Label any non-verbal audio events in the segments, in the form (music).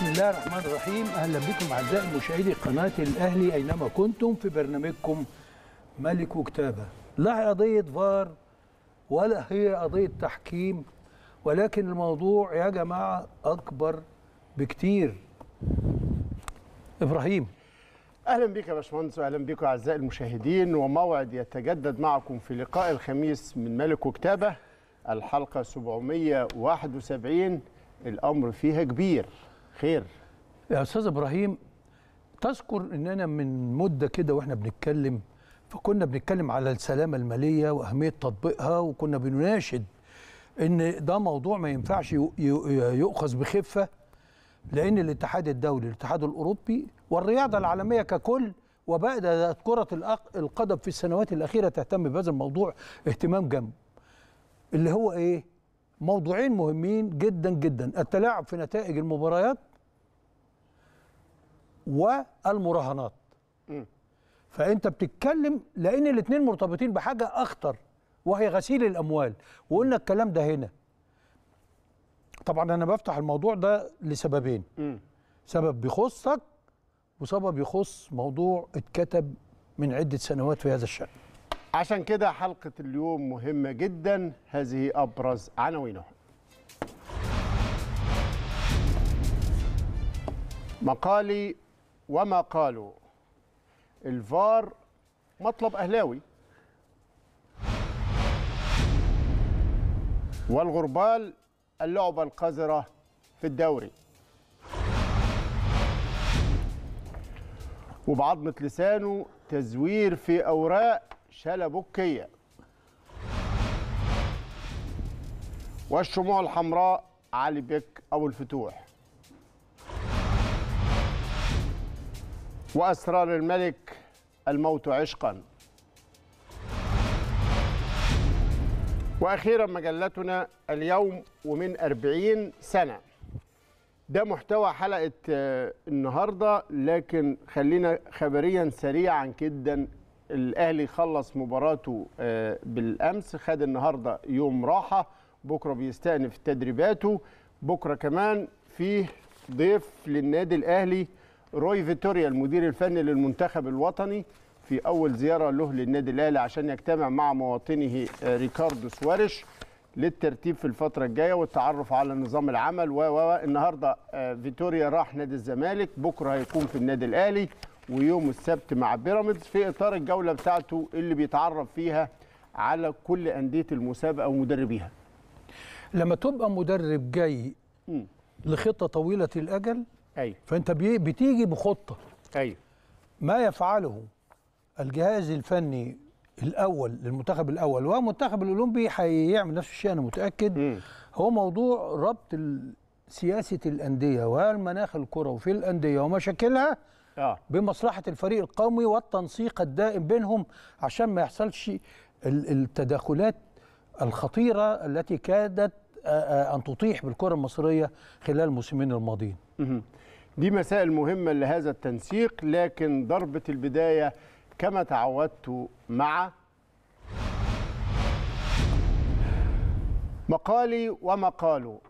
بسم الله الرحمن الرحيم اهلا بكم اعزائي مشاهدي قناه الاهلي اينما كنتم في برنامجكم ملك وكتابه لا هي قضيه فار ولا هي قضيه تحكيم ولكن الموضوع يا جماعه اكبر بكتير ابراهيم اهلا بك يا باشمهندس واهلا بكم اعزائي المشاهدين وموعد يتجدد معكم في لقاء الخميس من ملك وكتابه الحلقه 771 الامر فيها كبير خير يا استاذ ابراهيم تذكر اننا من مده كده واحنا بنتكلم فكنا بنتكلم على السلامه الماليه واهميه تطبيقها وكنا بنناشد ان ده موضوع ما ينفعش يؤخذ بخفه لان الاتحاد الدولي الاتحاد الاوروبي والرياضه العالميه ككل وبدات كره القدم في السنوات الاخيره تهتم بهذا الموضوع اهتمام جم اللي هو ايه موضوعين مهمين جدا جدا التلاعب في نتائج المباريات والمراهنات فانت بتتكلم لان الاثنين مرتبطين بحاجه اخطر وهي غسيل الاموال وقلنا الكلام ده هنا طبعا انا بفتح الموضوع ده لسببين سبب بيخصك وسبب يخص موضوع اتكتب من عده سنوات في هذا الشان عشان كده حلقة اليوم مهمة جدا هذه أبرز عناوينها مقالي وما قالوا الفار مطلب أهلاوي والغربال اللعبة القذرة في الدوري وبعضمة لسانه تزوير في أوراق شلبكية والشموع الحمراء علي بك أبو الفتوح وأسرار الملك الموت عشقا وأخيرا مجلتنا اليوم ومن أربعين سنة ده محتوى حلقة آه، النهاردة لكن خلينا خبريا سريعا جدا الاهلي خلص مباراته آه، بالامس خد النهارده يوم راحه بكره بيستأنف تدريباته بكره كمان فيه ضيف للنادي الاهلي روي فيتوريا المدير الفني للمنتخب الوطني في اول زياره له للنادي الاهلي عشان يجتمع مع مواطنه آه، ريكاردو سوارش للترتيب في الفتره الجايه والتعرف على نظام العمل و النهارده آه، فيتوريا راح نادي الزمالك بكره هيكون في النادي الاهلي ويوم السبت مع بيراميدز في اطار الجوله بتاعته اللي بيتعرف فيها على كل انديه المسابقه ومدربيها. لما تبقى مدرب جاي م. لخطه طويله الاجل ايوه فانت بتيجي بخطه ايوه ما يفعله الجهاز الفني الاول للمنتخب الاول والمنتخب الاولمبي هيعمل نفس الشيء انا متاكد م. هو موضوع ربط سياسه الانديه والمناخ الكروي في الانديه ومشاكلها آه. بمصلحه الفريق القومي والتنسيق الدائم بينهم عشان ما يحصلش التداخلات الخطيره التي كادت آه، آه، ان تطيح بالكره المصريه خلال الموسمين الماضيين. دي مسائل مهمه لهذا التنسيق لكن ضربه البدايه كما تعودت مع مقالي ومقاله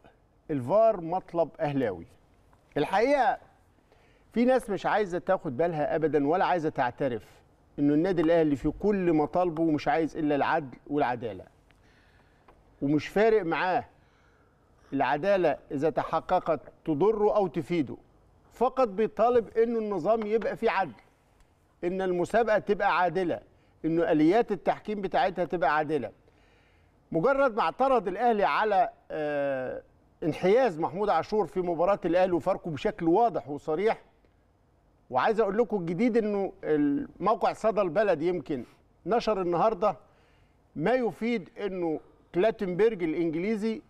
الفار مطلب اهلاوي الحقيقه في ناس مش عايزه تاخد بالها ابدا ولا عايزه تعترف انه النادي الاهلي في كل مطالبه مش عايز الا العدل والعداله ومش فارق معاه العداله اذا تحققت تضره او تفيده فقط بيطالب انه النظام يبقى فيه عدل ان المسابقه تبقى عادله انه اليات التحكيم بتاعتها تبقى عادله مجرد ما اعترض الاهلي على آه، انحياز محمود عاشور في مباراه الاهلي وفاركه بشكل واضح وصريح وعايز اقول لكم الجديد انه موقع صدى البلد يمكن نشر النهارده ما يفيد انه كلاتنبرج الانجليزي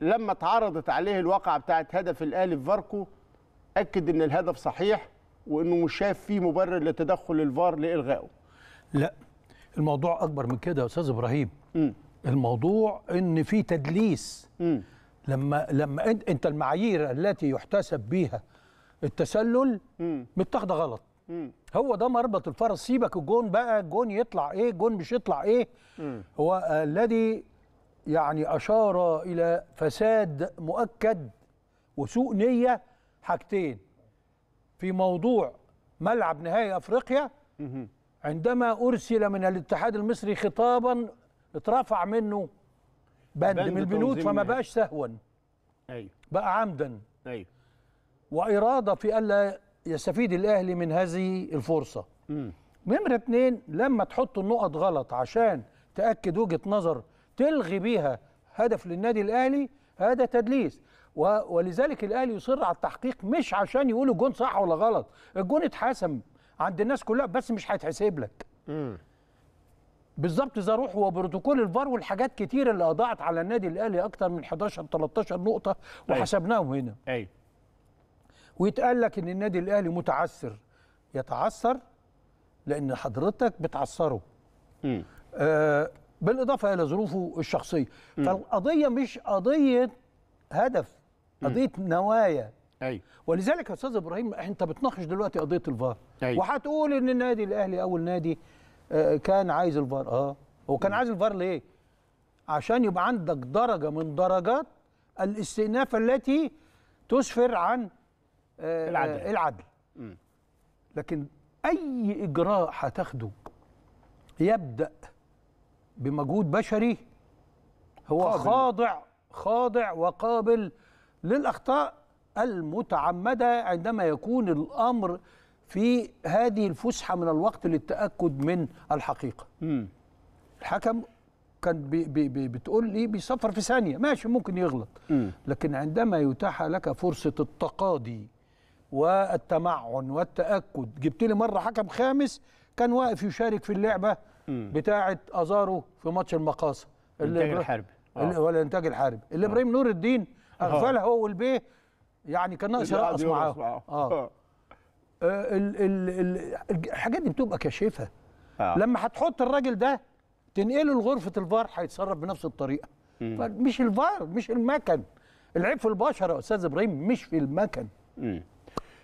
لما اتعرضت عليه الواقعه بتاعه هدف الاهلي في فاركو اكد ان الهدف صحيح وانه مش شايف فيه مبرر لتدخل الفار لالغائه لا الموضوع اكبر من كده يا استاذ ابراهيم م. الموضوع ان في تدليس م. لما لما انت المعايير التي يحتسب بها التسلل متاخده غلط هو ده مربط الفرس سيبك الجون بقى الجون يطلع ايه الجون مش يطلع ايه هو الذي يعني اشار الى فساد مؤكد وسوء نيه حاجتين في موضوع ملعب نهائي افريقيا عندما ارسل من الاتحاد المصري خطابا اترفع منه بند, بند من البنود فما بقاش سهوا ايوه بقى عمدا ايوه وإرادة في ألا يستفيد الأهلي من هذه الفرصة نمرة اتنين لما تحط النقط غلط عشان تأكد وجهة نظر تلغي بيها هدف للنادي الأهلي هذا تدليس ولذلك الأهلي يصر على التحقيق مش عشان يقولوا الجون صح ولا غلط الجون اتحسم عند الناس كلها بس مش هيتحسب لك بالظبط زي روح وبروتوكول الفار والحاجات كتير اللي اضاعت على النادي الاهلي اكتر من 11 13 نقطه أيوة. وحسبناهم هنا ايوه ويتقال لك ان النادي الاهلي متعثر يتعثر لان حضرتك بتعثره آه بالاضافه الى ظروفه الشخصيه م. فالقضيه مش قضيه هدف قضيه م. نوايا أي. ولذلك يا استاذ ابراهيم انت بتناقش دلوقتي قضيه الفار وهتقول ان النادي الاهلي اول نادي آه كان عايز الفار اه هو كان عايز الفار ليه عشان يبقى عندك درجه من درجات الاستئناف التي تسفر عن العدل آه، العدل لكن اي اجراء هتاخده يبدا بمجهود بشري هو قابل. خاضع خاضع وقابل للاخطاء المتعمده عندما يكون الامر في هذه الفسحه من الوقت للتاكد من الحقيقه م. الحكم كان بي بي بتقول لي إيه، بيصفر في ثانيه ماشي ممكن يغلط م. لكن عندما يتاح لك فرصه التقاضي والتمعن والتاكد جبت لي مره حكم خامس كان واقف يشارك في اللعبه بتاعه ازارو في ماتش المقاصه الانتاج الحربي آه. ولا الانتاج الحربي اللي آه. ابراهيم نور الدين آه. اغفلها هو والبيه يعني كان ناقص يرقص معاهم اه, الحاجات دي بتبقى كاشفه آه. لما هتحط الراجل ده تنقله لغرفه الفار هيتصرف بنفس الطريقه مم. فمش الفار مش المكن العيب في البشر يا استاذ ابراهيم مش في المكن مم.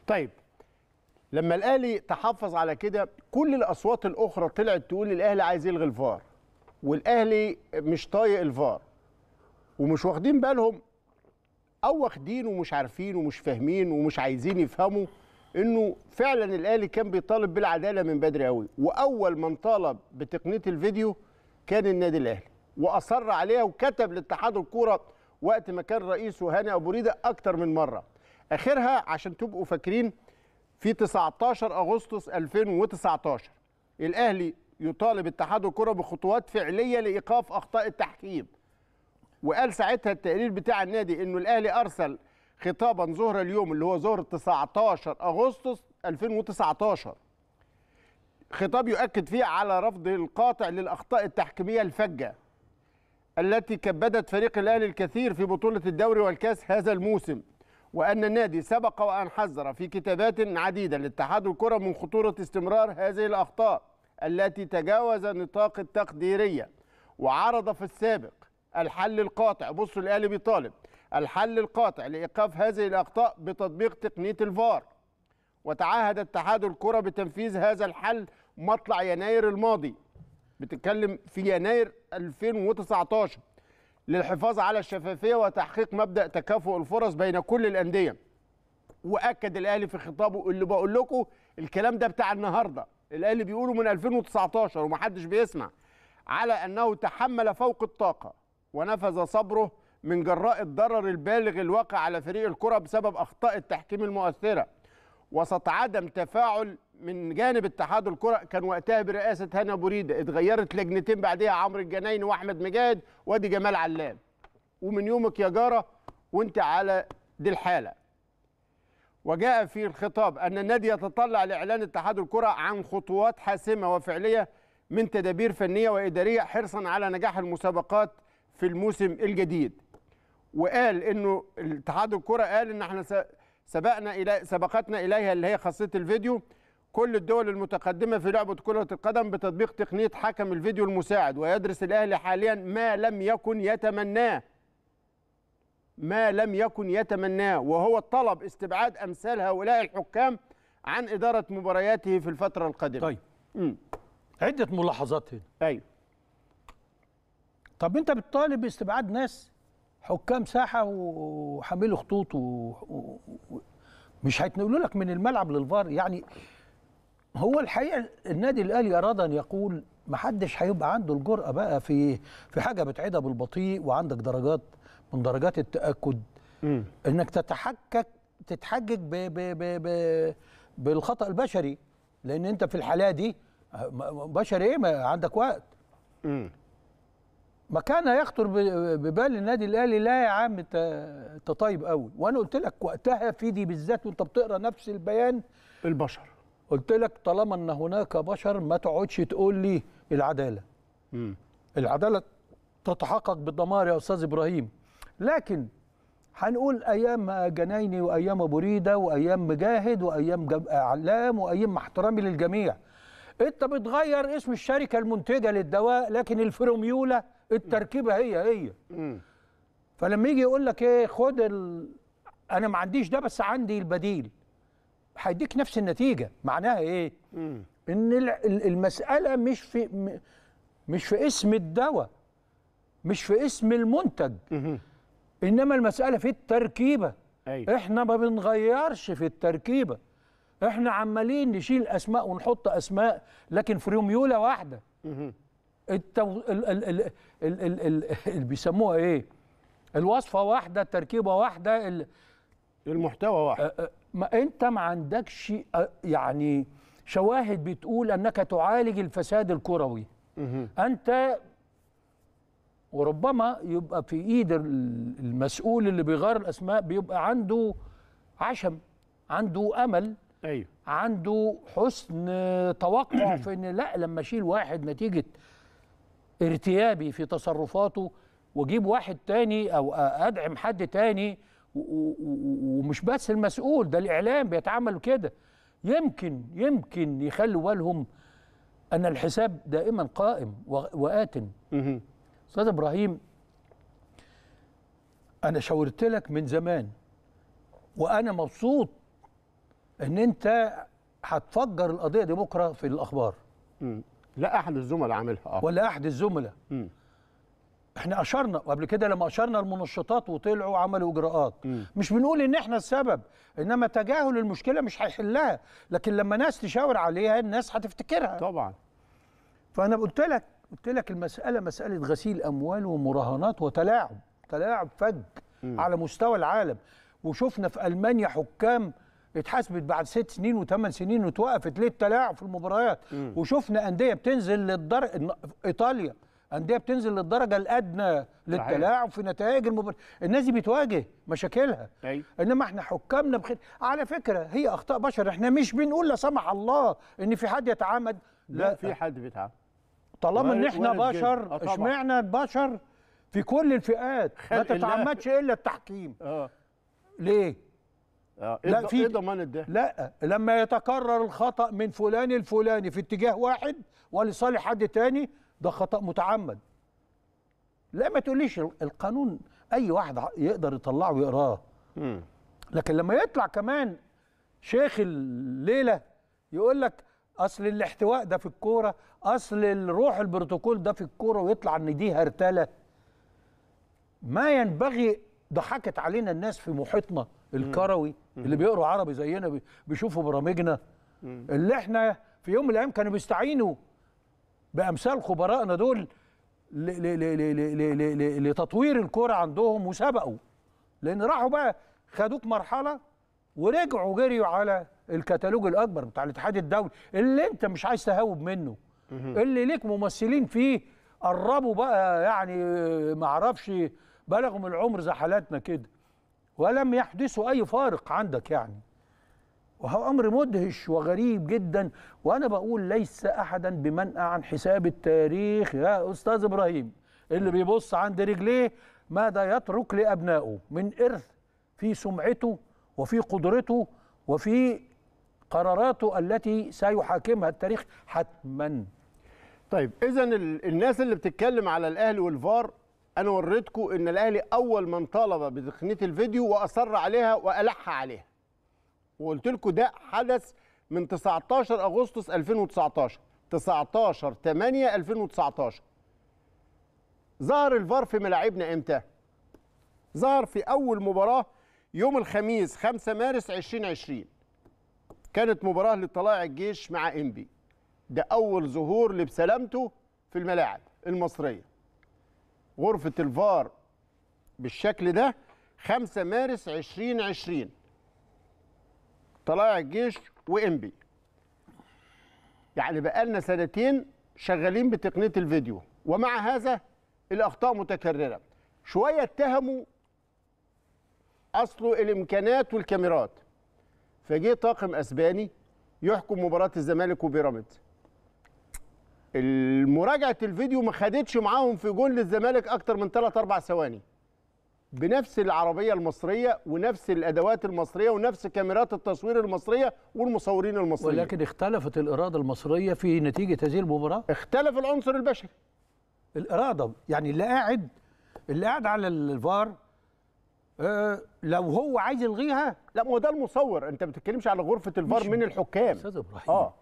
طيب لما الاهلي تحفظ على كده كل الاصوات الاخرى طلعت تقول الاهلي عايز يلغي الفار والاهلي مش طايق الفار ومش واخدين بالهم او واخدين ومش عارفين ومش فاهمين ومش عايزين يفهموا انه فعلا الاهلي كان بيطالب بالعداله من بدري قوي واول من طالب بتقنيه الفيديو كان النادي الاهلي واصر عليها وكتب لاتحاد الكوره وقت ما كان رئيسه هاني ابو ريده اكتر من مره اخرها عشان تبقوا فاكرين في 19 اغسطس 2019 الاهلي يطالب اتحاد الكره بخطوات فعليه لايقاف اخطاء التحكيم وقال ساعتها التقرير بتاع النادي انه الاهلي ارسل خطابا ظهر اليوم اللي هو ظهر 19 اغسطس 2019 خطاب يؤكد فيه على رفضه القاطع للاخطاء التحكيميه الفجه التي كبدت فريق الاهلي الكثير في بطوله الدوري والكاس هذا الموسم وأن النادي سبق وأن حذر في كتابات عديدة لاتحاد الكرة من خطورة استمرار هذه الأخطاء التي تجاوز نطاق التقديرية وعرض في السابق الحل القاطع بصوا الأهلي بيطالب الحل القاطع لإيقاف هذه الأخطاء بتطبيق تقنية الفار وتعهد اتحاد الكرة بتنفيذ هذا الحل مطلع يناير الماضي بتتكلم في يناير 2019 للحفاظ على الشفافية وتحقيق مبدأ تكافؤ الفرص بين كل الأندية وأكد الأهلي في خطابه اللي بقول لكم الكلام ده بتاع النهاردة الأهلي بيقوله من 2019 ومحدش بيسمع على أنه تحمل فوق الطاقة ونفذ صبره من جراء الضرر البالغ الواقع على فريق الكرة بسبب أخطاء التحكيم المؤثرة وسط عدم تفاعل من جانب اتحاد الكره كان وقتها برئاسه هنا بريده اتغيرت لجنتين بعديها عمرو الجنين واحمد مجاهد وادي جمال علام ومن يومك يا جاره وانت على دي الحاله وجاء في الخطاب ان النادي يتطلع لاعلان اتحاد الكره عن خطوات حاسمه وفعليه من تدابير فنيه واداريه حرصا على نجاح المسابقات في الموسم الجديد وقال انه اتحاد الكره قال ان احنا سبقنا الى سبقتنا اليها اللي هي خاصيه الفيديو كل الدول المتقدمة في لعبة كرة القدم بتطبيق تقنية حكم الفيديو المساعد ويدرس الأهلي حاليا ما لم يكن يتمناه ما لم يكن يتمناه وهو طلب استبعاد أمثال هؤلاء الحكام عن إدارة مبارياته في الفترة القادمة طيب م. عدة ملاحظات هنا أيوه طب أنت بتطالب باستبعاد ناس حكام ساحة وحاملوا خطوط و... و... مش هيتنقلوا لك من الملعب للفار يعني هو الحقيقه النادي الاهلي اراد ان يقول ما حدش هيبقى عنده الجرأه بقى في في حاجه بتعيدها بالبطيء وعندك درجات من درجات التاكد م. انك تتحكك تتحجج ب ب ب ب بالخطا البشري لان انت في الحاله دي بشري ايه ما عندك وقت م. ما كان يخطر ببال النادي الاهلي لا يا عم انت طيب قوي وانا قلت لك وقتها في دي بالذات وانت بتقرا نفس البيان البشر قلت لك طالما ان هناك بشر ما تقعدش تقول لي العداله م. العداله تتحقق بالدمار يا استاذ ابراهيم لكن هنقول ايام جنايني وايام ابو ريده وايام مجاهد وايام علام وايام احترامي للجميع انت بتغير اسم الشركه المنتجه للدواء لكن الفروميولا التركيبه هي هي م. فلما يجي يقول لك ايه خد ال... انا ما عنديش ده بس عندي البديل هيديك نفس النتيجه معناها ايه مم. ان المساله مش في مش في اسم الدواء مش في اسم المنتج مم. انما المساله في التركيبه أي. أيوة. احنا ما بنغيرش في التركيبه احنا عمالين نشيل اسماء ونحط اسماء لكن فريميولا واحده التو... ال... ال... ال... ال... ال... ال... ال... بيسموها ايه الوصفه واحده التركيبه واحده ال... المحتوى واحد ما انت ما عندكش آه، يعني شواهد بتقول انك تعالج الفساد الكروي انت وربما يبقى في ايد المسؤول اللي بيغير الاسماء بيبقى عنده عشم عنده امل ايوه عنده حسن توقع في ان لا لما اشيل واحد نتيجه ارتيابي في تصرفاته واجيب واحد تاني او ادعم حد تاني ومش بس المسؤول ده الاعلام بيتعامل كده يمكن يمكن يخلوا بالهم ان الحساب دائما قائم وات استاذ ابراهيم انا شاورت لك من زمان وانا مبسوط ان انت هتفجر القضيه دي بكره في الاخبار لا احد الزملاء عاملها اه ولا احد الزملاء احنا اشرنا وقبل كده لما اشرنا المنشطات وطلعوا وعملوا اجراءات م. مش بنقول ان احنا السبب انما تجاهل المشكله مش هيحلها لكن لما ناس تشاور عليها الناس هتفتكرها طبعا فانا قلت لك قلت لك المساله مساله غسيل اموال ومراهنات وتلاعب تلاعب فج م. على مستوى العالم وشفنا في المانيا حكام اتحاسبت بعد ست سنين وثمان سنين وتوقفت ليه التلاعب في المباريات وشفنا انديه بتنزل للدرق ايطاليا انديه بتنزل للدرجه الادنى للتلاعب في نتائج المباراه الناس دي بتواجه مشاكلها أي. انما احنا حكامنا بخير على فكره هي اخطاء بشر احنا مش بنقول لا سمح الله ان في حد يتعمد لا, لا في حد بيتعمد طالما ان احنا بشر آه، اشمعنى البشر في كل الفئات ما تتعمدش الا التحكيم اه, آه، ليه آه. لا في إيه ضمان ده؟ لا لما يتكرر الخطا من فلان الفلاني في اتجاه واحد ولصالح حد تاني ده خطا متعمد لا ما تقوليش القانون اي واحد يقدر يطلعه ويقراه لكن لما يطلع كمان شيخ الليله يقول لك اصل الاحتواء ده في الكوره اصل الروح البروتوكول ده في الكوره ويطلع ان دي هرتله ما ينبغي ضحكت علينا الناس في محيطنا الكروي اللي بيقروا عربي زينا بيشوفوا برامجنا اللي احنا في يوم من الايام كانوا بيستعينوا بامثال خبرائنا دول لتطوير الكرة عندهم وسبقوا لان راحوا بقى خدوك مرحله ورجعوا جريوا على الكتالوج الاكبر بتاع الاتحاد الدولي اللي انت مش عايز تهوب منه اللي ليك ممثلين فيه قربوا بقى يعني ما اعرفش بلغوا من العمر زحلاتنا كده ولم يحدثوا اي فارق عندك يعني وهو امر مدهش وغريب جدا وانا بقول ليس احدا بمنأى عن حساب التاريخ يا استاذ ابراهيم اللي بيبص عند رجليه ماذا يترك لابنائه من ارث في سمعته وفي قدرته وفي قراراته التي سيحاكمها التاريخ حتما طيب اذا الناس اللي بتتكلم على الاهلي والفار انا وريتكم ان الاهلي اول من طالب بتقنيه الفيديو واصر عليها والح عليها وقلت لكم ده حدث من 19 اغسطس 2019 19 8 2019 ظهر الفار في ملاعبنا امتى ظهر في اول مباراه يوم الخميس 5 مارس 2020 كانت مباراه لطلائع الجيش مع انبي ده اول ظهور لبسلامته في الملاعب المصريه غرفه الفار بالشكل ده 5 مارس 2020 طلائع الجيش وإنبي يعني بقالنا سنتين شغالين بتقنية الفيديو ومع هذا الأخطاء متكررة شوية اتهموا أصله الإمكانات والكاميرات فجه طاقم أسباني يحكم مباراة الزمالك وبيراميدز المراجعة الفيديو ما خدتش معاهم في جون للزمالك أكتر من 3 4 ثواني بنفس العربيه المصريه ونفس الادوات المصريه ونفس كاميرات التصوير المصريه والمصورين المصريين ولكن اختلفت الاراده المصريه في نتيجه هذه المباراه اختلف العنصر البشري الاراده يعني اللي قاعد اللي قاعد على الفار أه لو هو عايز يلغيها لا ما هو ده المصور انت ما بتتكلمش على غرفه الفار من الحكام استاذ ابراهيم اه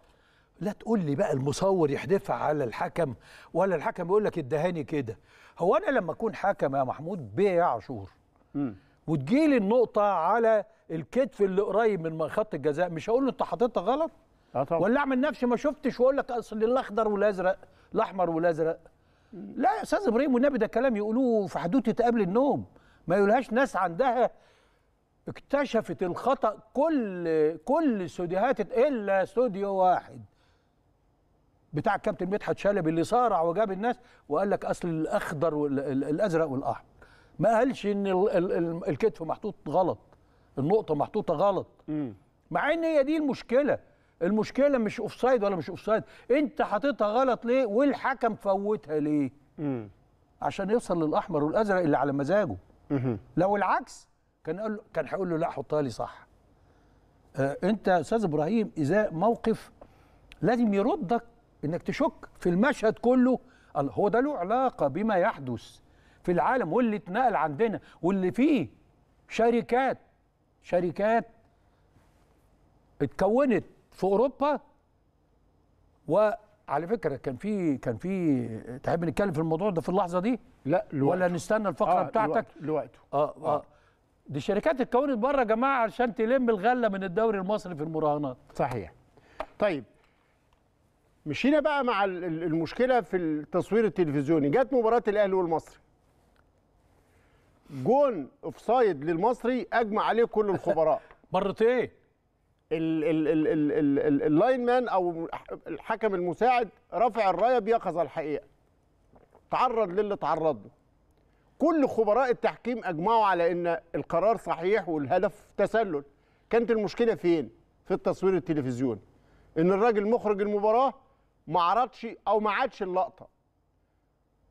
لا تقول لي بقى المصور يحدفها على الحكم ولا الحكم يقول لك ادهاني كده هو انا لما اكون حاكم يا محمود بيع عاشور وتجيلي النقطه على الكتف اللي قريب من خط الجزاء مش هقول له انت حاططها غلط آه طبعا. ولا اعمل نفسي ما شفتش واقول لك اصل الاخضر والازرق الاحمر والازرق لا يا استاذ ابراهيم والنبي ده كلام يقولوه في حدوته قبل النوم ما يقولهاش ناس عندها اكتشفت الخطا كل كل استوديوهات الا استوديو واحد بتاع الكابتن مدحت شلبي اللي صارع وجاب الناس وقال لك اصل الاخضر والازرق والاحمر ما قالش ان الكتف محطوط غلط النقطه محطوطه غلط مع ان هي دي المشكله المشكله مش اوفسايد ولا مش اوفسايد انت حاططها غلط ليه والحكم فوتها ليه مم. عشان يوصل للاحمر والازرق اللي على مزاجه مم. لو العكس كان قال كان هيقول له لا حطها لي صح آه انت يا استاذ ابراهيم اذا موقف لازم يردك انك تشك في المشهد كله هو ده له علاقه بما يحدث في العالم واللي اتنقل عندنا واللي فيه شركات شركات اتكونت في اوروبا وعلى فكره كان في كان في تحب نتكلم في الموضوع ده في اللحظه دي لا لوقت. ولا نستنى الفقره آه بتاعتك لوقته اه اه, آه. دي شركات اتكونت بره يا جماعه عشان تلم الغله من الدوري المصري في المراهنات صحيح طيب مشينا بقى مع المشكله في التصوير التلفزيوني جت مباراه الاهلي والمصري جون اوفسايد للمصري اجمع عليه كل الخبراء (laughs) مرتين اللاين مان او الحكم المساعد رافع الرايه بيقظ الحقيقه تعرض للي تعرض له كل خبراء التحكيم اجمعوا على ان القرار صحيح والهدف تسلل كانت المشكله فين في التصوير التلفزيوني ان الراجل مخرج المباراه ما عرضش او ما عادش اللقطه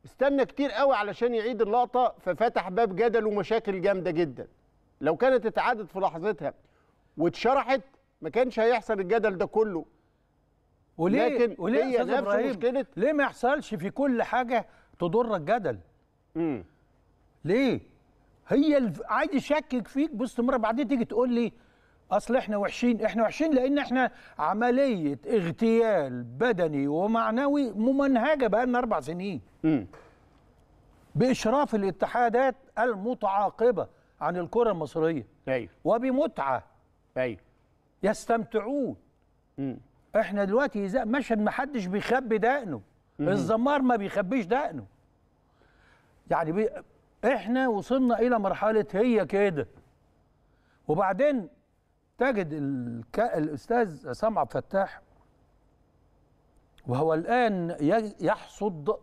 استنى كتير قوي علشان يعيد اللقطه ففتح باب جدل ومشاكل جامده جدا لو كانت اتعادت في لحظتها واتشرحت ما كانش هيحصل الجدل ده كله وليه لكن وليه هي نفس مشكله ليه ما يحصلش في كل حاجه تضر الجدل امم ليه هي عايز يشكك فيك باستمرار بعدين تيجي تقول لي اصل احنا وحشين احنا وحشين لان احنا عمليه اغتيال بدني ومعنوي ممنهجه بقى لنا اربع سنين باشراف الاتحادات المتعاقبه عن الكره المصريه ايوه وبمتعه ايوه يستمتعون مم. احنا دلوقتي اذا مشهد ما حدش بيخبي دقنه الزمار ما بيخبيش دقنه يعني بي احنا وصلنا الى مرحله هي كده وبعدين تجد الأستاذ عبد الفتاح وهو الآن يحصد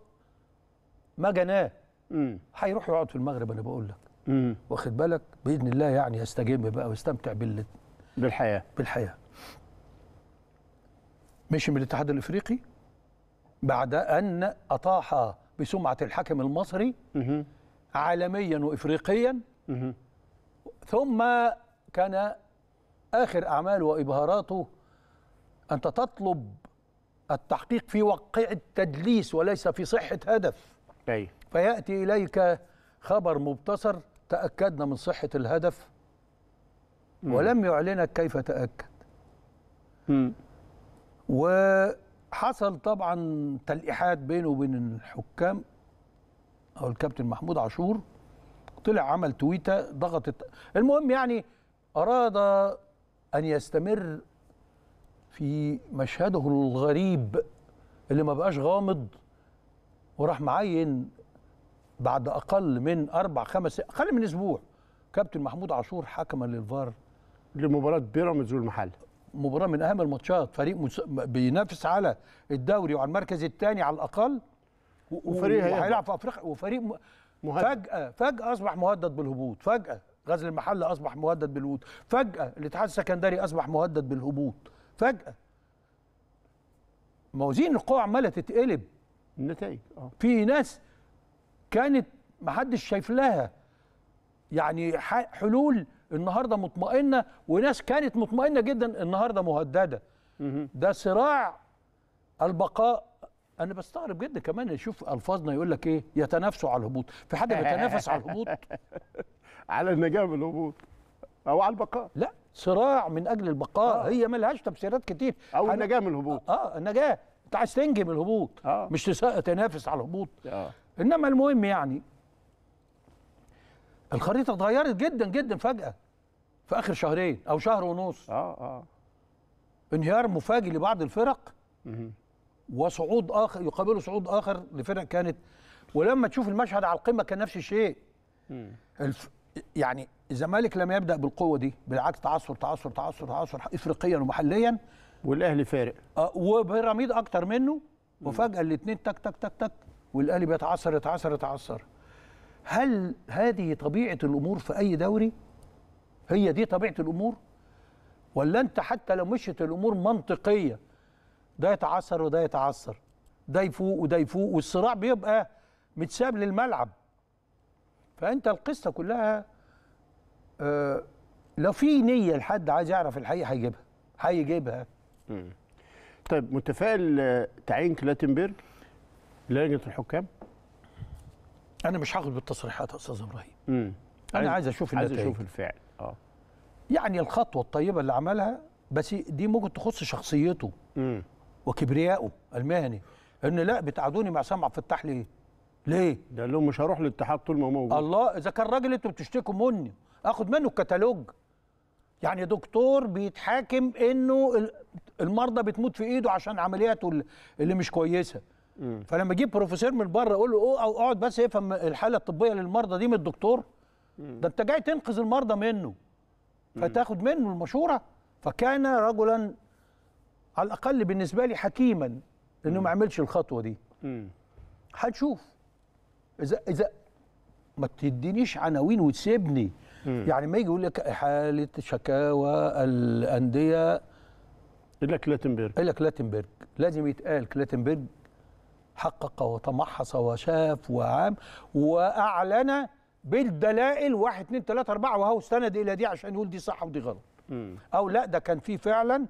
ما جناه هيروح يقعد في المغرب أنا بقول لك واخد بالك بإذن الله يعني يستجم بقى ويستمتع بال بالحياة بالحياة مشي من الاتحاد الإفريقي بعد أن أطاح بسمعة الحكم المصري عالميا وإفريقيا ثم كان آخر أعماله وإبهاراته أنت تطلب التحقيق في وقع التدليس وليس في صحة هدف أي. فيأتي إليك خبر مبتصر تأكدنا من صحة الهدف م. ولم يعلنك كيف تأكد م. وحصل طبعا تلقيحات بينه وبين الحكام أو الكابتن محمود عاشور طلع عمل تويته ضغطت المهم يعني أراد ان يستمر في مشهده الغريب اللي ما بقاش غامض وراح معين بعد اقل من اربع خمس اقل من اسبوع كابتن محمود عاشور حكما للفار لمباراه بيراميدز والمحل مباراه من اهم الماتشات فريق مس... بينافس على الدوري وعلى المركز الثاني على الاقل وفريق هيلعب في افريقيا وفريق م... مهدد. فجاه فجاه اصبح مهدد بالهبوط فجاه غزل المحله اصبح مهدد بالهبوط فجاه الاتحاد السكندري اصبح مهدد بالهبوط فجاه موازين القوى عماله تتقلب النتائج اه في ناس كانت محدش شايف لها يعني حلول النهارده مطمئنه وناس كانت مطمئنه جدا النهارده مهدده ده صراع البقاء انا بستغرب جدا كمان اشوف الفاظنا يقول لك ايه يتنافسوا على الهبوط في حد بيتنافس على الهبوط (laughs) على النجاه من الهبوط او على البقاء لا صراع من اجل البقاء آه. هي ملهاش تفسيرات كتير او حن... النجاه من الهبوط اه النجاه انت عايز تنجي من الهبوط آه. مش تنافس على الهبوط آه. انما المهم يعني الخريطه اتغيرت جدا جدا فجاه في اخر شهرين او شهر ونص اه اه انهيار مفاجئ لبعض الفرق وصعود اخر يقابله صعود اخر لفرق كانت ولما تشوف المشهد على القمه كان نفس الشيء الف يعني الزمالك لم يبدا بالقوه دي بالعكس تعثر تعثر تعثر تعثر افريقيا ومحليا والاهلي فارق آه وبيراميد اكتر منه وفجاه الاثنين تك تك تك تك والاهلي بيتعثر يتعثر يتعثر هل هذه طبيعه الامور في اي دوري هي دي طبيعه الامور ولا انت حتى لو مشت الامور منطقيه ده يتعثر وده يتعثر ده يفوق وده يفوق والصراع بيبقى متساب للملعب فانت القصه كلها آه لو في نيه لحد عايز يعرف الحقيقه هيجيبها هيجيبها طيب متفائل تعيين كلاتنبرج لجنه الحكام انا مش هاخد بالتصريحات يا استاذ ابراهيم انا عايز اشوف عايز اشوف الفعل اه يعني الخطوه الطيبه اللي عملها بس دي ممكن تخص شخصيته مم. وكبريائه المهني ان لا بتقعدوني مع سامع في ليه ليه؟ ده قال لهم مش هروح للاتحاد طول ما موجود الله اذا كان راجل انتوا بتشتكوا مني اخد منه الكتالوج يعني دكتور بيتحاكم انه المرضى بتموت في ايده عشان عملياته اللي مش كويسه مم. فلما اجيب بروفيسور من بره اقول له او اقعد بس افهم الحاله الطبيه للمرضى دي من الدكتور مم. ده انت جاي تنقذ المرضى منه فتاخد منه المشوره فكان رجلا على الاقل بالنسبه لي حكيما انه ما عملش الخطوه دي هنشوف اذا اذا ما تدينيش عناوين وتسيبني مم. يعني ما يجي يقول لك احاله شكاوى الانديه الا كلاتنبرج الا كلاتنبرج لازم يتقال كلاتنبرج حقق وتمحص وشاف وعام واعلن بالدلائل 1 2 3 4 وهو استند الى دي عشان يقول دي صح ودي غلط مم. او لا ده كان في فعلا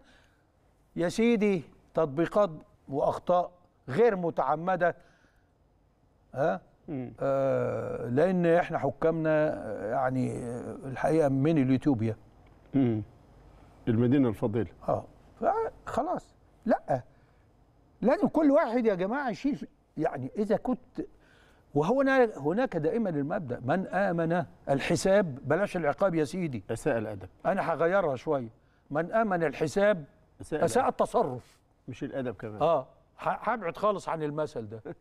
يا سيدي تطبيقات واخطاء غير متعمده ها آه لان احنا حكامنا آه، يعني آه، الحقيقه من اليوتيوبيا المدينه الفضيله اه فخلاص لا لازم كل واحد يا جماعه يشيل يعني اذا كنت وهو هناك دائما المبدا من امن الحساب بلاش العقاب يا سيدي اساء الادب انا هغيرها شويه من امن الحساب أساء التصرف مش الادب كمان اه هبعد خالص عن المثل ده (laughs)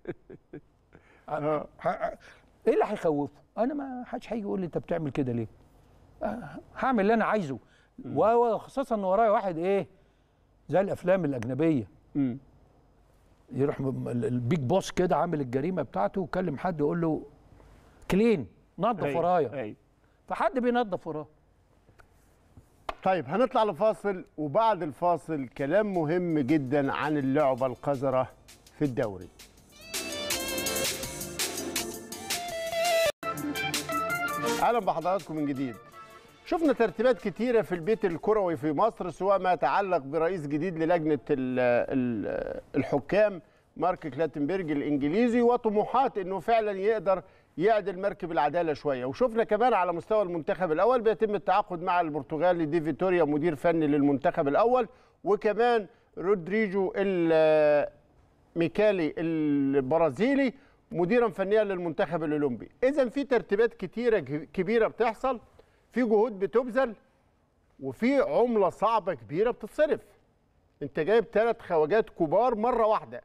ايه اللي هيخوفه؟ انا ما حدش هيجي يقول لي انت بتعمل كده ليه؟ آه، هعمل اللي انا عايزه وخصوصا ان ورايا واحد ايه؟ زي الافلام الاجنبيه م. يروح البيج بوس كده عامل الجريمه بتاعته وكلم حد يقول له كلين نظف أيوه، ورايا أيوه. فحد بينظف وراه طيب هنطلع لفاصل وبعد الفاصل كلام مهم جدا عن اللعبه القذره في الدوري اهلا بحضراتكم من جديد شفنا ترتيبات كتيرة في البيت الكروي في مصر سواء ما يتعلق برئيس جديد للجنة الحكام مارك كلاتنبرج الإنجليزي وطموحات أنه فعلا يقدر يعدل مركب العدالة شوية وشفنا كمان على مستوى المنتخب الأول بيتم التعاقد مع البرتغالي دي فيتوريا مدير فني للمنتخب الأول وكمان رودريجو الميكالي البرازيلي مديرا فنيا للمنتخب الاولمبي اذا في ترتيبات كتيره كبيره بتحصل في جهود بتبذل وفي عمله صعبه كبيره بتتصرف انت جايب ثلاث خواجات كبار مره واحده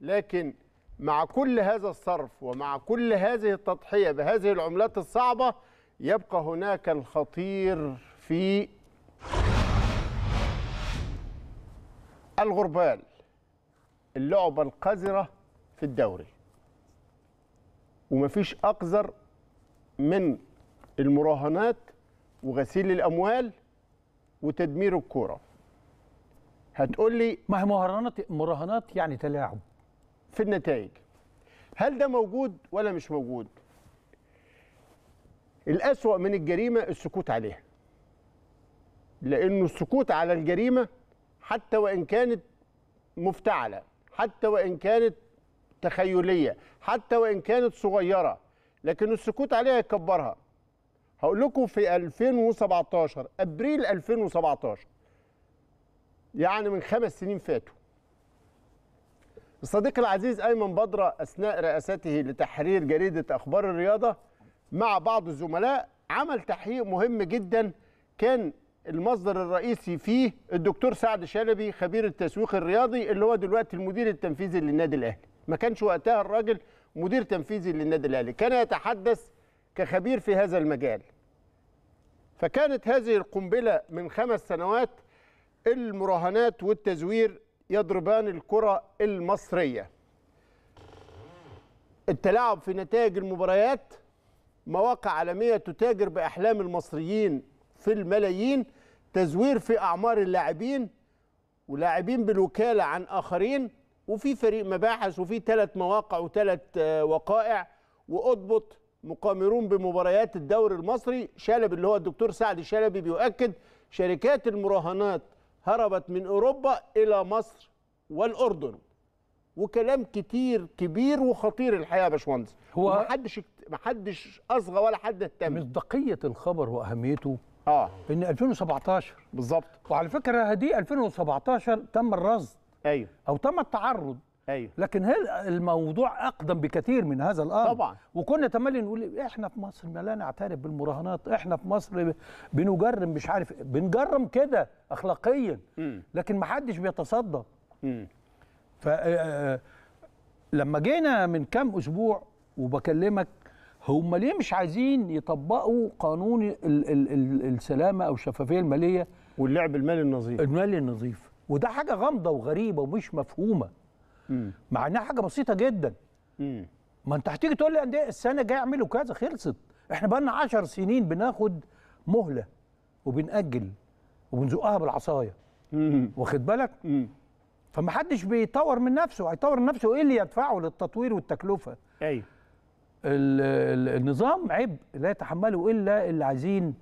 لكن مع كل هذا الصرف ومع كل هذه التضحيه بهذه العملات الصعبه يبقى هناك الخطير في الغربال اللعبه القذره في الدوري ومفيش اقذر من المراهنات وغسيل الاموال وتدمير الكوره هتقول لي ما هي مراهنات مراهنات يعني تلاعب في النتائج هل ده موجود ولا مش موجود الأسوأ من الجريمة السكوت عليها لأنه السكوت على الجريمة حتى وإن كانت مفتعلة حتى وإن كانت تخيليه حتى وان كانت صغيره لكن السكوت عليها يكبرها هقول لكم في 2017 ابريل 2017 يعني من خمس سنين فاتوا الصديق العزيز ايمن بدره اثناء رئاسته لتحرير جريده اخبار الرياضه مع بعض الزملاء عمل تحقيق مهم جدا كان المصدر الرئيسي فيه الدكتور سعد شلبي خبير التسويق الرياضي اللي هو دلوقتي المدير التنفيذي للنادي الاهلي ما كانش وقتها الراجل مدير تنفيذي للنادي الاهلي كان يتحدث كخبير في هذا المجال فكانت هذه القنبله من خمس سنوات المراهنات والتزوير يضربان الكره المصريه التلاعب في نتائج المباريات مواقع عالميه تتاجر باحلام المصريين في الملايين تزوير في اعمار اللاعبين ولاعبين بالوكاله عن اخرين وفي فريق مباحث وفي ثلاث مواقع وثلاث آه، وقائع واضبط مقامرون بمباريات الدوري المصري شلبي اللي هو الدكتور سعد شلبي بيؤكد شركات المراهنات هربت من اوروبا الى مصر والاردن وكلام كتير كبير وخطير الحقيقه يا باشمهندس هو محدش محدش اصغى ولا حد اهتم مصداقيه الخبر واهميته اه ان 2017 بالظبط وعلى فكره دي 2017 تم الرصد ايوه او تم التعرض ايوه لكن هل الموضوع اقدم بكثير من هذا الامر طبعا وكنا تملي نقول احنا في مصر ما لا نعترف بالمراهنات احنا في مصر بنجرم مش عارف بنجرم كده اخلاقيا م. لكن ما حدش بيتصدى ف آه، آه، لما جينا من كام اسبوع وبكلمك هم ليه مش عايزين يطبقوا قانون ال ال ال السلامه او الشفافيه الماليه واللعب المالي النظيف المالي النظيف وده حاجه غامضه وغريبه ومش مفهومه مع انها حاجه بسيطه جدا مم. ما انت هتيجي تقول لي انديه السنه الجايه اعملوا كذا خلصت احنا بقى لنا 10 سنين بناخد مهله وبنأجل وبنزقها بالعصايه واخد بالك مم. فما حدش بيطور من نفسه هيطور من نفسه ايه اللي يدفعه للتطوير والتكلفه ايوه النظام عبء لا يتحمله الا اللي عايزين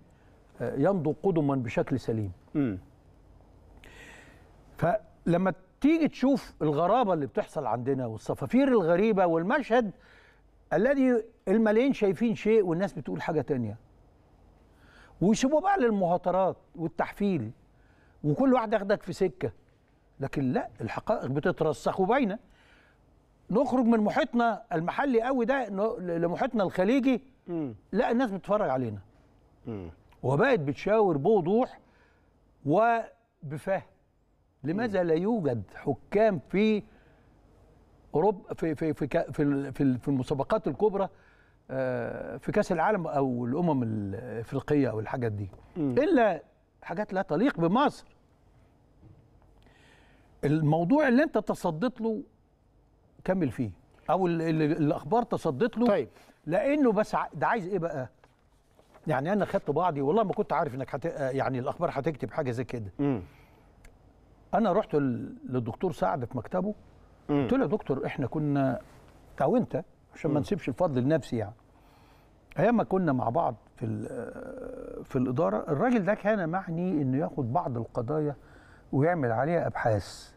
آه، يمضوا قدما بشكل سليم مم. فلما تيجي تشوف الغرابه اللي بتحصل عندنا والصفافير الغريبه والمشهد الذي الملايين شايفين شيء والناس بتقول حاجه تانية ويسيبوا بقى للمهاترات والتحفيل وكل واحد ياخدك في سكه لكن لا الحقائق بتترسخ وباينه نخرج من محيطنا المحلي قوي ده لمحيطنا الخليجي لا الناس بتتفرج علينا وبقت بتشاور بوضوح وبفهم لماذا لا يوجد حكام في اوروبا في في في في, في, في المسابقات الكبرى آه، في كاس العالم او الامم الافريقيه او الحاجات دي الا حاجات لا تليق بمصر الموضوع اللي انت تصدت له كمل فيه او الاخبار تصدت له طيب لانه بس ده عايز ايه بقى يعني انا خدت بعضي والله ما كنت عارف انك يعني الاخبار هتكتب حاجه زي كده انا رحت للدكتور سعد في مكتبه قلت له يا دكتور احنا كنا او انت عشان ما نسيبش الفضل لنفسي يعني ايام ما كنا مع بعض في في الاداره الراجل ده كان معني انه ياخد بعض القضايا ويعمل عليها ابحاث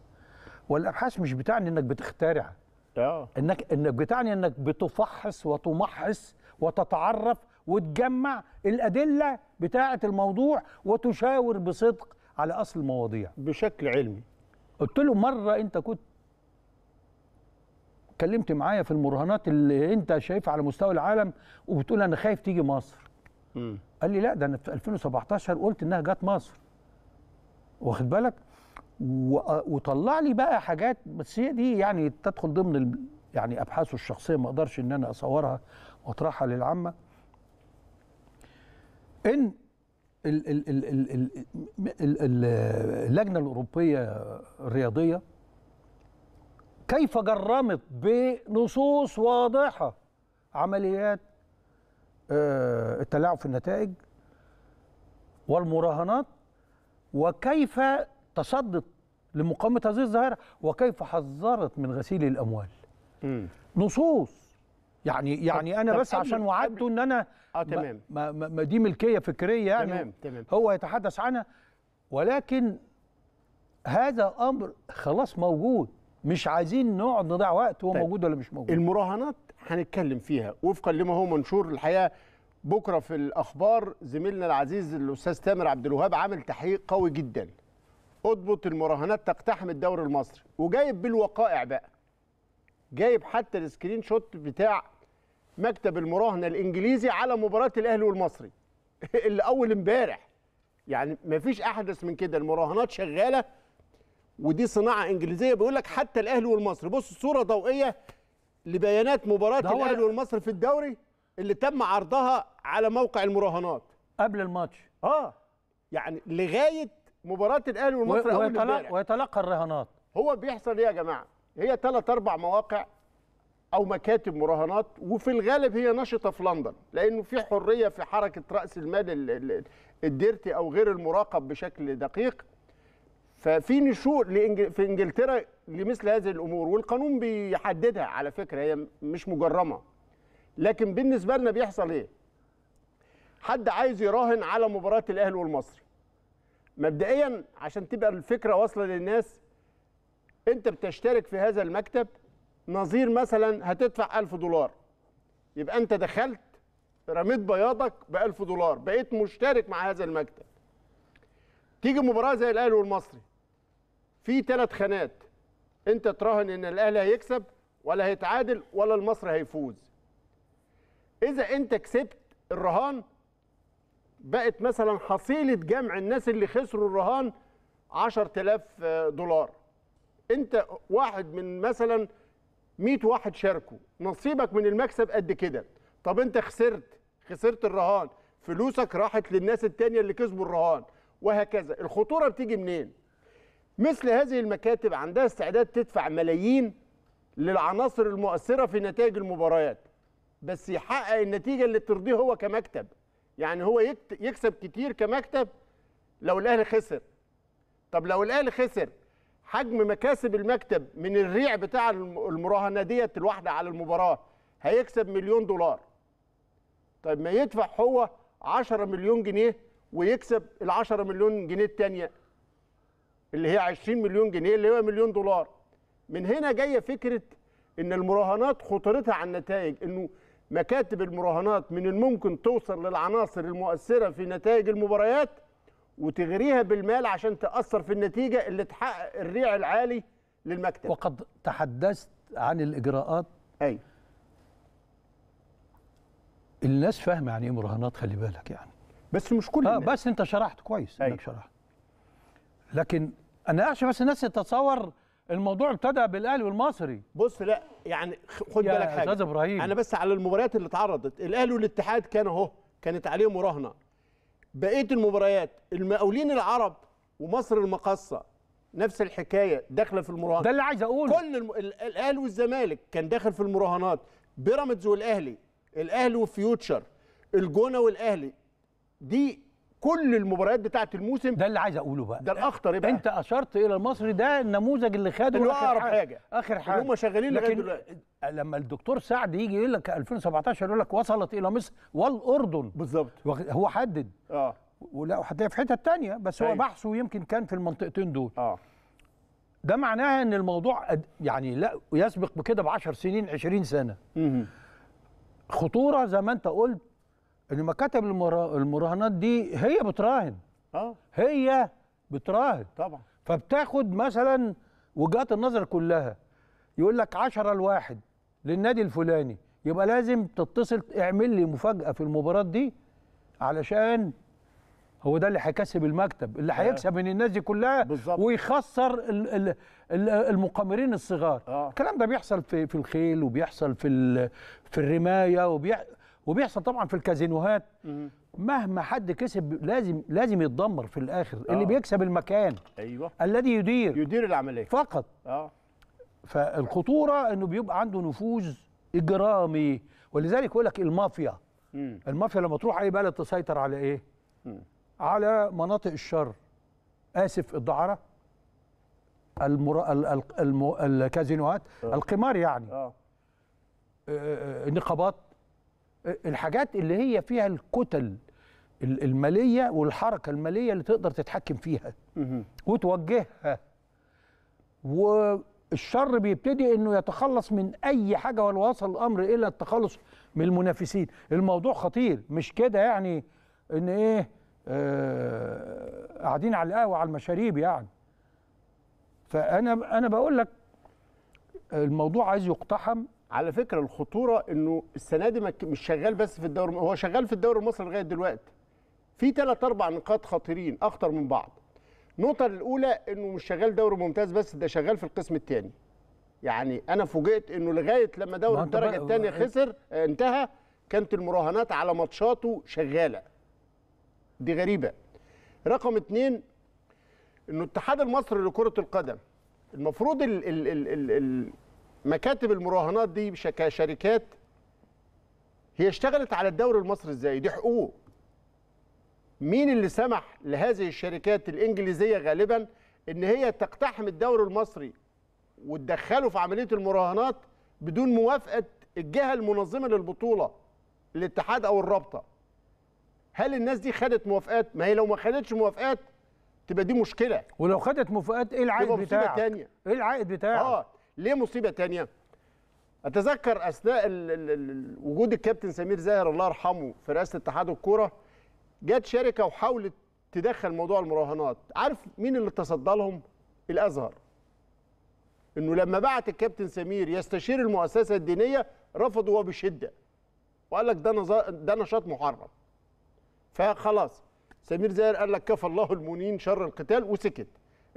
والابحاث مش بتعني انك بتخترع اه انك انك بتعني انك بتفحص وتمحص وتتعرف وتجمع الادله بتاعه الموضوع وتشاور بصدق على اصل المواضيع بشكل علمي قلت له مره انت كنت اتكلمت معايا في المراهنات اللي انت شايفها على مستوى العالم وبتقول انا خايف تيجي مصر م. قال لي لا ده انا في 2017 قلت انها جت مصر واخد بالك وطلع لي بقى حاجات بس هي دي يعني تدخل ضمن ال... يعني ابحاثه الشخصيه ما اقدرش ان انا اصورها واطرحها للعامه ان اللجنه الاوروبيه الرياضيه كيف جرمت بنصوص واضحه عمليات آه، التلاعب في النتائج والمراهنات وكيف تصدت لمقاومه هذه الظاهره وكيف حذرت من غسيل الاموال م. نصوص يعني يعني انا بس عشان وعدته ان انا اه تمام ما, ما, ما دي ملكيه فكريه يعني تمام تمام هو يتحدث عنها ولكن هذا امر خلاص موجود مش عايزين نقعد نضيع وقت هو طيب. موجود ولا مش موجود المراهنات هنتكلم فيها وفقا لما هو منشور الحقيقه بكره في الاخبار زميلنا العزيز الاستاذ تامر عبد الوهاب عامل تحقيق قوي جدا اضبط المراهنات تقتحم الدوري المصري وجايب بالوقائع بقى جايب حتى السكرين شوت بتاع مكتب المراهنه الانجليزي على مباراه الاهلي والمصري (laughs) اللي اول امبارح يعني ما فيش احدث من كده المراهنات شغاله ودي صناعه انجليزيه بيقول لك حتى الاهلي والمصري بص صوره ضوئيه لبيانات مباراه الاهلي والمصري في الدوري اللي تم عرضها على موقع المراهنات قبل الماتش اه يعني لغايه مباراه الاهلي والمصري اول امبارح ويتلقى الرهانات هو بيحصل ايه يا جماعه هي ثلاث اربع مواقع او مكاتب مراهنات وفي الغالب هي نشطه في لندن لانه في حريه في حركه راس المال الديرتي او غير المراقب بشكل دقيق ففي نشوء في انجلترا لمثل هذه الامور والقانون بيحددها على فكره هي مش مجرمه لكن بالنسبه لنا بيحصل ايه حد عايز يراهن على مباراه الاهلي والمصري مبدئيا عشان تبقى الفكره واصله للناس انت بتشترك في هذا المكتب نظير مثلا هتدفع 1000 دولار يبقى انت دخلت رميت بياضك ب 1000 دولار بقيت مشترك مع هذا المكتب تيجي مباراه زي الاهلي والمصري في ثلاث خانات انت تراهن ان الاهلي هيكسب ولا هيتعادل ولا المصري هيفوز اذا انت كسبت الرهان بقت مثلا حصيله جمع الناس اللي خسروا الرهان 10000 دولار انت واحد من مثلا 100 واحد شاركوا نصيبك من المكسب قد كده طب انت خسرت خسرت الرهان فلوسك راحت للناس التانية اللي كسبوا الرهان وهكذا الخطورة بتيجي منين مثل هذه المكاتب عندها استعداد تدفع ملايين للعناصر المؤثرة في نتائج المباريات بس يحقق النتيجة اللي ترضيه هو كمكتب يعني هو يكسب كتير كمكتب لو الأهلي خسر طب لو الأهلي خسر حجم مكاسب المكتب من الريع بتاع المراهنه ديت الواحده على المباراه هيكسب مليون دولار طيب ما يدفع هو 10 مليون جنيه ويكسب ال 10 مليون جنيه الثانيه اللي هي 20 مليون جنيه اللي هو مليون دولار من هنا جايه فكره ان المراهنات خطورتها على النتائج انه مكاتب المراهنات من الممكن توصل للعناصر المؤثره في نتائج المباريات وتغريها بالمال عشان تأثر في النتيجة اللي تحقق الريع العالي للمكتب وقد تحدثت عن الإجراءات أي الناس فاهمة يعني إيه مراهنات خلي بالك يعني بس مش كل آه الناس. بس أنت شرحت كويس أي. إنك شرحت لكن أنا أخشى بس الناس تتصور الموضوع ابتدى بالاهلي والمصري بص لا يعني خد بالك حاجه يا استاذ ابراهيم انا بس على المباريات اللي اتعرضت الاهلي والاتحاد كان اهو كانت عليه مراهنه بقيه المباريات المقاولين العرب ومصر المقصه نفس الحكايه داخله في المراهنات ده اللي عايز اقوله كل الم... الاهلي والزمالك كان داخل في المراهنات بيراميدز والاهلي الاهلي وفيوتشر الجونه والاهلي دي كل المباريات بتاعه الموسم ده اللي عايز اقوله بقى ده الاخطر يبقى انت اشرت الى المصري ده النموذج اللي خده اللي اخر حاجه اخر حاجه هم شغالين لغايه دلوقتي لما الدكتور سعد يجي يقول لك 2017 يقول لك وصلت الى مصر والاردن بالظبط هو حدد اه ولا هتلاقي في حته تانية بس هو أيوه. بحثه يمكن كان في المنطقتين دول اه ده معناها ان الموضوع يعني لا يسبق بكده ب 10 سنين 20 سنه مم. خطوره زي ما انت قلت ان مكاتب المراهنات دي هي بتراهن اه هي بتراهن طبعا فبتاخد مثلا وجهات النظر كلها يقول لك 10 لواحد للنادي الفلاني يبقى لازم تتصل اعمل لي مفاجاه في المباراه دي علشان هو ده اللي هيكسب المكتب اللي آه. هيكسب من الناس دي كلها بالزبط. ويخسر المقامرين الصغار آه. الكلام ده بيحصل في في الخيل وبيحصل في في الرمايه وبيحصل وبيحصل طبعا في الكازينوهات مهما حد كسب لازم لازم يتدمر في الاخر آه. اللي بيكسب المكان ايوه الذي يدير يدير العمليه فقط اه فالخطوره انه بيبقى عنده نفوذ اجرامي ولذلك يقول لك المافيا مم. المافيا لما تروح اي بلد تسيطر على ايه؟ مم. على مناطق الشر اسف الدعاره المرا... ال... الم... الكازينوهات آه. القمار يعني آه. آه،, آه، النقابات الحاجات اللي هي فيها الكتل الماليه والحركه الماليه اللي تقدر تتحكم فيها وتوجهها والشر بيبتدي انه يتخلص من اي حاجه ولا وصل الامر الى التخلص من المنافسين الموضوع خطير مش كده يعني ان ايه آه، قاعدين على القهوه على المشاريب يعني فانا انا بقول لك الموضوع عايز يقتحم على فكره الخطوره انه السنه دي مش شغال بس في الدوري هو شغال في الدوري المصري لغايه دلوقتي في ثلاث اربع نقاط خطيرين اخطر من بعض النقطه الاولى انه مش شغال دوري ممتاز بس ده شغال في القسم الثاني يعني انا فوجئت انه لغايه لما دوري الدرجه الثانيه خسر آه، انتهى كانت المراهنات على ماتشاته شغاله دي غريبه رقم اثنين انه الاتحاد المصري لكره القدم المفروض ال ال ال ال مكاتب المراهنات دي كشركات هي اشتغلت على الدوري المصري ازاي دي حقوق مين اللي سمح لهذه الشركات الانجليزيه غالبا ان هي تقتحم الدوري المصري وتدخله في عمليه المراهنات بدون موافقه الجهه المنظمه للبطوله الاتحاد او الرابطه هل الناس دي خدت موافقات ما هي لو ما خدتش موافقات تبقى دي مشكله ولو خدت موافقات ايه العائد بتاعك تانية. ايه العائد بتاعك اه ليه مصيبه ثانيه اتذكر اثناء ال ال ال وجود الكابتن سمير زاهر الله يرحمه في رئاسه اتحاد الكوره جت شركه وحاولت تدخل موضوع المراهنات عارف مين اللي تصدى لهم الازهر انه لما بعت الكابتن سمير يستشير المؤسسه الدينيه رفضوا وبشده وقال لك ده نظا... ده نشاط محرم فخلاص سمير زاهر قال لك كفى الله المنين شر القتال وسكت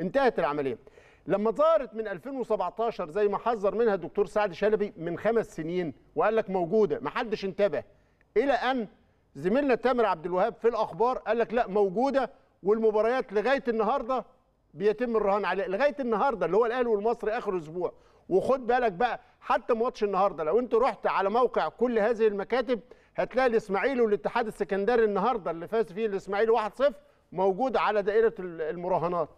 انتهت العمليه لما ظهرت من 2017 زي ما حذر منها الدكتور سعد شلبي من خمس سنين وقال لك موجوده ما حدش انتبه الى ان زميلنا تامر عبد الوهاب في الاخبار قال لك لا موجوده والمباريات لغايه النهارده بيتم الرهان عليها لغايه النهارده اللي هو الاهلي والمصري اخر اسبوع وخد بالك بقى حتى ماتش النهارده لو انت رحت على موقع كل هذه المكاتب هتلاقي الاسماعيلي والاتحاد السكندري النهارده اللي فاز فيه الاسماعيلي 1-0 موجود على دائره المراهنات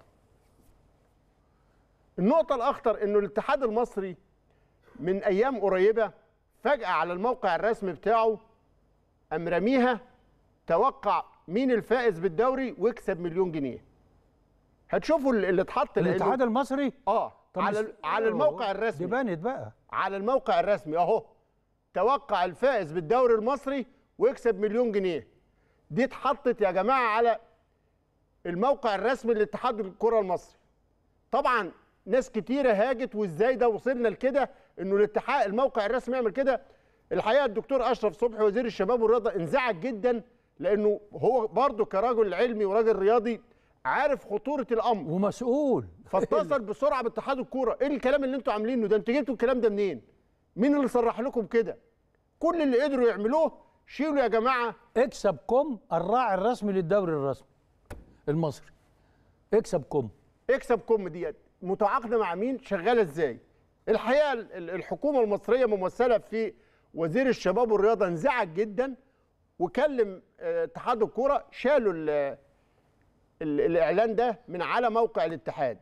النقطة الأخطر إنه الاتحاد المصري من أيام قريبة فجأة على الموقع الرسمي بتاعه قام رميها توقع مين الفائز بالدوري واكسب مليون جنيه. هتشوفوا اللي اتحط الاتحاد المصري اه على على الموقع الرسمي دي بانت بقى على الموقع الرسمي اهو توقع الفائز بالدوري المصري ويكسب مليون جنيه دي اتحطت يا جماعه على الموقع الرسمي لاتحاد الكره المصري طبعا ناس كتيره هاجت وازاي ده وصلنا لكده انه الاتحاد الموقع الرسمي يعمل كده الحقيقه الدكتور اشرف صبحي وزير الشباب والرياضه انزعج جدا لانه هو برضه كرجل علمي وراجل رياضي عارف خطوره الامر ومسؤول فاتصل (laughs) بسرعه باتحاد الكوره ايه الكلام اللي انتوا عاملينه ده انتوا جبتوا الكلام ده منين مين اللي صرح لكم كده كل اللي قدروا يعملوه شيلوا يا جماعه اكسب كوم الراعي الرسمي للدوري الرسمي المصري اكسب كوم اكسب كوم ديت متعاقده مع مين شغاله ازاي الحقيقه الحكومه المصريه ممثله في وزير الشباب والرياضه انزعج جدا وكلم آه، اتحاد الكوره شالوا الـ الـ الاعلان ده من على موقع الاتحاد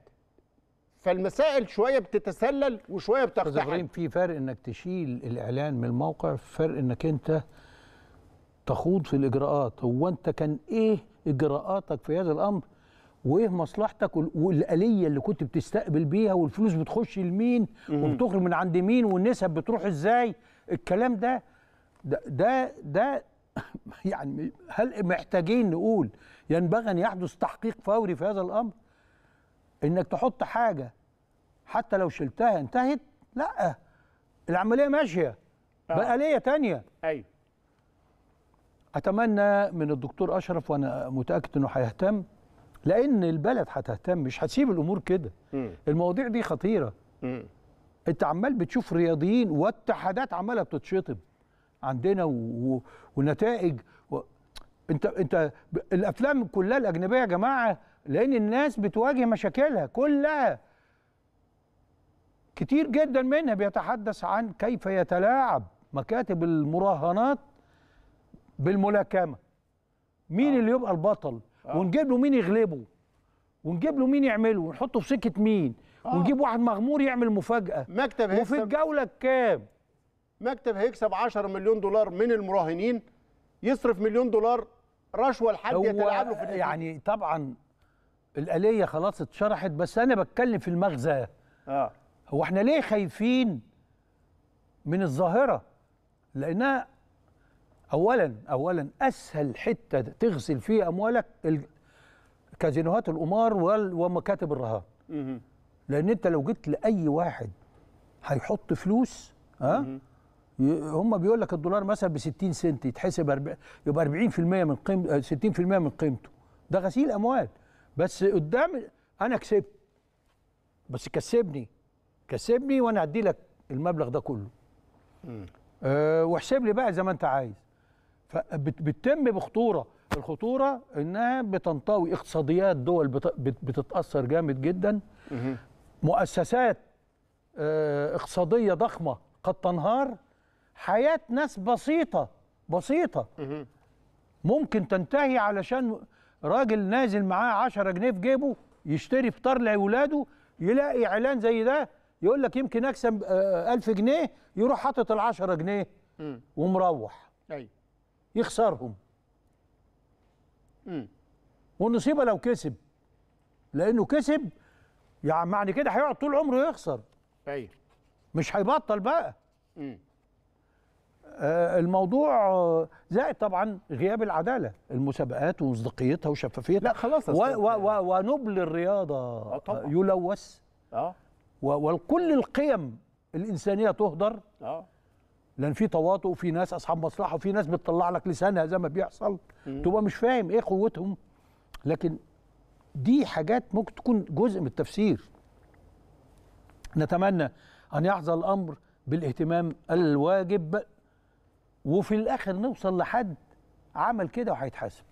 فالمسائل شويه بتتسلل وشويه بتقتحم في فرق انك تشيل الاعلان من الموقع فرق انك انت تخوض في الاجراءات هو انت كان ايه اجراءاتك في هذا الامر وايه مصلحتك والاليه اللي كنت بتستقبل بيها والفلوس بتخش لمين وبتخرج من عند مين والنسب بتروح ازاي الكلام ده ده ده, (laughs) يعني هل محتاجين نقول ينبغي ان يحدث تحقيق فوري في هذا الامر انك تحط حاجه حتى لو شلتها انتهت لا العمليه ماشيه بآليه بقى ليه تانية ايوه اتمنى من الدكتور اشرف وانا متاكد انه هيهتم لان البلد هتهتم مش هتسيب الامور كده المواضيع دي خطيره انت عمال بتشوف رياضيين واتحادات عماله بتتشطب عندنا و... و... ونتائج و... انت انت الافلام كلها الاجنبيه يا جماعه لان الناس بتواجه مشاكلها كلها كتير جدا منها بيتحدث عن كيف يتلاعب مكاتب المراهنات بالملاكمه مين آه. اللي يبقى البطل آه. ونجيب له مين يغلبه ونجيب له مين يعمله ونحطه في سكه مين آه. ونجيب واحد مغمور يعمل مفاجاه مكتب هيكسب وفي الجوله الكام مكتب هيكسب 10 مليون دولار من المراهنين يصرف مليون دولار رشوه لحد يتلعب له في الهجين. يعني طبعا الآلية خلاص اتشرحت بس أنا بتكلم في المغزى اه هو احنا ليه خايفين من الظاهرة؟ لأنها اولا اولا اسهل حته تغسل فيها اموالك كازينوهات القمار ومكاتب الرهان لان انت لو جيت لاي واحد هيحط فلوس ها هم بيقول لك الدولار مثلا ب 60 سنت يتحسب يبقى 40% من قيمته آه، 60% من قيمته ده غسيل اموال بس قدام انا كسبت بس كسبني كسبني وانا اديلك لك المبلغ ده كله أه واحسب لي بقى زي ما انت عايز فبتتم بخطوره الخطوره انها بتنطوي اقتصاديات دول بتتاثر جامد جدا مؤسسات آه، اقتصاديه ضخمه قد تنهار حياه ناس بسيطه بسيطه ممكن تنتهي علشان راجل نازل معاه 10 جنيه في جيبه يشتري فطار لاولاده يلاقي اعلان زي ده يقول لك يمكن اكسب 1000 آه، جنيه يروح حاطط ال 10 جنيه ومروح ايوه يخسرهم والنصيبه لو كسب لانه كسب يعني معنى كده هيقعد طول عمره يخسر ايوه مش هيبطل بقى امم آه الموضوع زائد طبعا غياب العداله المسابقات ومصداقيتها وشفافيتها لا خلاص و و و ونبل الرياضه آه يلوث اه وكل القيم الانسانيه تهدر اه لان في تواطؤ وفي ناس اصحاب مصلحه وفي ناس بتطلع لك لسانها زي ما بيحصل تبقى مش فاهم ايه قوتهم لكن دي حاجات ممكن تكون جزء من التفسير نتمنى ان يحظى الامر بالاهتمام الواجب وفي الاخر نوصل لحد عمل كده وهيتحاسب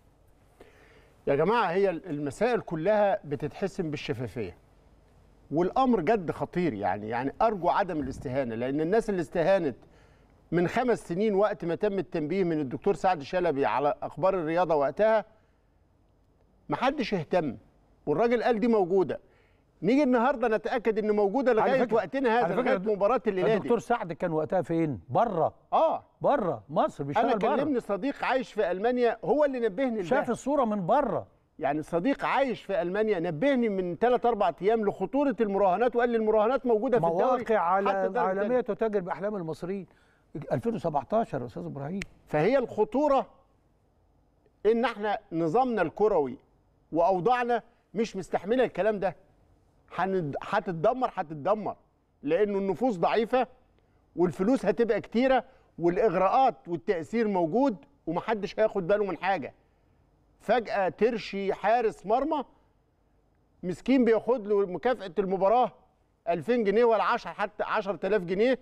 يا جماعه هي المسائل كلها بتتحسم بالشفافيه والامر جد خطير يعني يعني ارجو عدم الاستهانه لان الناس اللي استهانت من خمس سنين وقت ما تم التنبيه من الدكتور سعد شلبي على اخبار الرياضه وقتها محدش اهتم والراجل قال دي موجوده نيجي النهارده نتاكد ان موجوده لغايه وقتنا هذا لغايه مباراه الهلال الدكتور سعد كان وقتها فين بره اه بره مصر بيشتغل بره انا كلمني صديق عايش في المانيا هو اللي نبهني شاف الصوره من بره يعني صديق عايش في المانيا نبهني من 3 4 ايام لخطوره المراهنات وقال لي المراهنات موجوده في الدوري مواقع عالميه تتاجر باحلام المصريين 2017 يا استاذ ابراهيم فهي الخطوره ان احنا نظامنا الكروي واوضاعنا مش مستحمله الكلام ده هتتدمر هتتدمر لانه النفوس ضعيفه والفلوس هتبقى كتيره والاغراءات والتاثير موجود ومحدش هياخد باله من حاجه فجاه ترشي حارس مرمى مسكين بياخد له مكافاه المباراه 2000 جنيه ولا 10 حتى 10000 جنيه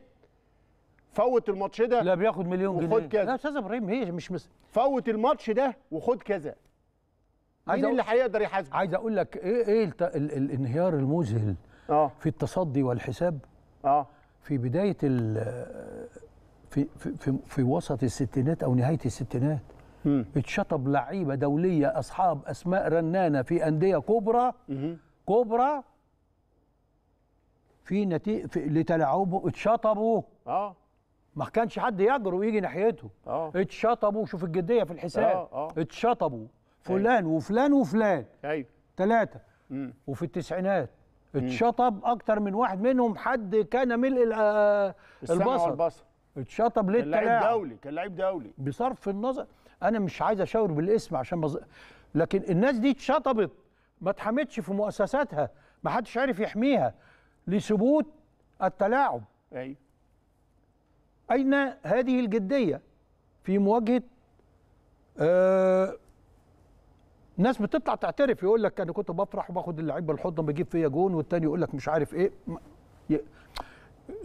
فوت الماتش ده لا بياخد مليون جنيه وخد كذا لا يا استاذ ابراهيم هي مش مثل فوت الماتش ده وخد كذا مين اللي هيقدر يحاسبه عايز اقول لك ايه ايه الت... ال... الانهيار المذهل اه في التصدي والحساب اه في بدايه ال... في في في, في وسط الستينات او نهايه الستينات م. اتشطب لعيبه دوليه اصحاب اسماء رنانه في انديه كبرى م. كبرى في نتيجه في... لتلاعبه اتشطبوا اه ما كانش حد يجرؤ ويجي ناحيته اه اتشطبوا شوف الجديه في الحساب اه اه اتشطبوا أيوه. فلان أيوه. وفلان وفلان ايوه ثلاثه وفي التسعينات اتشطب اكتر من واحد منهم حد كان ملء آه، آه، البصر البصر اتشطب ليه كان لعيب دولي كان لعيب دولي بصرف النظر انا مش عايز اشاور بالاسم عشان بز... لكن الناس دي اتشطبت ما اتحمتش في مؤسساتها ما حدش عرف يحميها لثبوت التلاعب ايوه أين هذه الجدية في مواجهة آه ناس بتطلع تعترف يقول لك أنا كنت بفرح وباخد اللعيبة الحضن بجيب فيا جون والتاني يقول لك مش عارف إيه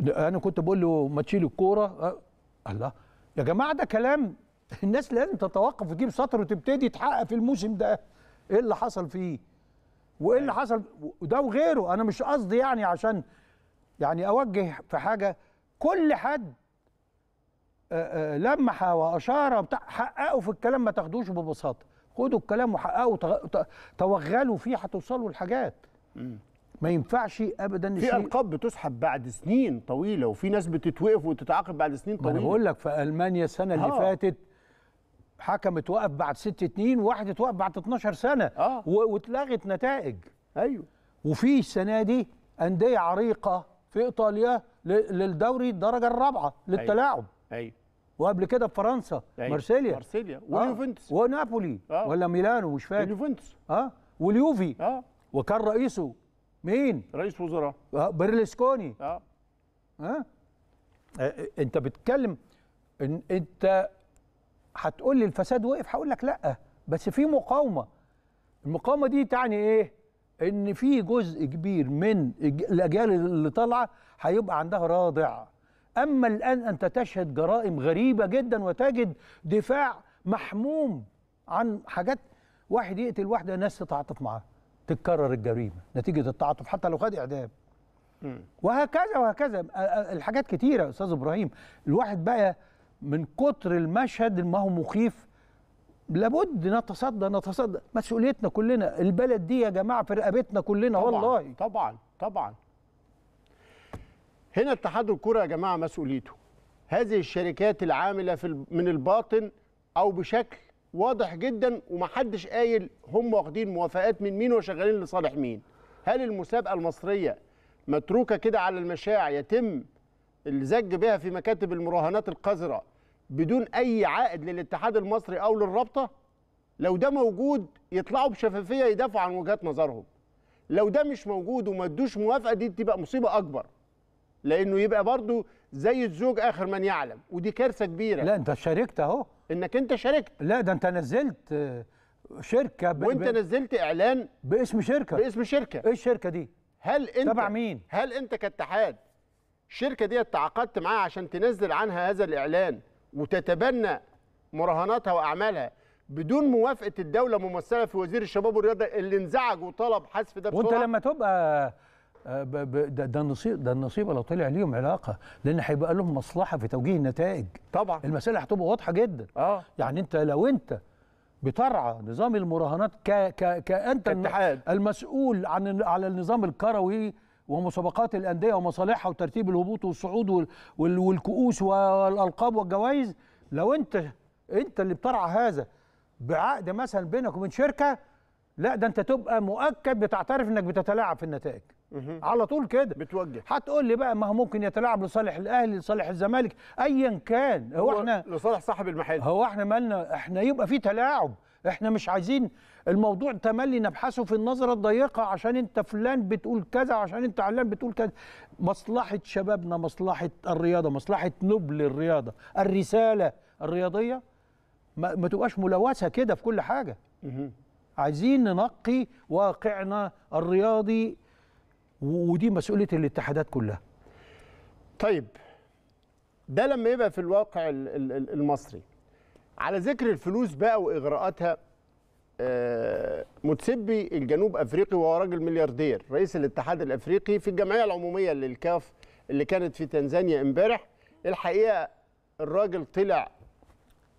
أنا كنت بقول له ما تشيل الكورة آه الله يا جماعة ده كلام الناس لازم تتوقف وتجيب سطر وتبتدي تحقق في الموسم ده إيه اللي حصل فيه وإيه اللي أيوة. حصل وده وغيره أنا مش قصدي يعني عشان يعني أوجه في حاجة كل حد لمح واشار بتاع حققوا في الكلام ما تاخدوش ببساطه خدوا الكلام وحققوا توغلوا فيه هتوصلوا لحاجات ما ينفعش ابدا في القاب بتسحب بعد سنين طويله وفي ناس بتتوقف وتتعاقب بعد سنين طويله انا بقول لك في المانيا السنه اللي آه. فاتت حكم اتوقف بعد ست سنين وواحد اتوقف بعد 12 سنه آه. واتلغت نتائج ايوه وفي السنه دي انديه عريقه في ايطاليا للدوري الدرجه الرابعه أيوه. للتلاعب ايوه, أيوه. وقبل كده بفرنسا أيوة. مارسيليا مارسيليا ويوفنتوس آه. ونابولي آه. ولا ميلانو مش فاكر يوفنتوس اه واليوفي اه وكان رئيسه مين؟ رئيس وزراء آه بيرلسكوني اه آه. آه. انت بتتكلم ان انت هتقول لي الفساد وقف هقول لك لا بس في مقاومه المقاومه دي تعني ايه؟ ان في جزء كبير من الاجيال اللي طالعه هيبقى عندها راضع أما الآن أنت تشهد جرائم غريبة جدا وتجد دفاع محموم عن حاجات واحد يقتل واحدة ناس تتعاطف معاه تتكرر الجريمة نتيجة التعاطف حتى لو خد إعدام وهكذا وهكذا الحاجات كتيرة يا أستاذ إبراهيم الواحد بقى من كتر المشهد ما هو مخيف لابد نتصدى نتصدى مسؤوليتنا كلنا البلد دي يا جماعة في رقبتنا كلنا طبعًا والله طبعا طبعا هنا اتحاد الكره يا جماعه مسؤوليته هذه الشركات العامله في من الباطن او بشكل واضح جدا ومحدش قايل هم واخدين موافقات من مين وشغالين لصالح مين هل المسابقه المصريه متروكه كده على المشاع يتم الزج بها في مكاتب المراهنات القذره بدون اي عائد للاتحاد المصري او للرابطه لو ده موجود يطلعوا بشفافيه يدافعوا عن وجهات نظرهم لو ده مش موجود وما ادوش موافقه دي تبقى مصيبه اكبر لانه يبقى برضه زي الزوج اخر من يعلم ودي كارثه كبيره لا انت شاركت اهو انك انت شاركت لا ده انت نزلت آه، شركه ب... وانت نزلت اعلان باسم شركه باسم شركه ايه الشركه دي هل انت تبع مين هل انت كاتحاد الشركه دي تعاقدت معاها عشان تنزل عنها هذا الاعلان وتتبنى مراهناتها واعمالها بدون موافقه الدوله ممثله في وزير الشباب والرياضه اللي انزعج وطلب حذف ده بسرعه وانت لما تبقى آه، ده ده النصيب ده النصيب لو طلع ليهم علاقه لان هيبقى لهم مصلحه في توجيه النتائج طبعا المسائل هتبقى واضحه جدا اه يعني انت لو انت بترعى نظام المراهنات ك ك كانت كاتحاد المسؤول عن على النظام الكروي ومسابقات الانديه ومصالحها وترتيب الهبوط والصعود والكؤوس والالقاب والجوائز لو انت انت اللي بترعى هذا بعقد مثلا بينك وبين شركه لا ده انت تبقى مؤكد بتعترف انك بتتلاعب في النتائج على طول كده بتوجه هتقول لي بقى ما هو ممكن يتلاعب لصالح الاهلي لصالح الزمالك ايا كان هو, هو احنا لصالح صاحب المحل هو احنا مالنا احنا يبقى في تلاعب احنا مش عايزين الموضوع تملي نبحثه في النظرة الضيقة عشان انت فلان بتقول كذا عشان انت علان بتقول كذا مصلحة شبابنا مصلحة الرياضة مصلحة نبل الرياضة الرسالة الرياضية ما, ما تبقاش ملوثة كده في كل حاجة عايزين ننقي واقعنا الرياضي ودي مسؤوليه الاتحادات كلها طيب ده لما يبقى في الواقع المصري على ذكر الفلوس بقى واغراءاتها آه، متسبي الجنوب افريقي وهو راجل ملياردير رئيس الاتحاد الافريقي في الجمعيه العموميه للكاف اللي كانت في تنزانيا امبارح الحقيقه الراجل طلع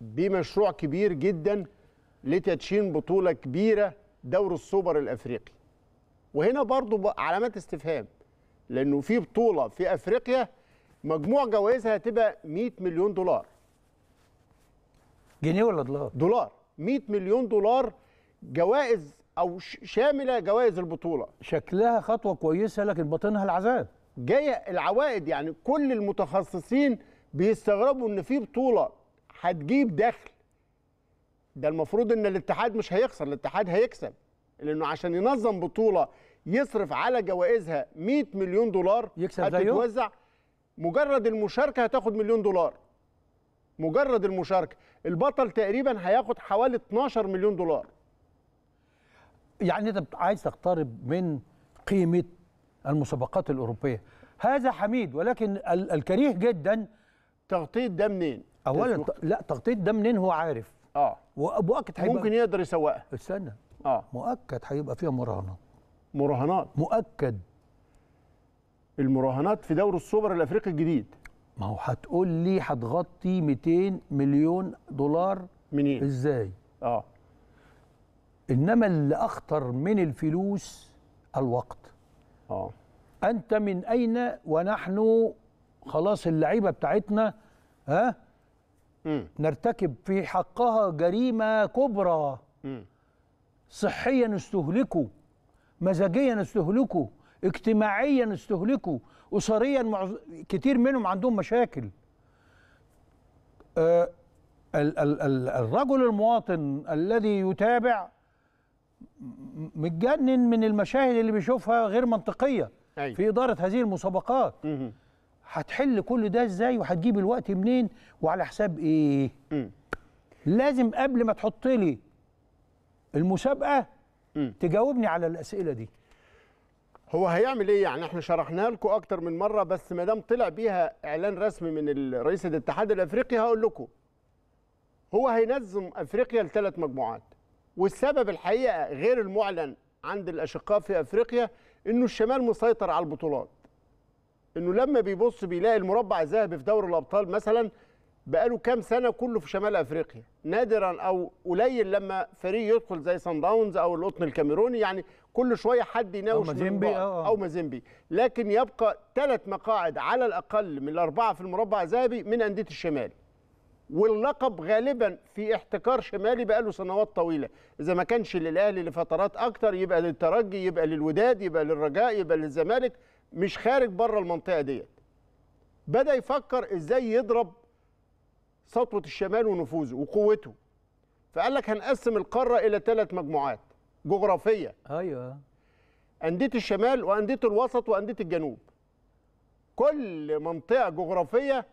بمشروع كبير جدا لتدشين بطوله كبيره دور السوبر الافريقي وهنا برضو علامات استفهام لانه في بطوله في افريقيا مجموع جوائزها هتبقى 100 مليون دولار جنيه ولا دولار دولار 100 مليون دولار جوائز او شامله جوائز البطوله شكلها خطوه كويسه لكن باطنها العذاب جايه العوائد يعني كل المتخصصين بيستغربوا ان في بطوله هتجيب دخل ده المفروض ان الاتحاد مش هيخسر الاتحاد هيكسب لانه عشان ينظم بطوله يصرف على جوائزها 100 مليون دولار يكسب هتتوزع مجرد المشاركه هتاخد مليون دولار مجرد المشاركه البطل تقريبا هياخد حوالي 12 مليون دولار يعني انت عايز تقترب من قيمه المسابقات الاوروبيه هذا حميد ولكن الكريه جدا تغطيه ده منين اولا ت... لا تغطيه ده منين هو عارف اه ومؤكد هيبقى ممكن يقدر يسوقها استنى اه مؤكد هيبقى فيها مراهنه مراهنات مؤكد المراهنات في دوري السوبر الافريقي الجديد ما هو هتقول لي هتغطي 200 مليون دولار منين إيه؟ ازاي اه انما اللي اخطر من الفلوس الوقت اه انت من اين ونحن خلاص اللعيبه بتاعتنا ها م. نرتكب في حقها جريمه كبرى م. صحيا استهلكوا مزاجيا استهلكوا اجتماعيا استهلكوا اسريا معز... كتير منهم عندهم مشاكل آه ال ال ال الرجل المواطن الذي يتابع متجنن من المشاهد اللي بيشوفها غير منطقيه أي. في اداره هذه المسابقات هتحل كل ده ازاي وهتجيب الوقت منين وعلى حساب ايه م. لازم قبل ما تحط لي المسابقه تجاوبني على الاسئله دي هو هيعمل ايه يعني احنا شرحنا لكم اكتر من مره بس ما دام طلع بيها اعلان رسمي من رئيس الاتحاد الافريقي هقول لكم هو هينظم افريقيا لثلاث مجموعات والسبب الحقيقه غير المعلن عند الاشقاء في افريقيا انه الشمال مسيطر على البطولات انه لما بيبص بيلاقي المربع الذهبي في دوري الابطال مثلا بقاله كام سنه كله في شمال افريقيا نادرا او قليل لما فريق يدخل زي سان داونز او القطن الكاميروني يعني كل شويه حد يناوش او مازيمبي آه، آه. او مازيمبي لكن يبقى ثلاث مقاعد على الاقل من الاربعه في المربع الذهبي من انديه الشمال واللقب غالبا في احتكار شمالي بقاله سنوات طويله اذا ما كانش للاهلي لفترات اكتر يبقى للترجي يبقى للوداد يبقى للرجاء يبقى للزمالك مش خارج بره المنطقه ديت بدا يفكر ازاي يضرب سطوة الشمال ونفوذه وقوته فقال لك هنقسم القارة إلى ثلاث مجموعات جغرافية أيوه أندية الشمال وأندية الوسط وأندية الجنوب كل منطقة جغرافية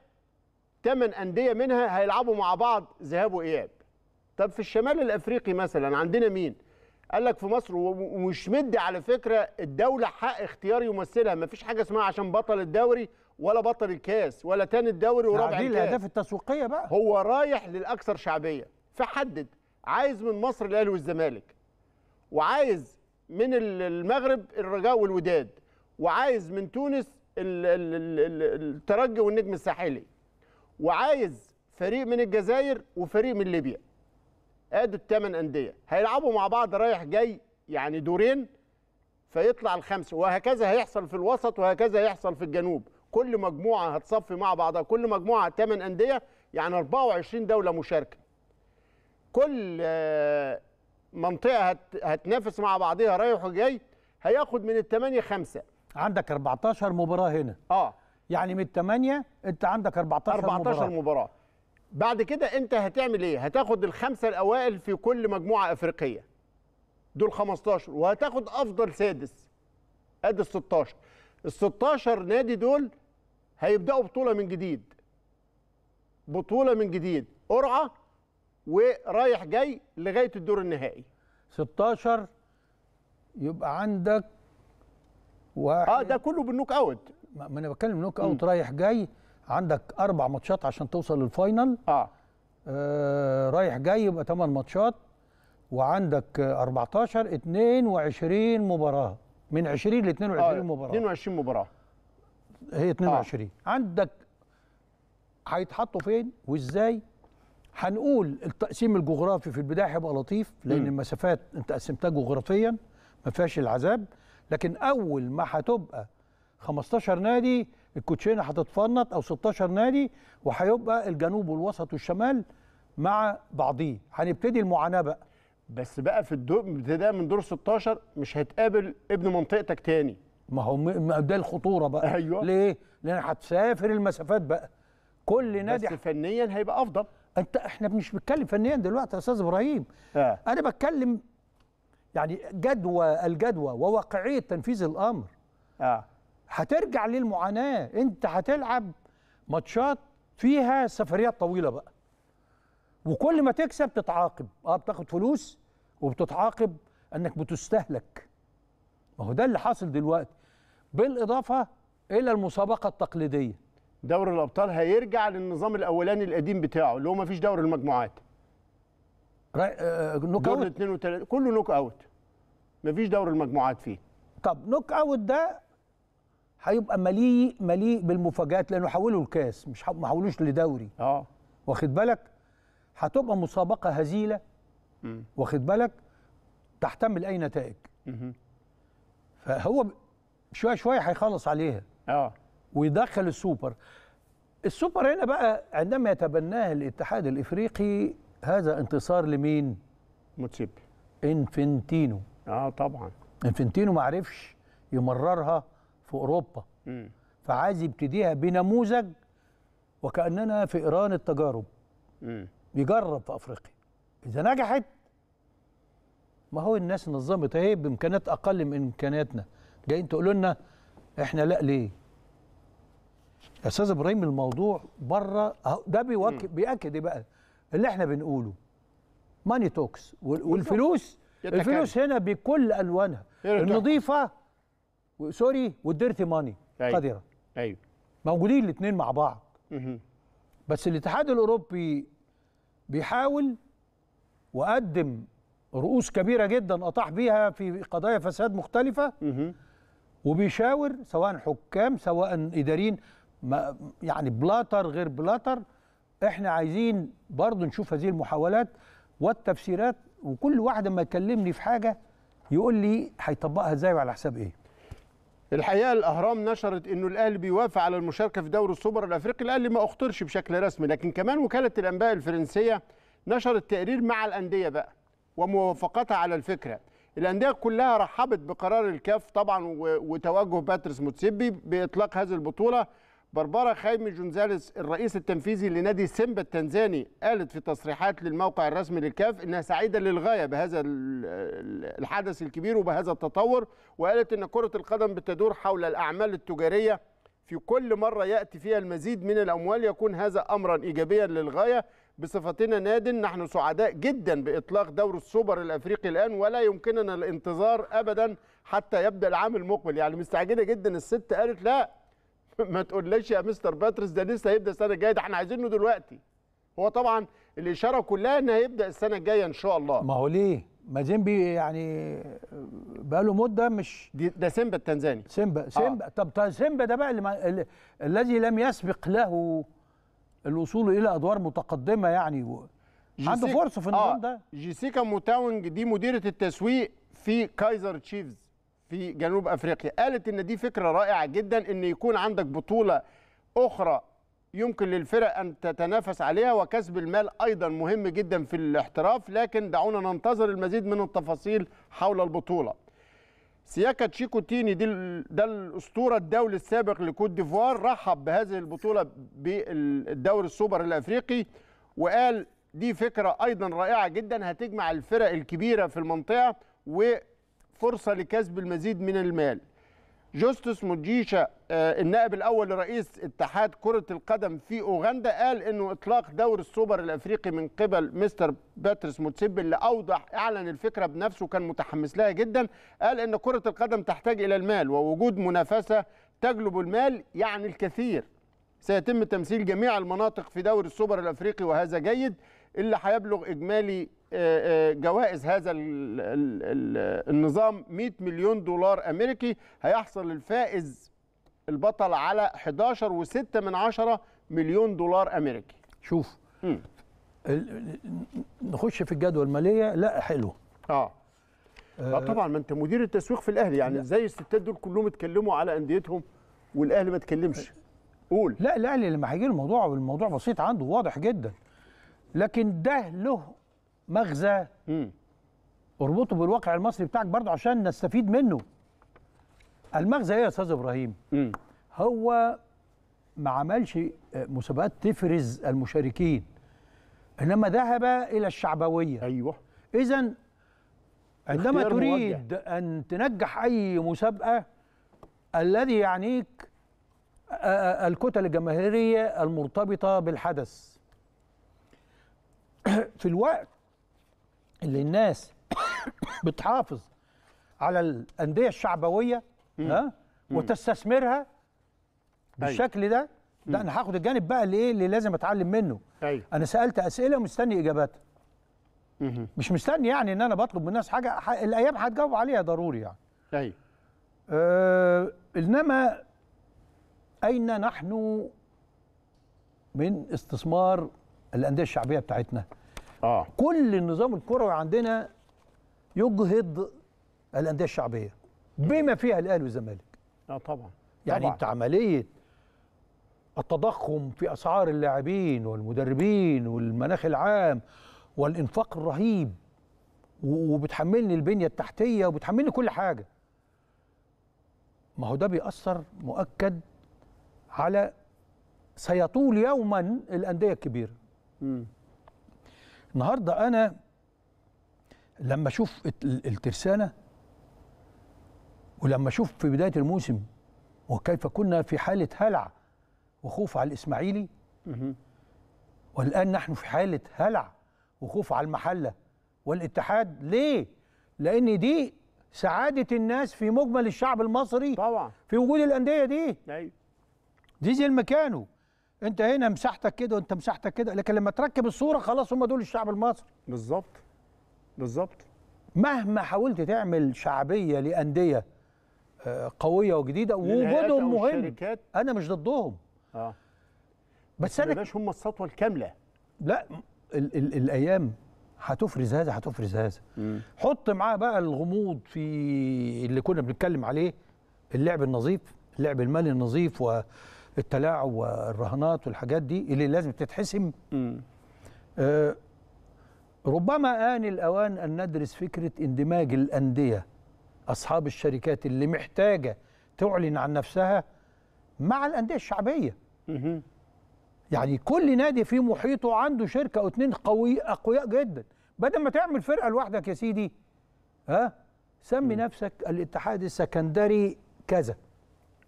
ثمان أندية منها هيلعبوا مع بعض ذهاب وإياب طب في الشمال الأفريقي مثلا عندنا مين؟ قال لك في مصر ومش مدي على فكرة الدولة حق اختيار يمثلها مفيش حاجة اسمها عشان بطل الدوري ولا بطل الكاس ولا تاني الدوري وربع الكاس دي الاهداف التسويقيه بقى هو رايح للاكثر شعبيه فحدد عايز من مصر الاهلي والزمالك وعايز من المغرب الرجاء والوداد وعايز من تونس الترجي والنجم الساحلي وعايز فريق من الجزائر وفريق من ليبيا ادوا الثمان انديه هيلعبوا مع بعض رايح جاي يعني دورين فيطلع الخمسه وهكذا هيحصل في الوسط وهكذا هيحصل في الجنوب كل مجموعه هتصفي مع بعضها كل مجموعه 8 انديه يعني 24 دوله مشاركه كل آه، منطقه هتنافس مع بعضها رايح وجاي هياخد من الثمانية خمسة عندك 14 مباراه هنا اه يعني من الثمانية انت عندك 14 14 مباراه, مباراة. بعد كده انت هتعمل ايه هتاخد الخمسه الاوائل في كل مجموعه افريقيه دول 15 وهتاخد افضل سادس ادي ال 16 ال 16 نادي دول هيبداوا بطوله من جديد بطوله من جديد قرعه ورايح جاي لغايه الدور النهائي 16 يبقى عندك واحد اه ده كله بالنوك اوت ما انا بتكلم نوك اوت رايح جاي عندك اربع ماتشات عشان توصل للفاينل اه, آه رايح جاي يبقى ثمان ماتشات وعندك 14 22 مباراه من 20 ل 22 آه مباراه 22 مباراه هي 22 آه. عندك هيتحطوا فين وازاي هنقول التقسيم الجغرافي في البدايه هيبقى لطيف لان م. المسافات انت قسمتها جغرافيا ما فيهاش العذاب لكن اول ما هتبقى 15 نادي الكوتشينه هتتفنط او 16 نادي وهيبقى الجنوب والوسط والشمال مع بعضيه هنبتدي المعاناه بقى بس بقى في الدور ابتداء من دور 16 مش هتقابل ابن منطقتك تاني ما هو ما ده الخطوره بقى ايوه ليه؟ لان هتسافر المسافات بقى كل نادي بس فنيا هيبقى افضل انت احنا مش بنتكلم فنيا دلوقتي يا استاذ ابراهيم آه. انا بتكلم يعني جدوى الجدوى وواقعيه تنفيذ الامر اه هترجع للمعاناه انت هتلعب ماتشات فيها سفريات طويله بقى وكل ما تكسب تتعاقب اه بتاخد فلوس وبتتعاقب انك بتستهلك ما هو ده اللي حاصل دلوقتي بالاضافه الى المسابقه التقليديه دوري الابطال هيرجع للنظام الاولاني القديم بتاعه اللي هو ما فيش دوري المجموعات آه، نوك اوت 2 كله نوك اوت ما فيش دوري المجموعات فيه طب نوك اوت ده هيبقى مليء مليء بالمفاجات لانه حولوا الكاس مش ما حولوش لدوري اه واخد بالك هتبقى مسابقه هزيله واخد بالك تحتمل اي نتائج مم. فهو شويه شويه هيخلص عليها اه ويدخل السوبر السوبر هنا بقى عندما يتبناه الاتحاد الافريقي هذا انتصار لمين موتسيبي انفنتينو اه طبعا انفنتينو ما عرفش يمررها في اوروبا امم فعايز يبتديها بنموذج وكاننا في ايران التجارب امم يجرب في افريقيا اذا نجحت ما هو الناس نظمت اهي بامكانيات اقل من امكانياتنا جايين تقولوا لنا احنا لا ليه يا استاذ ابراهيم الموضوع بره ده بياكد ايه بقى اللي احنا بنقوله ماني توكس والفلوس يتكلم. الفلوس هنا بكل الوانها النظيفه سوري والديرتي ماني أيوه. قذره ايوه موجودين الاثنين مع بعض بس الاتحاد الاوروبي بيحاول وقدم رؤوس كبيره جدا اطاح بيها في قضايا فساد مختلفه وبيشاور سواء حكام سواء اداريين يعني بلاطر غير بلاطر احنا عايزين برضه نشوف هذه المحاولات والتفسيرات وكل واحد ما يكلمني في حاجه يقول لي هيطبقها ازاي وعلى حساب ايه الحقيقه الاهرام نشرت انه الاهلي بيوافق على المشاركه في دوري السوبر الافريقي الاهلي ما اخطرش بشكل رسمي لكن كمان وكاله الانباء الفرنسيه نشرت تقرير مع الانديه بقى وموافقتها على الفكره الانديه كلها رحبت بقرار الكاف طبعا وتوجه باتريس موتسيبي باطلاق هذه البطوله بربارا خايمي جونزاليس الرئيس التنفيذي لنادي سيمبا التنزاني قالت في تصريحات للموقع الرسمي للكاف انها سعيده للغايه بهذا الحدث الكبير وبهذا التطور وقالت ان كره القدم بتدور حول الاعمال التجاريه في كل مره ياتي فيها المزيد من الاموال يكون هذا امرا ايجابيا للغايه بصفتنا ناد نحن سعداء جدا باطلاق دور السوبر الافريقي الان ولا يمكننا الانتظار ابدا حتى يبدا العام المقبل يعني مستعجله جدا الست قالت لا (laughs) ما تقولناش يا مستر باترس ده لسه هيبدا السنه الجايه ده احنا عايزينه دلوقتي هو طبعا الاشاره كلها ان هيبدا السنه الجايه ان شاء الله ما هو ليه ما زيمبي يعني بقاله مده مش دي ده سيمبا التنزاني سيمبا سيمبا آه. طب سيمبا ده بقى اللي الذي لم يسبق له الوصول الى ادوار متقدمه يعني عنده فرصه في النظام آه ده جيسيكا موتاونج دي مديره التسويق في كايزر تشيفز في جنوب افريقيا قالت ان دي فكره رائعه جدا ان يكون عندك بطوله اخرى يمكن للفرق ان تتنافس عليها وكسب المال ايضا مهم جدا في الاحتراف لكن دعونا ننتظر المزيد من التفاصيل حول البطوله سياكا تشيكو تيني دي ده الاسطوره الدولي السابق لكوت ديفوار رحب بهذه البطوله بالدوري السوبر الافريقي وقال دي فكره ايضا رائعه جدا هتجمع الفرق الكبيره في المنطقه وفرصه لكسب المزيد من المال جوستس موجيشا آه، النائب الاول لرئيس اتحاد كره القدم في اوغندا قال انه اطلاق دور السوبر الافريقي من قبل مستر باتريس موتسيب اللي اوضح اعلن الفكره بنفسه كان متحمس لها جدا قال ان كره القدم تحتاج الى المال ووجود منافسه تجلب المال يعني الكثير سيتم تمثيل جميع المناطق في دوري السوبر الافريقي وهذا جيد اللي هيبلغ اجمالي آه، آه، جوائز هذا النظام 100 مليون دولار أمريكي هيحصل الفائز البطل على 11 و6 من 10 مليون دولار أمريكي شوف نخش في الجدول المالية لا حلو آه. آه آه طبعا ما انت مدير التسويق في الاهلي يعني ازاي الستات دول كلهم اتكلموا على انديتهم والاهلي ما اتكلمش قول لا الاهلي لما هيجي الموضوع والموضوع بسيط عنده واضح جدا لكن ده له مغزى مم. اربطه بالواقع المصري بتاعك برضه عشان نستفيد منه المغزى ايه يا استاذ ابراهيم مم. هو ما عملش آه، مسابقات تفرز المشاركين انما ذهب الى الشعبويه ايوه اذا عندما تريد موجه. ان تنجح اي مسابقه الذي يعنيك آه، آه، الكتل الجماهيريه المرتبطه بالحدث (coughs) في الوقت اللي الناس (coughs) بتحافظ على الانديه الشعبويه ها وتستثمرها بالشكل ده ده انا هاخد الجانب بقى اللي ايه اللي لازم اتعلم منه أيوة. انا سالت اسئله ومستني اجاباتها مش مستني يعني ان انا بطلب من الناس حاجه ح... الايام هتجاوب عليها ضروري يعني ايوه آه انما اين نحن من استثمار الانديه الشعبيه بتاعتنا آه. كل النظام الكروي عندنا يجهض الانديه الشعبيه بما فيها الاهلي والزمالك اه طبعا يعني طبعا. انت عمليه التضخم في اسعار اللاعبين والمدربين والمناخ العام والانفاق الرهيب وبتحملني البنيه التحتيه وبتحملني كل حاجه ما هو ده بيأثر مؤكد على سيطول يوما الانديه الكبيره م. النهارده انا لما اشوف الترسانه ولما اشوف في بدايه الموسم وكيف كنا في حاله هلع وخوف على الاسماعيلي والان نحن في حاله هلع وخوف على المحله والاتحاد ليه؟ لان دي سعاده الناس في مجمل الشعب المصري طبعا في وجود الانديه دي ايوه دي زي مكانه انت هنا مساحتك كده وانت مساحتك كده لكن لما تركب الصوره خلاص هم دول الشعب المصري بالظبط بالظبط مهما حاولت تعمل شعبيه لانديه آه، قويه وجديده وجودهم مهم انا مش ضدهم اه بس, بس انا هم السطوه الكامله لا ال ال الايام هتفرز هذا هتفرز هذا حط معاه بقى الغموض في اللي كنا بنتكلم عليه اللعب النظيف اللعب المالي النظيف و التلاعب والرهانات والحاجات دي اللي لازم تتحسم آه ربما آن الأوان أن ندرس فكرة اندماج الأندية أصحاب الشركات اللي محتاجة تعلن عن نفسها مع الأندية الشعبية يعني كل نادي في محيطه عنده شركة أو اتنين قوي أقوياء جدا بدل ما تعمل فرقة لوحدك يا سيدي ها سمي نفسك الاتحاد السكندري كذا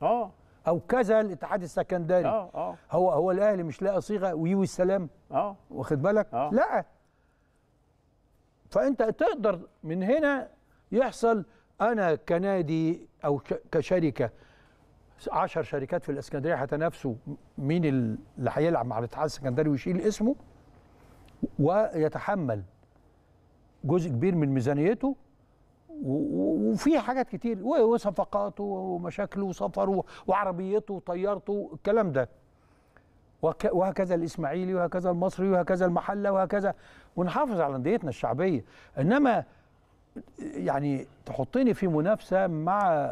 اه او كذا الاتحاد السكندري اه اه هو هو الاهلي مش لاقي صيغه ويوي السلام اه واخد بالك أوه. لا فانت تقدر من هنا يحصل انا كنادي او كشركه 10 شركات في الاسكندريه هتنافسوا مين اللي هيلعب مع الاتحاد السكندري ويشيل اسمه ويتحمل جزء كبير من ميزانيته وفي حاجات كتير وصفقاته ومشاكله وسفره وعربيته وطيارته الكلام ده وهكذا الاسماعيلي وهكذا المصري وهكذا المحله وهكذا ونحافظ على انديتنا الشعبيه انما يعني تحطني في منافسه مع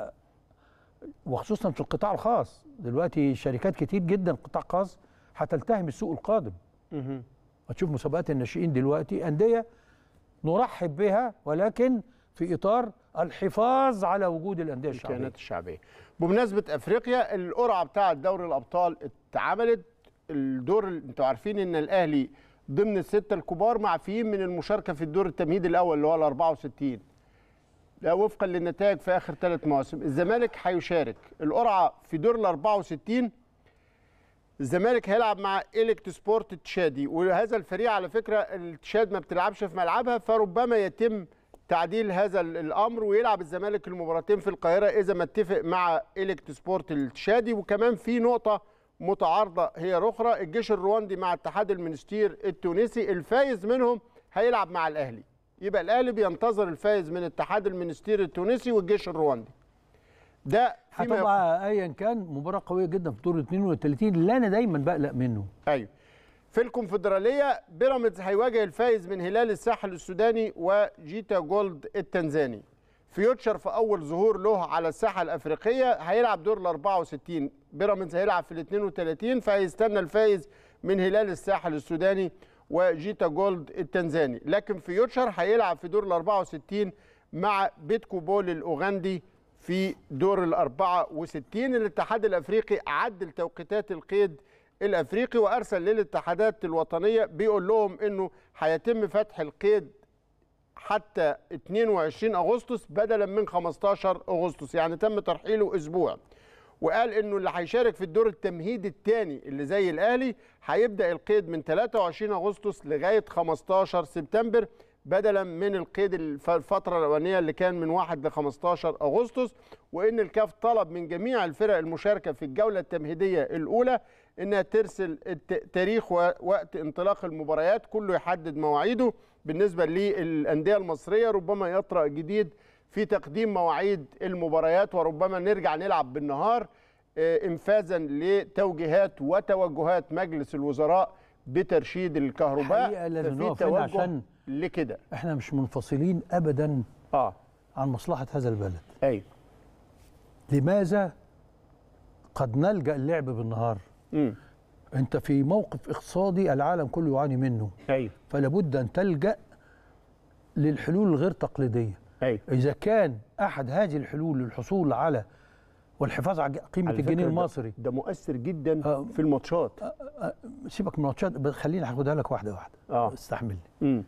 وخصوصا في القطاع الخاص دلوقتي شركات كتير جدا قطاع خاص هتلتهم السوق القادم هتشوف مسابقات الناشئين دلوقتي انديه نرحب بها ولكن في اطار الحفاظ على وجود الانديه الشعبيه الكيانات الشعبيه بمناسبه افريقيا القرعه بتاعه دوري الابطال اتعملت الدور انتوا عارفين ان الاهلي ضمن السته الكبار معفيين من المشاركه في الدور التمهيدي الاول اللي هو ال 64 ده وفقا للنتائج في اخر ثلاث مواسم الزمالك هيشارك القرعه في دور ال 64 الزمالك هيلعب مع إلكت سبورت تشادي وهذا الفريق على فكره التشاد ما بتلعبش في ملعبها فربما يتم تعديل هذا الامر ويلعب الزمالك المباراتين في القاهره اذا ما اتفق مع الكت سبورت التشادي وكمان في نقطه متعارضه هي اخرى الجيش الرواندي مع اتحاد المنستير التونسي الفايز منهم هيلعب مع الاهلي يبقى الاهلي بينتظر الفايز من اتحاد المنستير التونسي والجيش الرواندي ده هتبقى ايا كان مباراه قويه جدا في دور 32 اللي انا دايما بقلق منه ايوه في الكونفدرالية بيراميدز هيواجه الفائز من هلال الساحل السوداني وجيتا جولد التنزاني فيوتشر في اول ظهور له على الساحه الافريقيه هيلعب دور ال 64 بيراميدز هيلعب في ال 32 فهيستنى الفايز من هلال الساحل السوداني وجيتا جولد التنزاني لكن فيوتشر هيلعب في دور ال 64 مع بيتكو بول الاوغندي في دور ال 64 الاتحاد الافريقي عدل توقيتات القيد الافريقي وارسل للاتحادات الوطنيه بيقول لهم انه هيتم فتح القيد حتى 22 اغسطس بدلا من 15 اغسطس يعني تم ترحيله اسبوع وقال انه اللي هيشارك في الدور التمهيدي الثاني اللي زي الاهلي هيبدا القيد من 23 اغسطس لغايه 15 سبتمبر بدلا من القيد الفتره الاولانيه اللي كان من 1 ل 15 اغسطس وان الكاف طلب من جميع الفرق المشاركه في الجوله التمهيديه الاولى انها ترسل تاريخ ووقت انطلاق المباريات كله يحدد مواعيده بالنسبه للانديه المصريه ربما يطرا جديد في تقديم مواعيد المباريات وربما نرجع نلعب بالنهار آه، انفاذا لتوجيهات وتوجهات مجلس الوزراء بترشيد الكهرباء في توجه عشان لكده احنا مش منفصلين ابدا اه عن مصلحه هذا البلد ايوه لماذا قد نلجا اللعب بالنهار مم. انت في موقف اقتصادي العالم كله يعاني منه ايوه فلابد ان تلجا للحلول الغير تقليديه ايوه اذا كان احد هذه الحلول للحصول على والحفاظ على قيمه على الجنيه المصري ده مؤثر جدا آه في الماتشات آه آه, آه، سيبك من الماتشات خليني هاخدها لك واحده واحده اه استحملني امم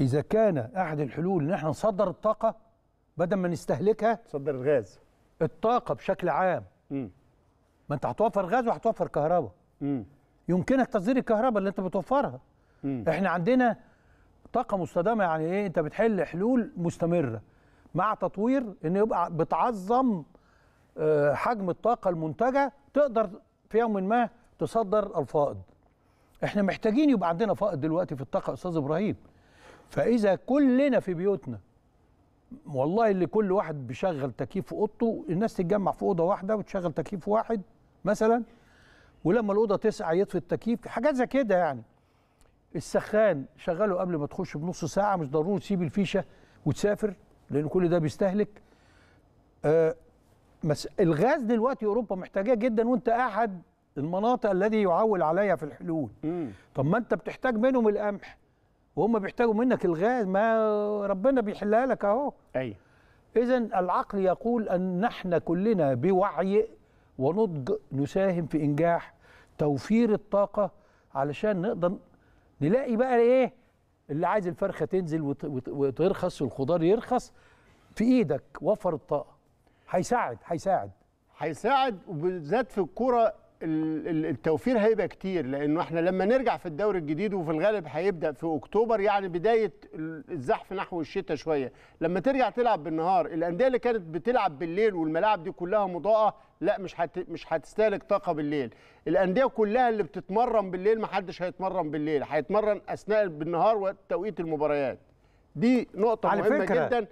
اذا كان احد الحلول ان احنا نصدر الطاقه بدل ما نستهلكها نصدر الغاز الطاقه بشكل عام مم. ما انت هتوفر غاز وهتوفر كهرباء يمكنك تصدير الكهرباء اللي انت بتوفرها مم. احنا عندنا طاقه مستدامه يعني ايه انت بتحل حلول مستمره مع تطوير ان يبقى بتعظم آه، حجم الطاقه المنتجه تقدر في يوم ما تصدر الفائض احنا محتاجين يبقى عندنا فائض دلوقتي في الطاقه استاذ ابراهيم فاذا كلنا في بيوتنا والله اللي كل واحد بيشغل تكييف في اوضته الناس تتجمع في اوضه واحده وتشغل تكييف واحد مثلا ولما الاوضه تسقع يطفي التكييف حاجات زي كده يعني السخان شغله قبل ما تخش بنص ساعه مش ضروري تسيب الفيشه وتسافر لان كل ده بيستهلك آه مس الغاز دلوقتي اوروبا محتاجاه جدا وانت احد المناطق الذي يعول عليها في الحلول مم. طب ما انت بتحتاج منهم القمح وهم بيحتاجوا منك الغاز ما ربنا بيحلها لك اهو ايوه اذا العقل يقول ان نحن كلنا بوعي ونضج نساهم في انجاح توفير الطاقه علشان نقدر نلاقي بقى ايه اللي عايز الفرخه تنزل وترخص والخضار يرخص في ايدك وفر الطاقه هيساعد هيساعد هيساعد وبالذات في الكره التوفير هيبقى كتير لانه احنا لما نرجع في الدوري الجديد وفي الغالب هيبدا في اكتوبر يعني بدايه الزحف نحو الشتاء شويه لما ترجع تلعب بالنهار الانديه اللي كانت بتلعب بالليل والملاعب دي كلها مضاءه لا مش هت... مش هتستهلك طاقه بالليل الانديه كلها اللي بتتمرن بالليل ما حدش هيتمرن بالليل هيتمرن اثناء بالنهار وتوقيت المباريات دي نقطه على مهمه فكرة. جدا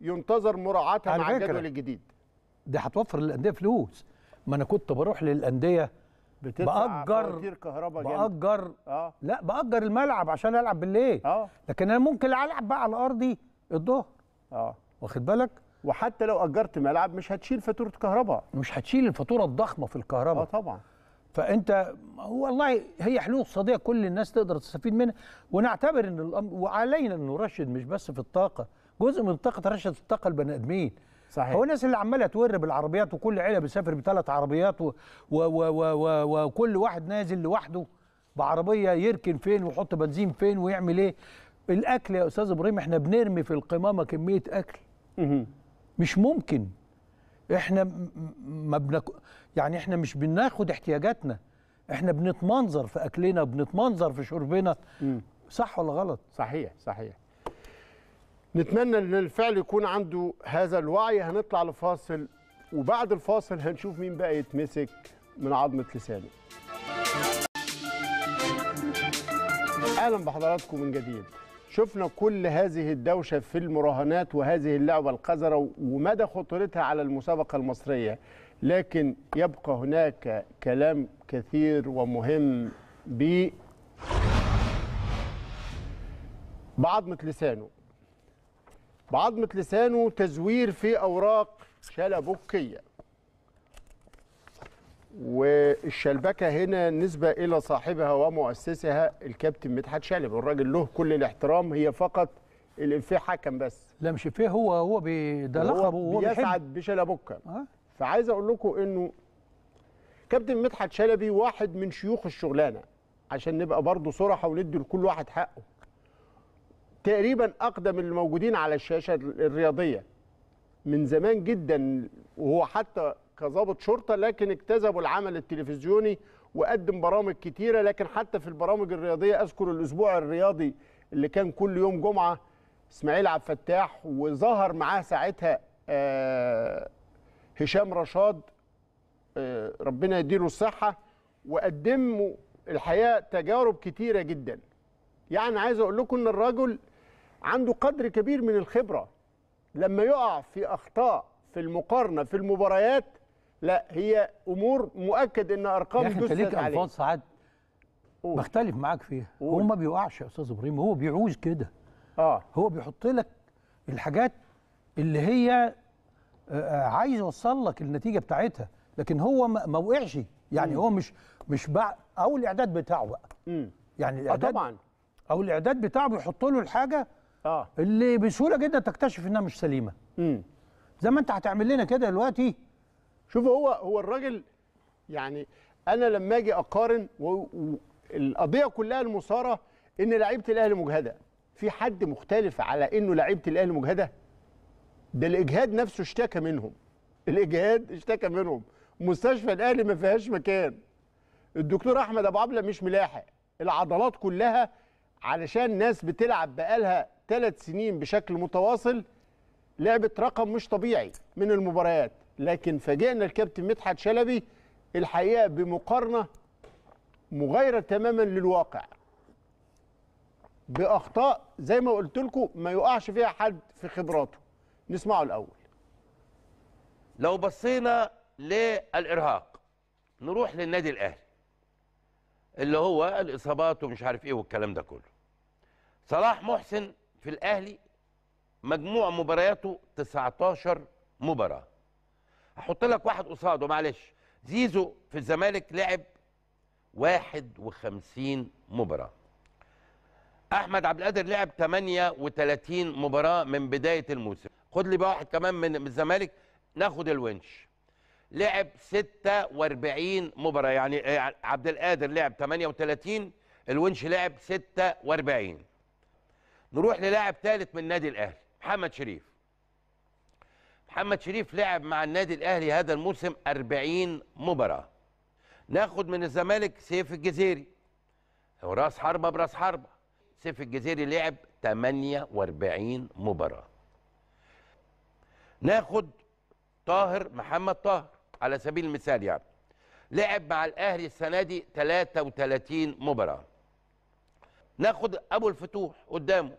ينتظر مراعاتها مع الجدول الجديد دي هتوفر للانديه فلوس ما انا كنت بروح للانديه بأجر كهرباء بأجر آه. لا بأجر الملعب عشان العب بالليل آه. لكن انا ممكن العب بقى على ارضي الظهر اه واخد بالك وحتى لو اجرت ملعب مش هتشيل فاتوره كهرباء مش هتشيل الفاتوره الضخمه في الكهرباء اه طبعا فانت والله هي حلول اقتصاديه كل الناس تقدر تستفيد منها ونعتبر ان الامر وعلينا ان نرشد مش بس في الطاقه جزء من الطاقه ترشد الطاقه البني ادمين صحيح هو الناس اللي عماله تور بالعربيات وكل عيله بتسافر بثلاث عربيات وكل واحد نازل لوحده بعربيه يركن فين ويحط بنزين فين ويعمل ايه الاكل يا استاذ ابراهيم احنا بنرمي في القمامه كميه اكل مش ممكن احنا ما بنك... يعني احنا مش بناخد احتياجاتنا احنا بنتمنظر في اكلنا بنتمنظر في شربنا صح ولا غلط صحيح صحيح نتمنى ان الفعل يكون عنده هذا الوعي هنطلع لفاصل وبعد الفاصل هنشوف مين بقى يتمسك من عظمه لسانه اهلا بحضراتكم من جديد شفنا كل هذه الدوشة في المراهنات وهذه اللعبة القذرة ومدى خطورتها على المسابقة المصرية لكن يبقى هناك كلام كثير ومهم ب بعضمة لسانه بعضمة لسانه تزوير في أوراق شلبكية والشلبكه هنا نسبه الى صاحبها ومؤسسها الكابتن مدحت شلبي والراجل له كل الاحترام هي فقط الافيه حكم بس لا مش افيه هو هو ده لقبه هو بيسعد بشلبكه أه؟ فعايز اقول لكم انه كابتن مدحت شلبي واحد من شيوخ الشغلانه عشان نبقى برضه صراحه وندي لكل واحد حقه تقريبا اقدم اللي موجودين على الشاشه الرياضيه من زمان جدا وهو حتى كظابط شرطه لكن اجتذبوا العمل التلفزيوني وقدم برامج كتيره لكن حتى في البرامج الرياضيه اذكر الاسبوع الرياضي اللي كان كل يوم جمعه اسماعيل عبد الفتاح وظهر معاه ساعتها آه، هشام رشاد آه، ربنا يديله الصحه وقدموا الحقيقه تجارب كتيره جدا يعني عايز اقول لكم ان الراجل عنده قدر كبير من الخبره لما يقع في اخطاء في المقارنه في المباريات لا هي امور مؤكد ان ارقام دست عليها انت ليك الفاظ ساعات بختلف معاك فيها هو ما بيوقعش يا استاذ ابراهيم هو بيعوز كده اه هو بيحط لك الحاجات اللي هي آه، آه، عايز يوصل لك النتيجه بتاعتها لكن هو ما وقعش يعني مم. هو مش مش بقى او الاعداد بتاعه بقى م. يعني آه، الاعداد طبعا او الاعداد بتاعه بيحط له الحاجه اه اللي بسهوله جدا تكتشف انها مش سليمه امم زي ما انت هتعمل لنا كده دلوقتي شوف هو هو الراجل يعني انا لما اجي اقارن والقضيه كلها المثاره ان لعيبه الاهلي مجهده في حد مختلف على انه لعيبه الاهلي مجهده ده الاجهاد نفسه اشتكى منهم الاجهاد اشتكى منهم مستشفى الاهلي ما فيهاش مكان الدكتور احمد ابو عبله مش ملاحق العضلات كلها علشان ناس بتلعب بقالها ثلاث سنين بشكل متواصل لعبت رقم مش طبيعي من المباريات لكن فاجئنا الكابتن مدحت شلبي الحقيقه بمقارنه مغايره تماما للواقع باخطاء زي ما قلت لكم ما يقعش فيها حد في خبراته نسمعه الاول لو بصينا للارهاق نروح للنادي الاهلي اللي هو الاصابات ومش عارف ايه والكلام ده كله صلاح محسن في الاهلي مجموع مبارياته 19 مباراه احط لك واحد قصاده معلش زيزو في الزمالك لعب 51 مباراه احمد عبد القادر لعب 38 مباراه من بدايه الموسم خد لي بقى واحد كمان من الزمالك ناخد الونش لعب 46 مباراه يعني آه، عبد القادر لعب 38 الونش لعب 46 نروح للاعب ثالث من نادي الاهلي محمد شريف محمد شريف لعب مع النادي الاهلي هذا الموسم 40 مباراه ناخد من الزمالك سيف الجزيري راس حربه براس حربه سيف الجزيري لعب 48 مباراه ناخد طاهر محمد طاهر على سبيل المثال يعني لعب مع الاهلي السنه دي 33 مباراه ناخد ابو الفتوح قدامه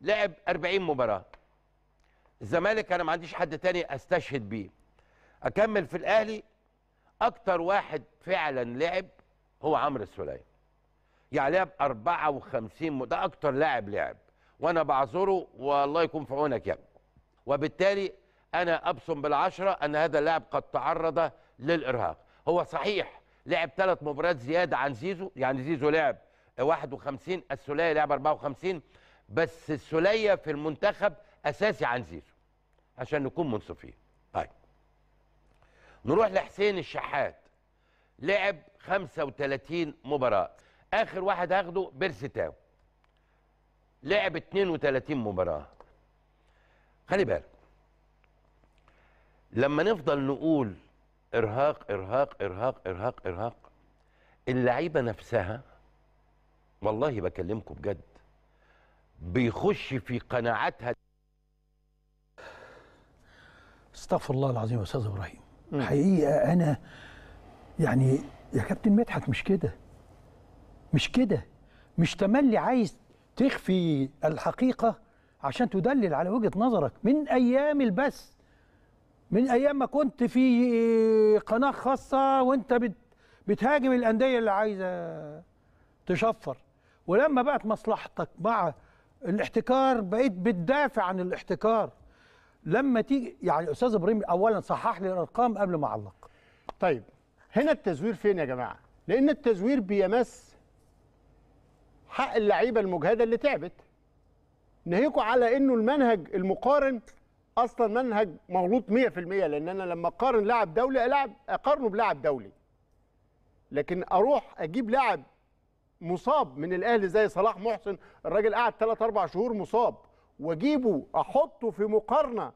لعب 40 مباراه الزمالك انا ما عنديش حد تاني استشهد بيه اكمل في الاهلي اكتر واحد فعلا لعب هو عمرو السليم يعني لعب 54 ده اكتر لاعب لعب وانا بعذره والله يكون في عونك يا وبالتالي انا ابصم بالعشره ان هذا اللاعب قد تعرض للارهاق هو صحيح لعب ثلاث مباريات زياده عن زيزو يعني زيزو لعب 51 السليه لعب 54 بس السليه في المنتخب اساسي عن زيزو عشان نكون منصفين طيب نروح لحسين الشحات لعب 35 مباراه اخر واحد هاخده بيرسي تاو لعب 32 مباراه خلي بالك لما نفضل نقول ارهاق ارهاق ارهاق ارهاق ارهاق اللعيبه نفسها والله بكلمكم بجد بيخش في قناعتها استغفر الله العظيم يا استاذ ابراهيم حقيقه انا يعني يا كابتن مدحت مش كده مش كده مش تملي عايز تخفي الحقيقه عشان تدلل على وجهه نظرك من ايام البث من ايام ما كنت في قناه خاصه وانت بت بتهاجم الانديه اللي عايزه تشفر ولما بقت مصلحتك مع الاحتكار بقيت بتدافع عن الاحتكار لما تيجي يعني استاذ ابراهيم اولا صحح لي الارقام قبل ما اعلق طيب هنا التزوير فين يا جماعه لان التزوير بيمس حق اللعيبه المجهده اللي تعبت ناهيكوا على انه المنهج المقارن اصلا منهج مغلوط 100% لان انا لما اقارن لاعب دولي العب اقارنه بلاعب دولي لكن اروح اجيب لاعب مصاب من الاهلي زي صلاح محسن الراجل قعد 3 4 شهور مصاب واجيبه احطه في مقارنه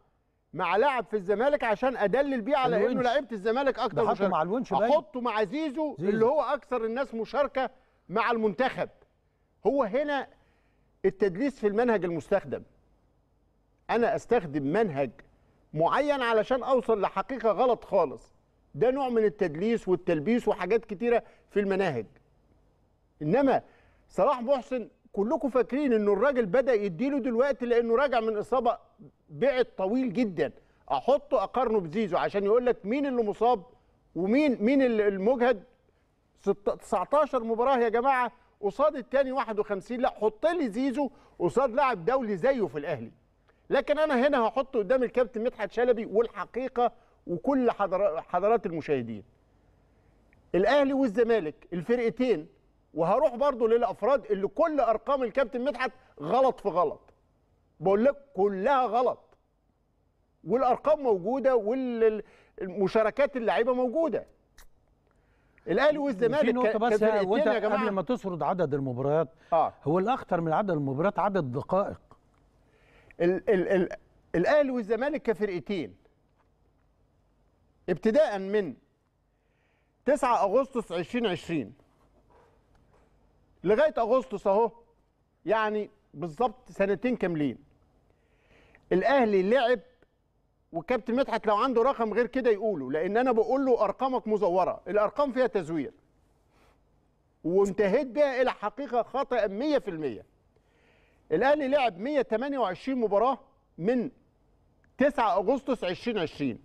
مع لاعب في الزمالك عشان ادلل بيه على الونش. انه لعيبه الزمالك اكتر مشاركه مع الونش احطه مع زيزو, زيزو اللي هو اكثر الناس مشاركه مع المنتخب هو هنا التدليس في المنهج المستخدم انا استخدم منهج معين علشان اوصل لحقيقه غلط خالص ده نوع من التدليس والتلبيس وحاجات كتيره في المناهج انما صلاح محسن كلكم فاكرين انه الراجل بدا يديله دلوقتي لانه راجع من اصابه بعد طويل جدا احطه اقارنه بزيزو عشان يقول لك مين اللي مصاب ومين مين المجهد 19 مباراه يا جماعه قصاد الثاني 51 لا حط لي زيزو قصاد لاعب دولي زيه في الاهلي لكن انا هنا هحطه قدام الكابتن مدحت شلبي والحقيقه وكل حضرات المشاهدين الاهلي والزمالك الفرقتين وهروح برضو للافراد اللي كل ارقام الكابتن مدحت غلط في غلط بقول لك كلها غلط والارقام موجوده والمشاركات اللعيبه موجوده الاهلي والزمالك في نقطه بس يا جماعة. قبل ما تسرد عدد المباريات آه. هو الاخطر من عدد المباريات عدد دقائق ال ال ال الاهلي والزمالك كفرقتين ابتداء من 9 اغسطس 2020 لغايه اغسطس اهو يعني بالظبط سنتين كاملين الاهلي لعب وكابتن مدحت لو عنده رقم غير كده يقوله لان انا بقول له ارقامك مزوره الارقام فيها تزوير وانتهيت بها الى حقيقه خاطئه 100% الاهلي لعب 128 مباراه من 9 اغسطس 2020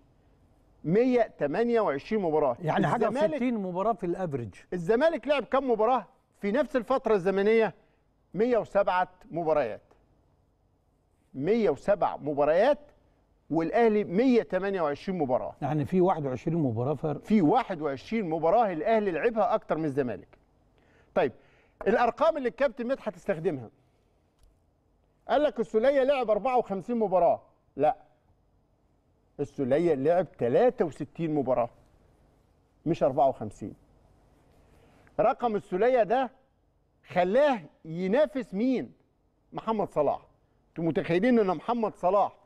128 مباراه يعني حاجه 60 مباراه في الافريج الزمالك لعب كام مباراه في نفس الفترة الزمنية 107 مباريات 107 مباريات والاهلي 128 مباراه يعني في 21 مباراه فرق في 21 مباراه الاهلي لعبها اكتر من الزمالك طيب الارقام اللي الكابتن مدحت استخدمها قال لك السوليه لعب 54 مباراه لا السوليه لعب 63 مباراه مش 54 رقم السلية ده خلاه ينافس مين محمد صلاح انتوا متخيلين ان محمد صلاح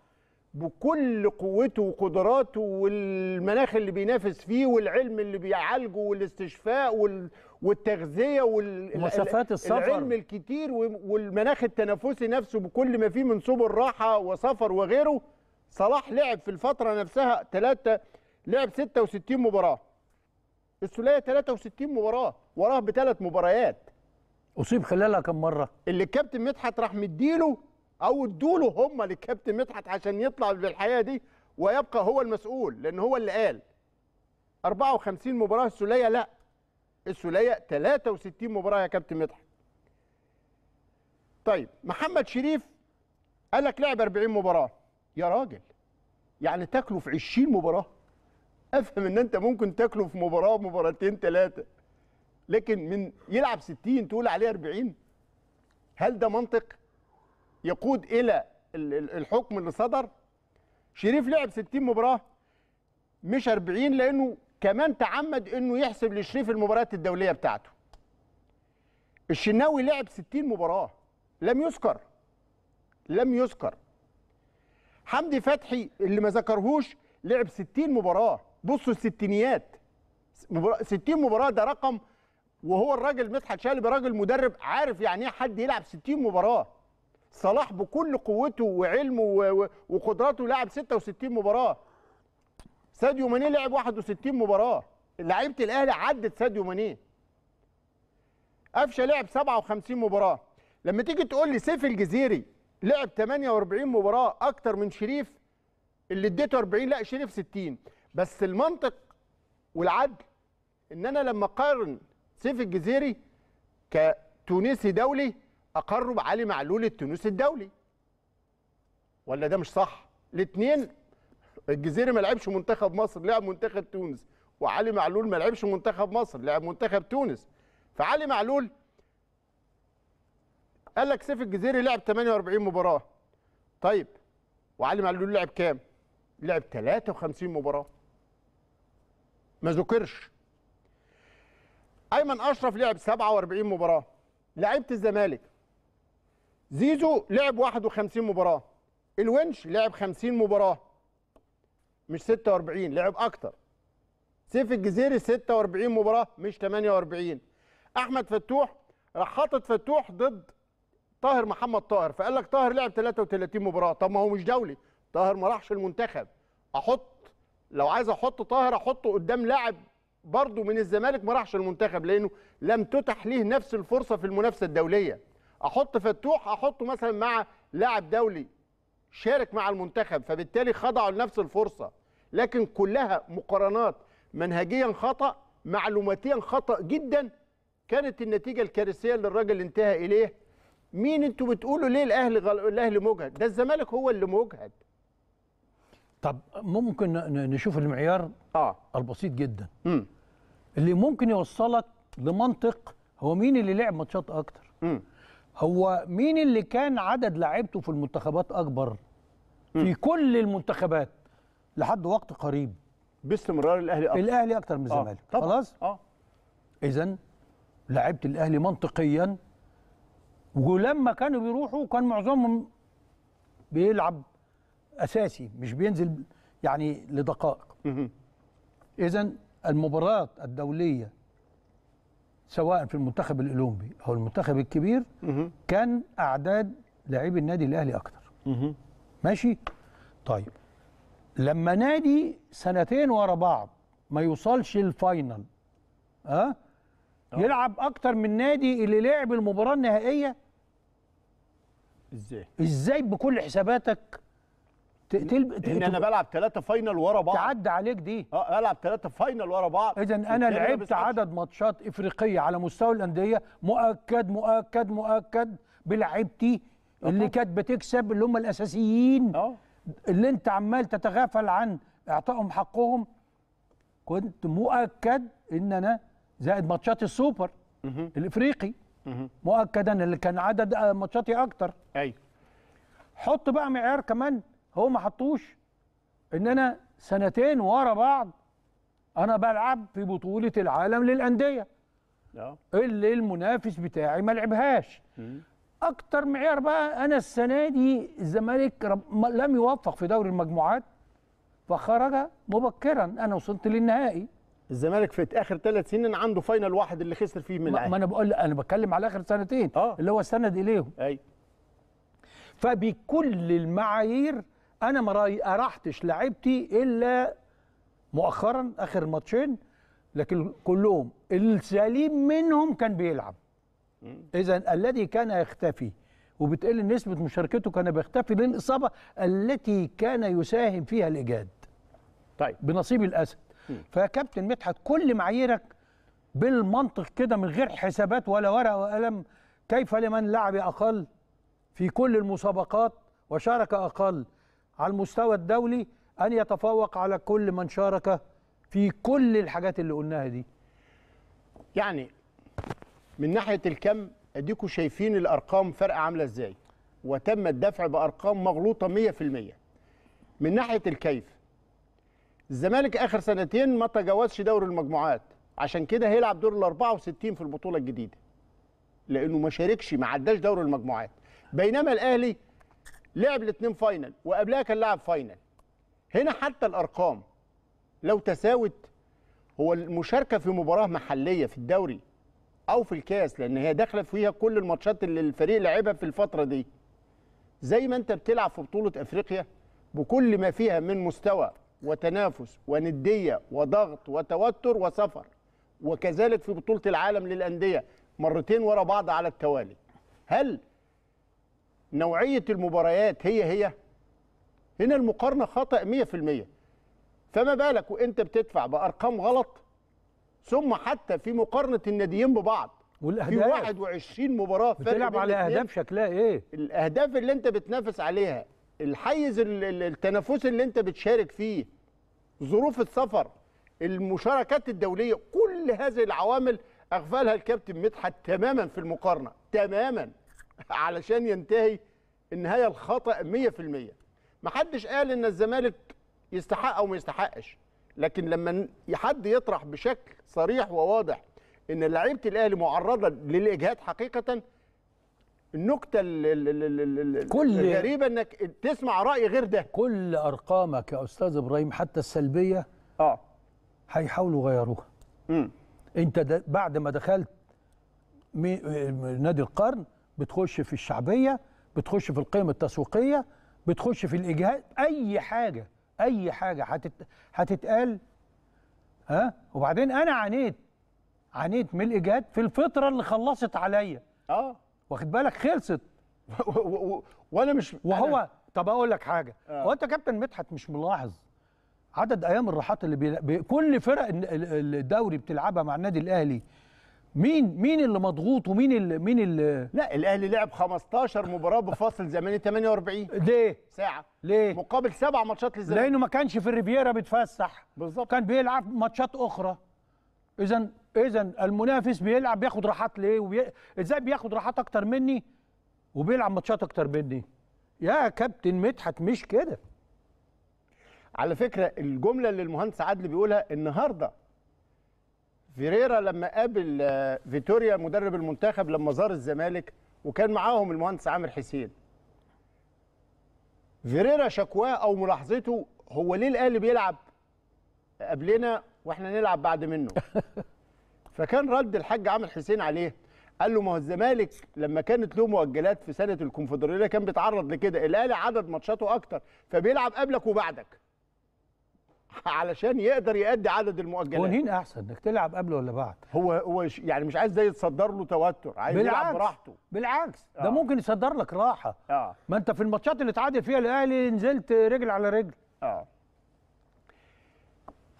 بكل قوته وقدراته والمناخ اللي بينافس فيه والعلم اللي بيعالجه والاستشفاء وال... والتغذيه ومسافات السفر العلم الكتير والمناخ التنافسي نفسه بكل ما فيه من سبل راحه وسفر وغيره صلاح لعب في الفتره نفسها ثلاثه لعب 66 مباراه السوليه 63 مباراه وراه بثلاث مباريات اصيب خلالها كم مره اللي الكابتن مدحت راح مديله او ادوله هم للكابتن مدحت عشان يطلع بالحياه دي ويبقى هو المسؤول لان هو اللي قال 54 مباراه السوليه لا السوليه 63 مباراه يا كابتن مدحت طيب محمد شريف قال لك لعب 40 مباراه يا راجل يعني تاكله في 20 مباراه افهم ان انت ممكن تاكله في مباراه مباراتين ثلاثه لكن من يلعب 60 تقول عليه 40 هل ده منطق يقود الى الحكم اللي صدر شريف لعب 60 مباراه مش 40 لانه كمان تعمد انه يحسب لشريف المباريات الدوليه بتاعته الشناوي لعب 60 مباراه لم يذكر لم يذكر حمدي فتحي اللي ما ذكرهوش لعب 60 مباراه بصوا الستينيات 60 مباراه ده رقم وهو الراجل مدحت شلبي راجل مدرب عارف يعني ايه حد يلعب 60 مباراه صلاح بكل قوته وعلمه وقدراته لعب 66 مباراه ساديو ماني لعب 61 مباراه لعيبه الاهلي عدت ساديو ماني قفشه لعب 57 مباراه لما تيجي تقول لي سيف الجزيري لعب 48 مباراه اكتر من شريف اللي اديته 40 لا شريف 60 بس المنطق والعدل ان انا لما اقارن سيف الجزيري كتونسي دولي اقره بعلي معلول التونسي الدولي ولا ده مش صح الاثنين الجزيري ما لعبش منتخب مصر لعب منتخب تونس وعلي معلول ما لعبش منتخب مصر لعب منتخب تونس فعلي معلول قال لك سيف الجزيري لعب 48 مباراه طيب وعلي معلول لعب كام لعب 53 مباراه ما ذكرش ايمن اشرف لعب 47 مباراه لعيبه الزمالك زيزو لعب 51 مباراه الونش لعب 50 مباراه مش 46 لعب اكتر سيف الجزيري 46 مباراه مش 48 احمد فتوح راح حاطط فتوح ضد طاهر محمد طاهر فقال لك طاهر لعب 33 مباراه طب ما هو مش دولي طاهر ما راحش المنتخب احط لو عايز احط طاهر احطه قدام لاعب برضه من الزمالك ما راحش المنتخب لانه لم تتح ليه نفس الفرصه في المنافسه الدوليه احط فتوح احطه مثلا مع لاعب دولي شارك مع المنتخب فبالتالي خضعوا لنفس الفرصه لكن كلها مقارنات منهجيا خطا معلوماتيا خطا جدا كانت النتيجه الكارثيه اللي الراجل انتهى اليه مين انتوا بتقولوا ليه الاهلي غل... الاهلي مجهد ده الزمالك هو اللي مجهد طب ممكن نشوف المعيار اه البسيط جدا مم. اللي ممكن يوصلك لمنطق هو مين اللي لعب ماتشات اكتر م. هو مين اللي كان عدد لعيبته في المنتخبات اكبر م. في كل المنتخبات لحد وقت قريب باستمرار الاهلي اكتر الاهلي اكتر من آه، الزمالك آه. خلاص اه اذا لعبت الاهلي منطقيا ولما كانوا بيروحوا كان معظمهم بيلعب اساسي مش بينزل يعني لدقائق اذا المباراه الدوليه سواء في المنتخب الاولمبي او المنتخب الكبير كان اعداد لاعبي النادي الاهلي اكتر ماشي طيب لما نادي سنتين ورا بعض ما يوصلش الفاينل ها أه؟ يلعب اكتر من نادي اللي لعب المباراه النهائيه ازاي ازاي بكل حساباتك تقتل ان انا بلعب ثلاثه فاينل ورا بعض تعدى عليك دي اه العب ثلاثه فاينل ورا بعض اذا انا لعبت عدد ماتشات افريقيه على مستوى الانديه مؤكد مؤكد مؤكد بلعبتي اللي كانت بتكسب اللي هم الاساسيين أوه. اللي انت عمال تتغافل عن اعطائهم حقهم كنت مؤكد ان انا زائد ماتشات السوبر مه. الافريقي مؤكدا اللي كان عدد آه، ماتشاتي اكتر ايوه حط بقى معيار كمان هو ما حطوش ان انا سنتين ورا بعض انا بلعب في بطوله العالم للانديه آه. اللي المنافس بتاعي ما لعبهاش اكتر معيار بقى انا السنه دي الزمالك لم يوفق في دوري المجموعات فخرج مبكرا انا وصلت للنهائي الزمالك في اخر ثلاث سنين عنده فاينل واحد اللي خسر فيه من الاهلي ما انا بقول انا بتكلم على اخر سنتين آه. اللي هو استند اليهم ايوه فبكل المعايير انا ما راحتش لعبتي الا مؤخرا اخر ماتشين لكن كلهم السليم منهم كان بيلعب اذا الذي كان يختفي وبتقل نسبه مشاركته كان بيختفي للاصابه التي كان يساهم فيها الاجاد طيب بنصيب الاسد فكابتن مدحت كل معاييرك بالمنطق كده من غير حسابات ولا ورقه وقلم كيف لمن لعب اقل في كل المسابقات وشارك اقل على المستوى الدولي أن يتفوق على كل من شارك في كل الحاجات اللي قلناها دي يعني من ناحية الكم اديكم شايفين الأرقام فرق عاملة إزاي وتم الدفع بأرقام مغلوطة 100% من ناحية الكيف الزمالك آخر سنتين ما تجاوزش دور المجموعات عشان كده هيلعب دور ال 64 في البطولة الجديدة لأنه ما شاركش ما عداش دور المجموعات بينما الأهلي لعب الاثنين فاينل وقبلها كان لاعب فاينل هنا حتى الارقام لو تساوت هو المشاركه في مباراه محليه في الدوري او في الكاس لان هي داخله فيها كل الماتشات اللي الفريق لعبها في الفتره دي زي ما انت بتلعب في بطوله افريقيا بكل ما فيها من مستوى وتنافس ونديه وضغط وتوتر وسفر وكذلك في بطوله العالم للانديه مرتين ورا بعض على التوالي هل نوعيه المباريات هي هي هنا المقارنه خطا 100% فما بالك وانت بتدفع بارقام غلط ثم حتى في مقارنه الناديين ببعض والاهداف في 21 مباراه بتلعب على اهداف شكلها ايه الاهداف اللي انت بتنافس عليها الحيز التنافسي اللي انت بتشارك فيه ظروف السفر المشاركات الدوليه كل هذه العوامل اغفلها الكابتن مدحت تماما في المقارنه تماما علشان ينتهي النهايه الخطا 100% محدش قال ان الزمالك يستحق او ما يستحقش لكن لما حد يطرح بشكل صريح وواضح ان لعيبه الاهلي معرضه للاجهاد حقيقه النكته الغريبه انك تسمع راي غير ده كل ارقامك يا استاذ ابراهيم حتى السلبيه اه هيحاولوا يغيروها انت بعد ما دخلت نادي القرن بتخش في الشعبيه بتخش في القيم التسويقيه بتخش في الاجهاد اي حاجه اي حاجه هتت... هتتقال ها وبعدين انا عانيت عانيت من الاجهاد في الفتره اللي خلصت عليا اه واخد بالك خلصت (laughs) وانا مش وهو أنا... طب اقول لك حاجه آه. هو انت كابتن مدحت مش ملاحظ عدد ايام الراحات اللي بي... بي... كل فرق الدوري بتلعبها مع النادي الاهلي مين مين اللي مضغوط ومين اللي مين اللي لا الاهلي لعب 15 مباراه بفاصل زمني 48 ليه ساعه ليه مقابل سبع ماتشات للزمالك لانه ما كانش في الريفيرا بيتفسح بالظبط كان بيلعب ماتشات اخرى اذا اذا المنافس بيلعب بياخد راحات ليه وبي... ازاي بياخد راحات اكتر مني وبيلعب ماتشات اكتر مني يا كابتن مدحت مش كده على فكره الجمله اللي المهندس عدلي بيقولها النهارده فيريرا لما قابل آه، فيتوريا مدرب المنتخب لما زار الزمالك وكان معاهم المهندس عامر حسين فيريرا شكواه او ملاحظته هو ليه الاهلي بيلعب قبلنا واحنا نلعب بعد منه (laughs) فكان رد الحاج عامر حسين عليه قال له ما هو الزمالك لما كانت له مؤجلات في سنه الكونفدراليه كان بيتعرض لكده الاهلي عدد ماتشاته اكتر فبيلعب قبلك وبعدك (laughs) علشان يقدر يأدي عدد المؤجلات جونين احسن انك تلعب قبل ولا بعد هو هو يعني مش عايز ده يتصدر له توتر عايز بالعكس يلعب براحته بالعكس ده آه. ممكن يصدر لك راحه آه. ما انت في الماتشات اللي اتعادل فيها الاهلي نزلت رجل على رجل اه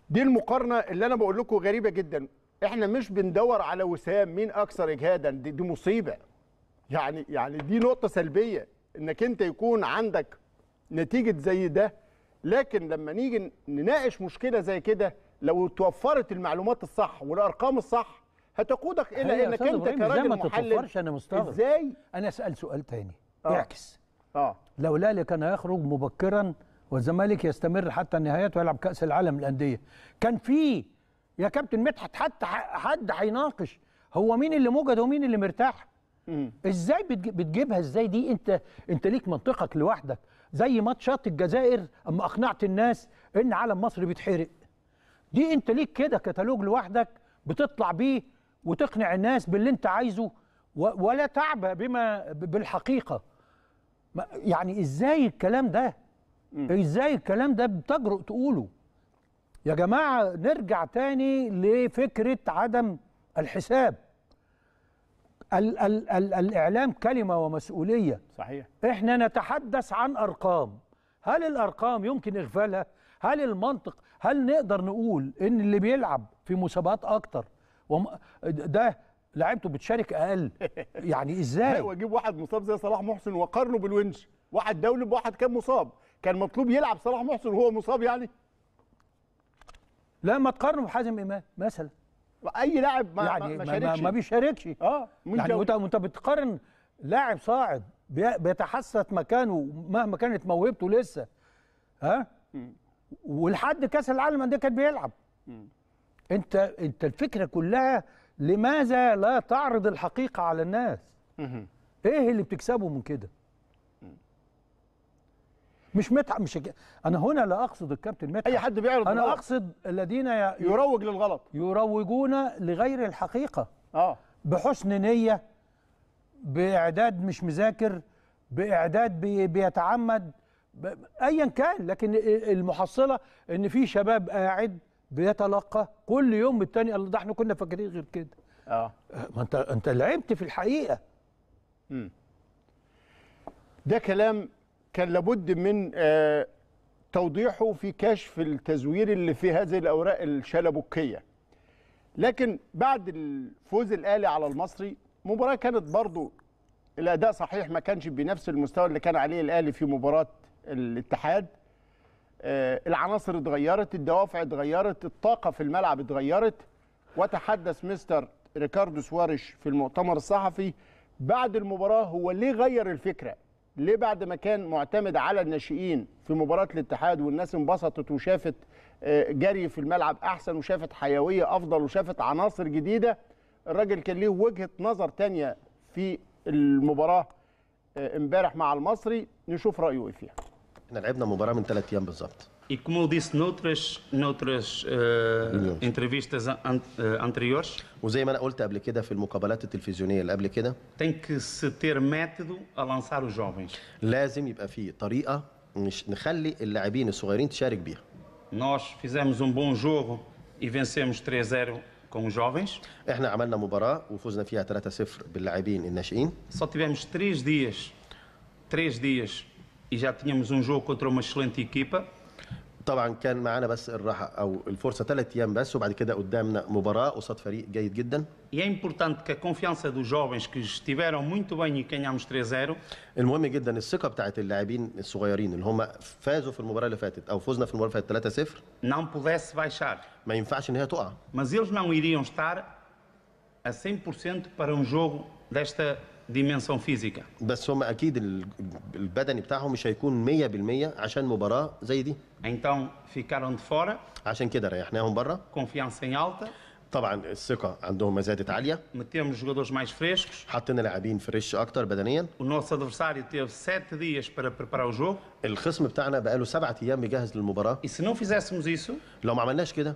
دي المقارنه اللي انا بقول لكم غريبه جدا احنا مش بندور على وسام مين اكثر اجهادا دي, دي مصيبه يعني يعني دي نقطه سلبيه انك انت يكون عندك نتيجه زي ده لكن لما نيجي نناقش مشكله زي كده لو توفرت المعلومات الصح والارقام الصح هتقودك الى انك انت كراجل ما محلل انا مستغرب ازاي انا اسال سؤال تاني آه. اعكس اه لو لا كان يخرج مبكرا والزمالك يستمر حتى النهايات ويلعب كاس العالم للانديه كان في يا كابتن مدحت حتى حد هيناقش هو مين اللي موجد ومين اللي مرتاح ازاي بتجيبها ازاي دي انت انت ليك منطقك لوحدك زي ماتشات الجزائر اما اقنعت الناس ان علم مصر بيتحرق دي انت ليك كده كتالوج لوحدك بتطلع بيه وتقنع الناس باللي انت عايزه ولا تعبأ بما بالحقيقه يعني ازاي الكلام ده ازاي الكلام ده بتجرؤ تقوله يا جماعه نرجع تاني لفكره عدم الحساب ال ال ال الإعلام كلمة ومسؤولية صحيح إحنا نتحدث عن أرقام هل الأرقام يمكن إغفالها؟ هل المنطق هل نقدر نقول إن اللي بيلعب في مسابقات أكتر وم... ده لعيبته بتشارك أقل (laughs) يعني إزاي؟ وأجيب واحد مصاب زي صلاح محسن وقارنه بالونش واحد دولي بواحد كان مصاب كان مطلوب يلعب صلاح محسن وهو مصاب يعني لا ما تقارنه بحازم إمام مثلا اي لاعب ما يعني ما, ما, ما بيشاركش اه يعني انت بتقارن لاعب صاعد بيتحسس مكانه مهما كانت موهبته لسه ها ولحد كاس العالم ده كان بيلعب م. انت انت الفكره كلها لماذا لا تعرض الحقيقه على الناس م. ايه اللي بتكسبه من كده مش متعب مش انا هنا لا اقصد الكابتن متعب اي حد بيعرض انا الغلط. اقصد الذين ي... يروج للغلط يروجون لغير الحقيقه اه بحسن نيه باعداد مش مذاكر باعداد بي... بيتعمد ب... ايا كان لكن المحصله ان في شباب قاعد بيتلقى كل يوم الثاني قال ده احنا كنا فاكرين غير كده اه ما انت انت لعبت في الحقيقه امم ده كلام كان لابد من آه، توضيحه في كشف التزوير اللي في هذه الأوراق الشلبكية لكن بعد الفوز الآلي على المصري مباراة كانت برضو الأداء صحيح ما كانش بنفس المستوى اللي كان عليه الأهلي في مباراة الاتحاد آه، العناصر اتغيرت الدوافع اتغيرت الطاقة في الملعب اتغيرت وتحدث مستر ريكاردو سواريش في المؤتمر الصحفي بعد المباراة هو ليه غير الفكرة ليه بعد ما كان معتمد على الناشئين في مباراه الاتحاد والناس انبسطت وشافت آه، جري في الملعب احسن وشافت حيويه افضل وشافت عناصر جديده الراجل كان ليه وجهه نظر تانية في المباراه آه، امبارح مع المصري نشوف رايه إيه فيها احنا لعبنا مباراه من ثلاث ايام بالظبط E como eu disse noutras, noutras eh, entrevistas an, eh, anteriores. وزي ما انا قلت قبل كده في المقابلات التلفزيونيه اللي قبل كده. Tem que se ter método a lançar os jovens. لازم يبقى في طريقه نخلي اللاعبين الصغيرين تشارك بيها. Nós fizemos um bom jogo e vencemos 3-0 com os jovens. احنا عملنا مباراه وفزنا فيها 3-0 باللاعبين الناشئين. Só tivemos 3 dias. 3 dias e já tínhamos um jogo contra uma excelente equipa. طبعا كان معانا بس الراحه او الفرصه ثلاث ايام بس وبعد كده قدامنا مباراه قصاد فريق جيد جدا 3 e e المهم جدا الثقه بتاعت اللاعبين الصغيرين اللي هم فازوا في المباراه اللي فاتت او فزنا في المباراه اللي فاتت 3-0 ما ينفعش ان هي تقع 100% para um jogo desta ديمنسيون فيزيكا بس هم اكيد البدني بتاعهم مش هيكون 100% عشان مباراه زي دي então في de فورا عشان كده ريحناهم بره كونفيانس ان التا طبعا الثقه عندهم زادت عاليه metemos jogadores مايس فريش حطينا لاعبين فريش اكتر بدنيا o nosso adversário teve 7 دياس بارا preparar o jogo الخصم بتاعنا بقاله 7 ايام بيجهز للمباراه e se não fizéssemos لو ما عملناش كده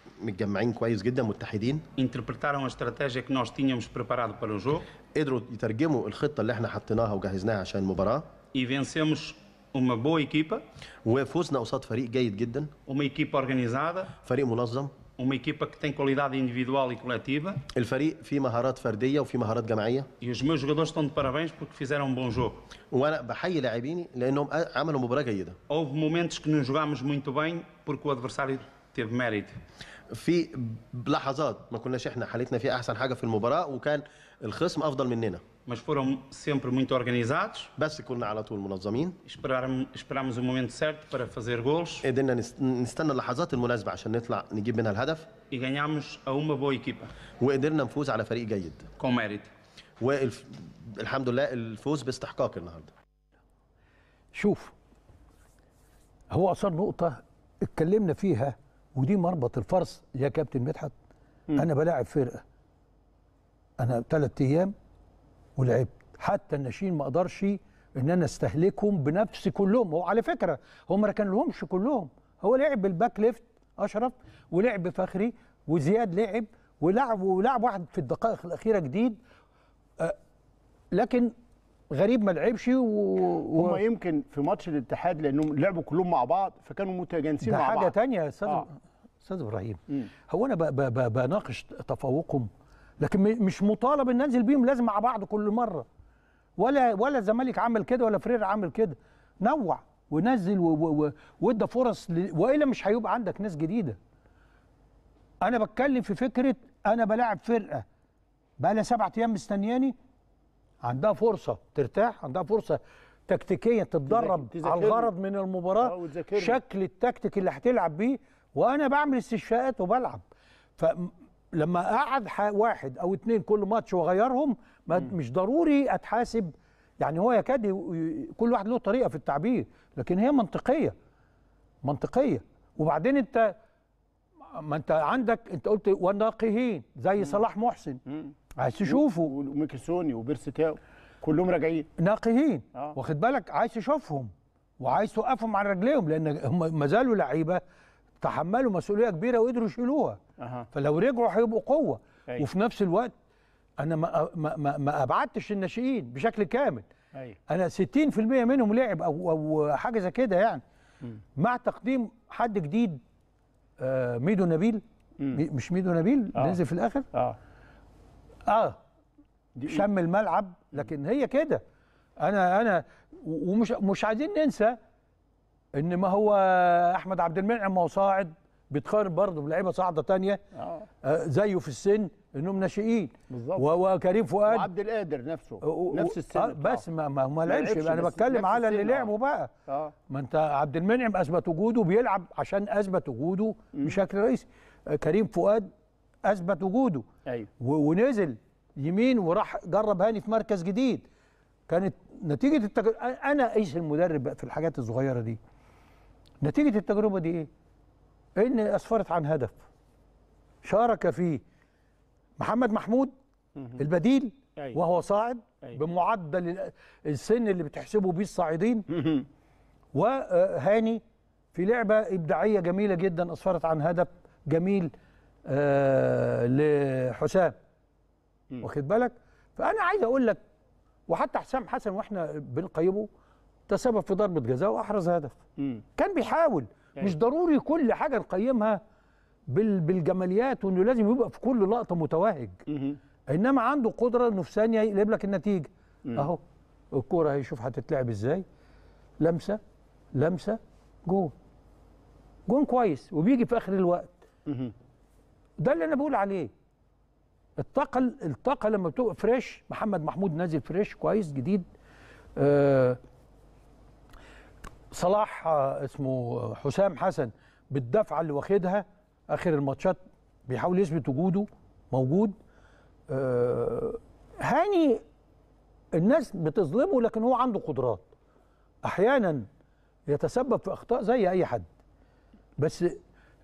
متجمعين كويس جدا متحدين interpretaram a estratégia que nós tínhamos preparado para o jogo قدروا يترجموا الخطه اللي احنا حطيناها وجهزناها عشان المباراه e vencemos uma boa equipa وفوزنا قصاد فريق جيد جدا uma equipa organizada فريق منظم uma equipa que tem qualidade individual e coletiva. الفريق فيه مهارات فرديه وفي مهارات جماعيه. E os meus jogadores estão de parabéns porque fizeram um bom jogo. وانا بحيي لاعبيني لانهم عملوا مباراه جيده. Houve momentos que não jogámos muito bem porque o adversário teve mérito. في لحظات ما كناش احنا حالتنا فيها احسن حاجه في المباراه وكان الخصم افضل مننا مش فورم سيمبر muito اورجانيزات بس كنا على طول منظمين. Esperámos, esperámos o momento certo para fazer قدرنا نستنى اللحظات المناسبة عشان نطلع نجيب منها الهدف. اي غانيامس a uma boa وقدرنا نفوز على فريق جيد. كوميريت والحمد لله الفوز باستحقاق النهارده. شوف هو أصر نقطة اتكلمنا فيها ودي مربط الفرس يا كابتن مدحت انا بلاعب فرقه انا ثلاث ايام ولعبت حتى الناشئين ما اقدرش ان انا استهلكهم بنفسي كلهم هو على فكره هو ما لهمش كلهم هو لعب بالباك ليفت اشرف ولعب فخري وزياد لعب ولعب ولعب واحد في الدقائق الاخيره جديد أه، لكن غريب ما لعبش و... و... هم يمكن في ماتش الاتحاد لانهم لعبوا كلهم مع بعض فكانوا متجانسين مع بعض حاجه ثانيه يا استاذ آه. استاذ ابراهيم هو انا بناقش تفوقهم لكن مش مطالب ان انزل بيهم لازم مع بعض كل مره ولا ولا الزمالك عمل كده ولا فرير عمل كده نوع ونزل وادى فرص ل... والا مش هيبقى عندك ناس جديده انا بتكلم في فكره انا بلاعب فرقه بقى لها سبع ايام مستنياني عندها فرصه ترتاح عندها فرصه تكتيكيا تتدرب على الغرض من المباراه اه، شكل التكتيك اللي هتلعب بيه وانا بعمل استشفاءات وبلعب فلما قعد واحد او اتنين كل ماتش واغيرهم ما مش ضروري اتحاسب يعني هو يكاد كل واحد له طريقه في التعبير لكن هي منطقيه منطقيه وبعدين انت ما انت عندك انت قلت والناقهين زي صلاح محسن عايز تشوفه وميكسوني وبيرسيتاو كلهم راجعين ناقهين آه. واخد بالك عايز تشوفهم وعايز توقفهم على رجليهم لان هم ما زالوا لعيبه تحملوا مسؤوليه كبيره وقدروا يشيلوها أه. فلو رجعوا هيبقوا قوه أي. وفي نفس الوقت انا ما ما ما ابعدتش الناشئين بشكل كامل أي. انا 60% منهم لعب او او حاجه زي كده يعني م. مع تقديم حد جديد آه ميدو نبيل م. مش ميدو نبيل آه. نزل في الاخر آه. اه إيه؟ شم الملعب لكن هي كده انا انا ومش مش عايزين ننسى ان ما هو احمد عبد المنعم ما هو صاعد بيتقارن برضه بلعيبه صاعده ثانيه آه. آه. زيه في السن انهم ناشئين بالظبط وكريم فؤاد وعبد القادر نفسه و... نفس السن آه،, آه بس ما ما, ما لعبش انا بتكلم على اللي آه. لعبه بقى آه. ما انت عبد المنعم اثبت وجوده بيلعب عشان اثبت وجوده بشكل رئيسي كريم فؤاد اثبت وجوده أيوه. ونزل يمين وراح جرب هاني في مركز جديد كانت نتيجه التجربه انا ايش المدرب في الحاجات الصغيره دي نتيجه التجربه دي ايه؟ ان اسفرت عن هدف شارك فيه محمد محمود البديل أيوه. وهو صاعد أيوه. بمعدل السن اللي بتحسبه بيه الصاعدين وهاني آه، في لعبه ابداعيه جميله جدا اسفرت عن هدف جميل آه، لحسام واخد بالك فانا عايز اقول لك وحتى حسام حسن واحنا بنقيمه تسبب في ضربه جزاء واحرز هدف مم. كان بيحاول يعني. مش ضروري كل حاجه نقيمها بالجماليات وانه لازم يبقى في كل لقطه متوهج مم. انما عنده قدره انه في ثانيه يقلب لك النتيجه مم. اهو الكوره هيشوف هتتلعب ازاي لمسه لمسه جون جون كويس وبيجي في اخر الوقت مم. ده اللي انا بقول عليه الطاقه الطاقه لما بتبقى فريش محمد محمود نازل فريش كويس جديد آه صلاح آه اسمه حسام حسن بالدفعه اللي واخدها اخر الماتشات بيحاول يثبت وجوده موجود آه هاني الناس بتظلمه لكن هو عنده قدرات احيانا يتسبب في اخطاء زي اي حد بس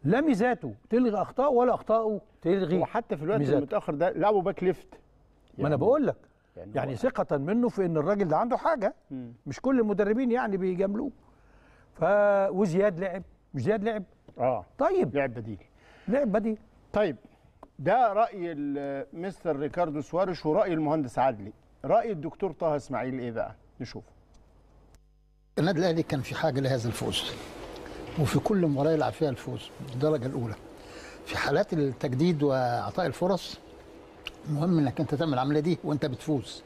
لا ميزاته تلغي اخطاء ولا اخطائه تلغي وحتى في الوقت ميزاته. المتاخر ده لعبه باك ليفت يعني ما انا يعني بقول لك يعني, يعني ثقة منه في ان الراجل ده عنده حاجة م. مش كل المدربين يعني بيجاملوه ف وزياد لعب مش زياد لعب اه طيب لعب بديل لعب بديل طيب ده راي مستر ريكاردو سوارش وراي المهندس عدلي راي الدكتور طه اسماعيل ايه بقى نشوفه النادي الاهلي كان في حاجه لهذا الفوز وفي كل مباراه يلعب فيها الفوز الدرجه الاولى في حالات التجديد واعطاء الفرص مهم انك انت تعمل العمليه دي وانت بتفوز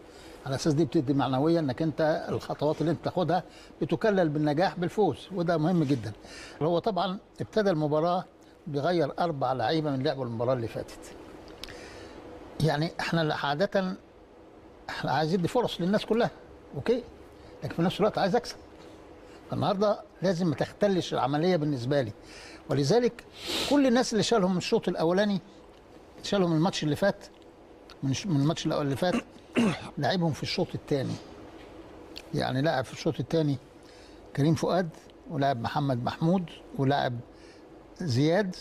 على اساس دي بتدي معنويه انك انت الخطوات اللي انت تاخدها بتكلل بالنجاح بالفوز وده مهم جدا هو طبعا ابتدى المباراه بيغير اربع لعيبه من لعبه المباراه اللي فاتت يعني احنا عاده احنا عايزين دي فرص للناس كلها اوكي لكن في نفس الوقت عايز اكسب النهارده لازم ما تختلش العمليه بالنسبه لي ولذلك كل الناس اللي شالهم من الشوط الاولاني شالهم من الماتش اللي فات من الماتش اللي فات (coughs) لعبهم في الشوط الثاني يعني لعب في الشوط الثاني كريم فؤاد ولعب محمد محمود ولعب زياد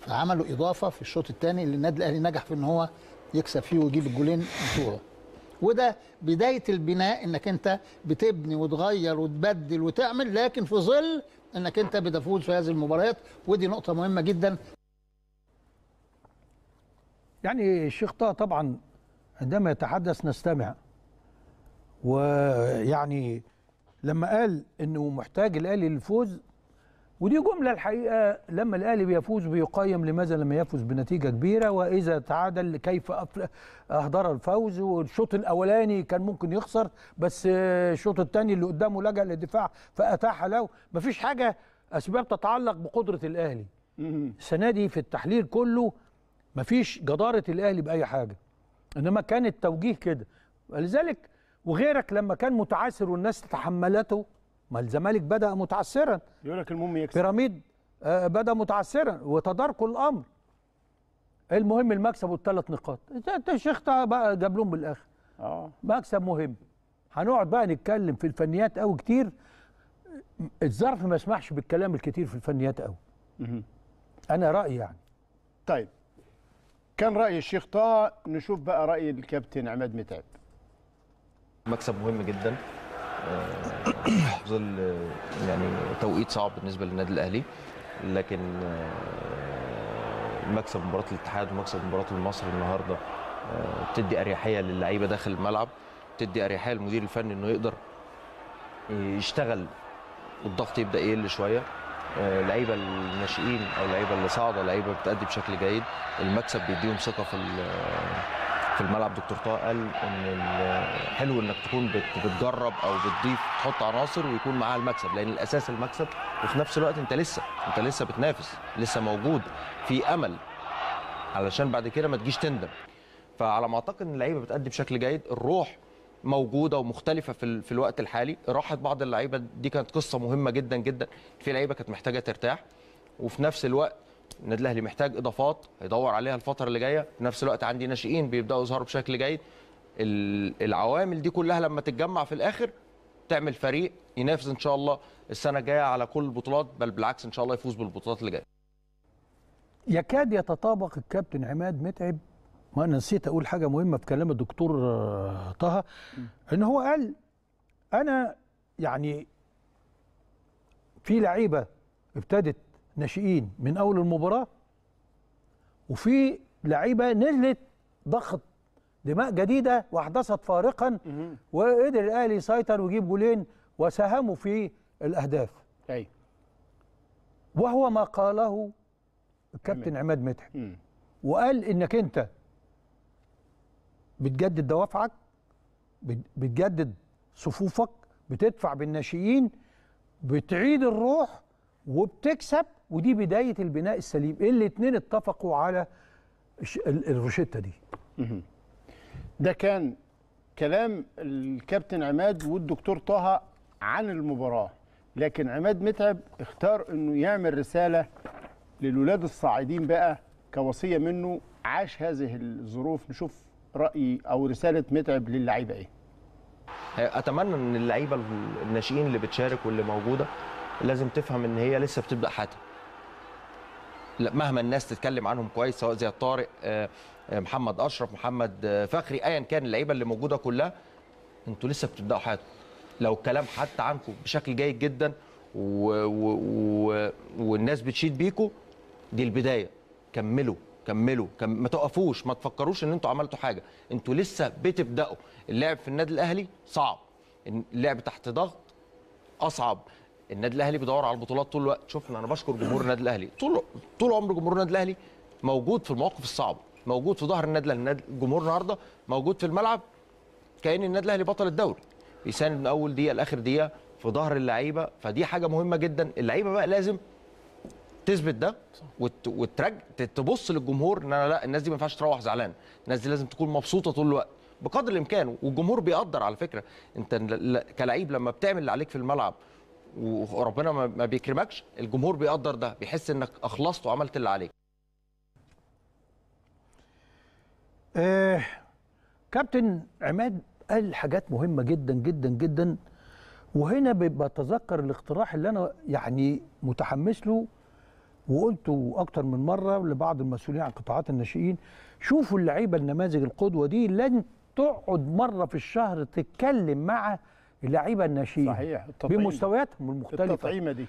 فعملوا اضافه في الشوط الثاني اللي النادي الاهلي نجح في ان هو يكسب فيه ويجيب الجولين بتوعه وده بدايه البناء انك انت بتبني وتغير وتبدل وتعمل لكن في ظل انك انت بتفوز في هذه المباريات ودي نقطه مهمه جدا يعني الشيخ طه طبعا عندما يتحدث نستمع ويعني لما قال انه محتاج الاهلي للفوز ودي جملة الحقيقة لما الأهلي بيفوز بيقيم لماذا لم يفوز بنتيجة كبيرة وإذا تعادل كيف أهدر الفوز والشوط الأولاني كان ممكن يخسر بس الشوط الثاني اللي قدامه لجأ للدفاع فأتاح له مفيش حاجة أسباب تتعلق بقدرة الأهلي السنة دي في التحليل كله مفيش جدارة الأهلي بأي حاجة إنما كان التوجيه كده ولذلك وغيرك لما كان متعاسر والناس تحملته ما الزمالك بدا متعثرا يقول لك المهم يكسب بيراميد آه، بدا متعثرا وتداركوا الامر المهم المكسب والثلاث نقاط انت الشيخ بقى جاب لهم بالاخر اه مكسب مهم هنقعد بقى نتكلم في الفنيات قوي كتير الظرف ما يسمحش بالكلام الكتير في الفنيات قوي انا رايي يعني طيب كان راي الشيخ طه نشوف بقى راي الكابتن عماد متعب مكسب مهم جدا آه، في ظل يعني توقيت صعب بالنسبه للنادي الاهلي لكن آه، مكسب مباراه الاتحاد ومكسب مباراه المصر النهارده بتدي آه، اريحيه للعيبه داخل الملعب بتدي اريحيه للمدير الفني انه يقدر يشتغل والضغط يبدا يقل شويه اللعيبه آه، الناشئين او اللعيبه اللي صاعده لعيبه بتأدي بشكل جيد المكسب بيديهم ثقه في في الملعب دكتور طه قال ان حلو انك تكون بتجرب او بتضيف تحط عناصر ويكون معاها المكسب لان الاساس المكسب وفي نفس الوقت انت لسه انت لسه بتنافس لسه موجود في امل علشان بعد كده ما تجيش تندم فعلى ما اعتقد ان اللعيبه بتأدي بشكل جيد الروح موجوده ومختلفه في, في الوقت الحالي راحه بعض اللعيبه دي كانت قصه مهمه جدا جدا في لعيبه كانت محتاجه ترتاح وفي نفس الوقت النادي الاهلي محتاج اضافات هيدور عليها الفتره اللي جايه في نفس الوقت عندي ناشئين بيبداوا يظهروا بشكل جيد العوامل دي كلها لما تتجمع في الاخر تعمل فريق ينافس ان شاء الله السنه الجايه على كل البطولات بل بالعكس ان شاء الله يفوز بالبطولات اللي جايه يكاد يتطابق الكابتن عماد متعب ما انا نسيت اقول حاجه مهمه في كلام الدكتور آه، طه ان هو قال انا يعني في لعيبه ابتدت ناشئين من اول المباراه وفي لعيبه نزلت ضغط دماء جديده واحدثت فارقا وقدر الاهلي يسيطر ويجيب جولين وساهموا في الاهداف أي. وهو ما قاله الكابتن عماد متعب وقال انك انت بتجدد دوافعك بتجدد صفوفك بتدفع بالناشئين بتعيد الروح وبتكسب ودي بدايه البناء السليم الاتنين اتفقوا على الروشته دي ده كان كلام الكابتن عماد والدكتور طه عن المباراه لكن عماد متعب اختار انه يعمل رساله للولاد الصاعدين بقى كوصيه منه عاش هذه الظروف نشوف راي او رساله متعب للعيبه ايه اتمنى ان اللعيبه الناشئين اللي بتشارك واللي موجوده لازم تفهم ان هي لسه بتبدا حياتها مهما الناس تتكلم عنهم كويس سواء زي طارق آه، آه، محمد اشرف محمد آه، فخري ايا كان اللعيبه اللي موجوده كلها انتوا لسه بتبداوا حياتكم لو الكلام حتى عنكم بشكل جيد جدا و... و... و... والناس بتشيد بيكم دي البدايه كملوا كملوا كم... ما تقفوش ما تفكروش ان انتوا عملتوا حاجه انتوا لسه بتبداوا اللعب في النادي الاهلي صعب اللعب تحت ضغط اصعب النادي الاهلي بيدور على البطولات طول الوقت شوف انا بشكر جمهور النادي الاهلي طول طول عمر جمهور النادي الاهلي موجود في المواقف الصعبه موجود في ظهر النادي الاهلي الجمهور النهارده موجود في الملعب كان النادي الاهلي بطل الدوري بيساند من اول دقيقه لاخر دقيقه في ظهر اللعيبه فدي حاجه مهمه جدا اللعيبه بقى لازم تثبت ده وترج... تبص للجمهور ان انا لا الناس دي ما ينفعش تروح زعلان الناس دي لازم تكون مبسوطه طول الوقت بقدر الامكان والجمهور بيقدر على فكره انت كلعيب لما بتعمل اللي عليك في الملعب وربنا ما بيكرمكش الجمهور بيقدر ده بيحس انك اخلصت وعملت اللي عليك آه كابتن عماد قال حاجات مهمه جدا جدا جدا وهنا بتذكر الاقتراح اللي انا يعني متحمس له وقلته اكتر من مره لبعض المسؤولين عن قطاعات الناشئين شوفوا اللعيبه النماذج القدوه دي لن تقعد مره في الشهر تتكلم مع اللعيبه الناشئين صحيح التطعيم. بمستوياتهم المختلفه التطعيمه دي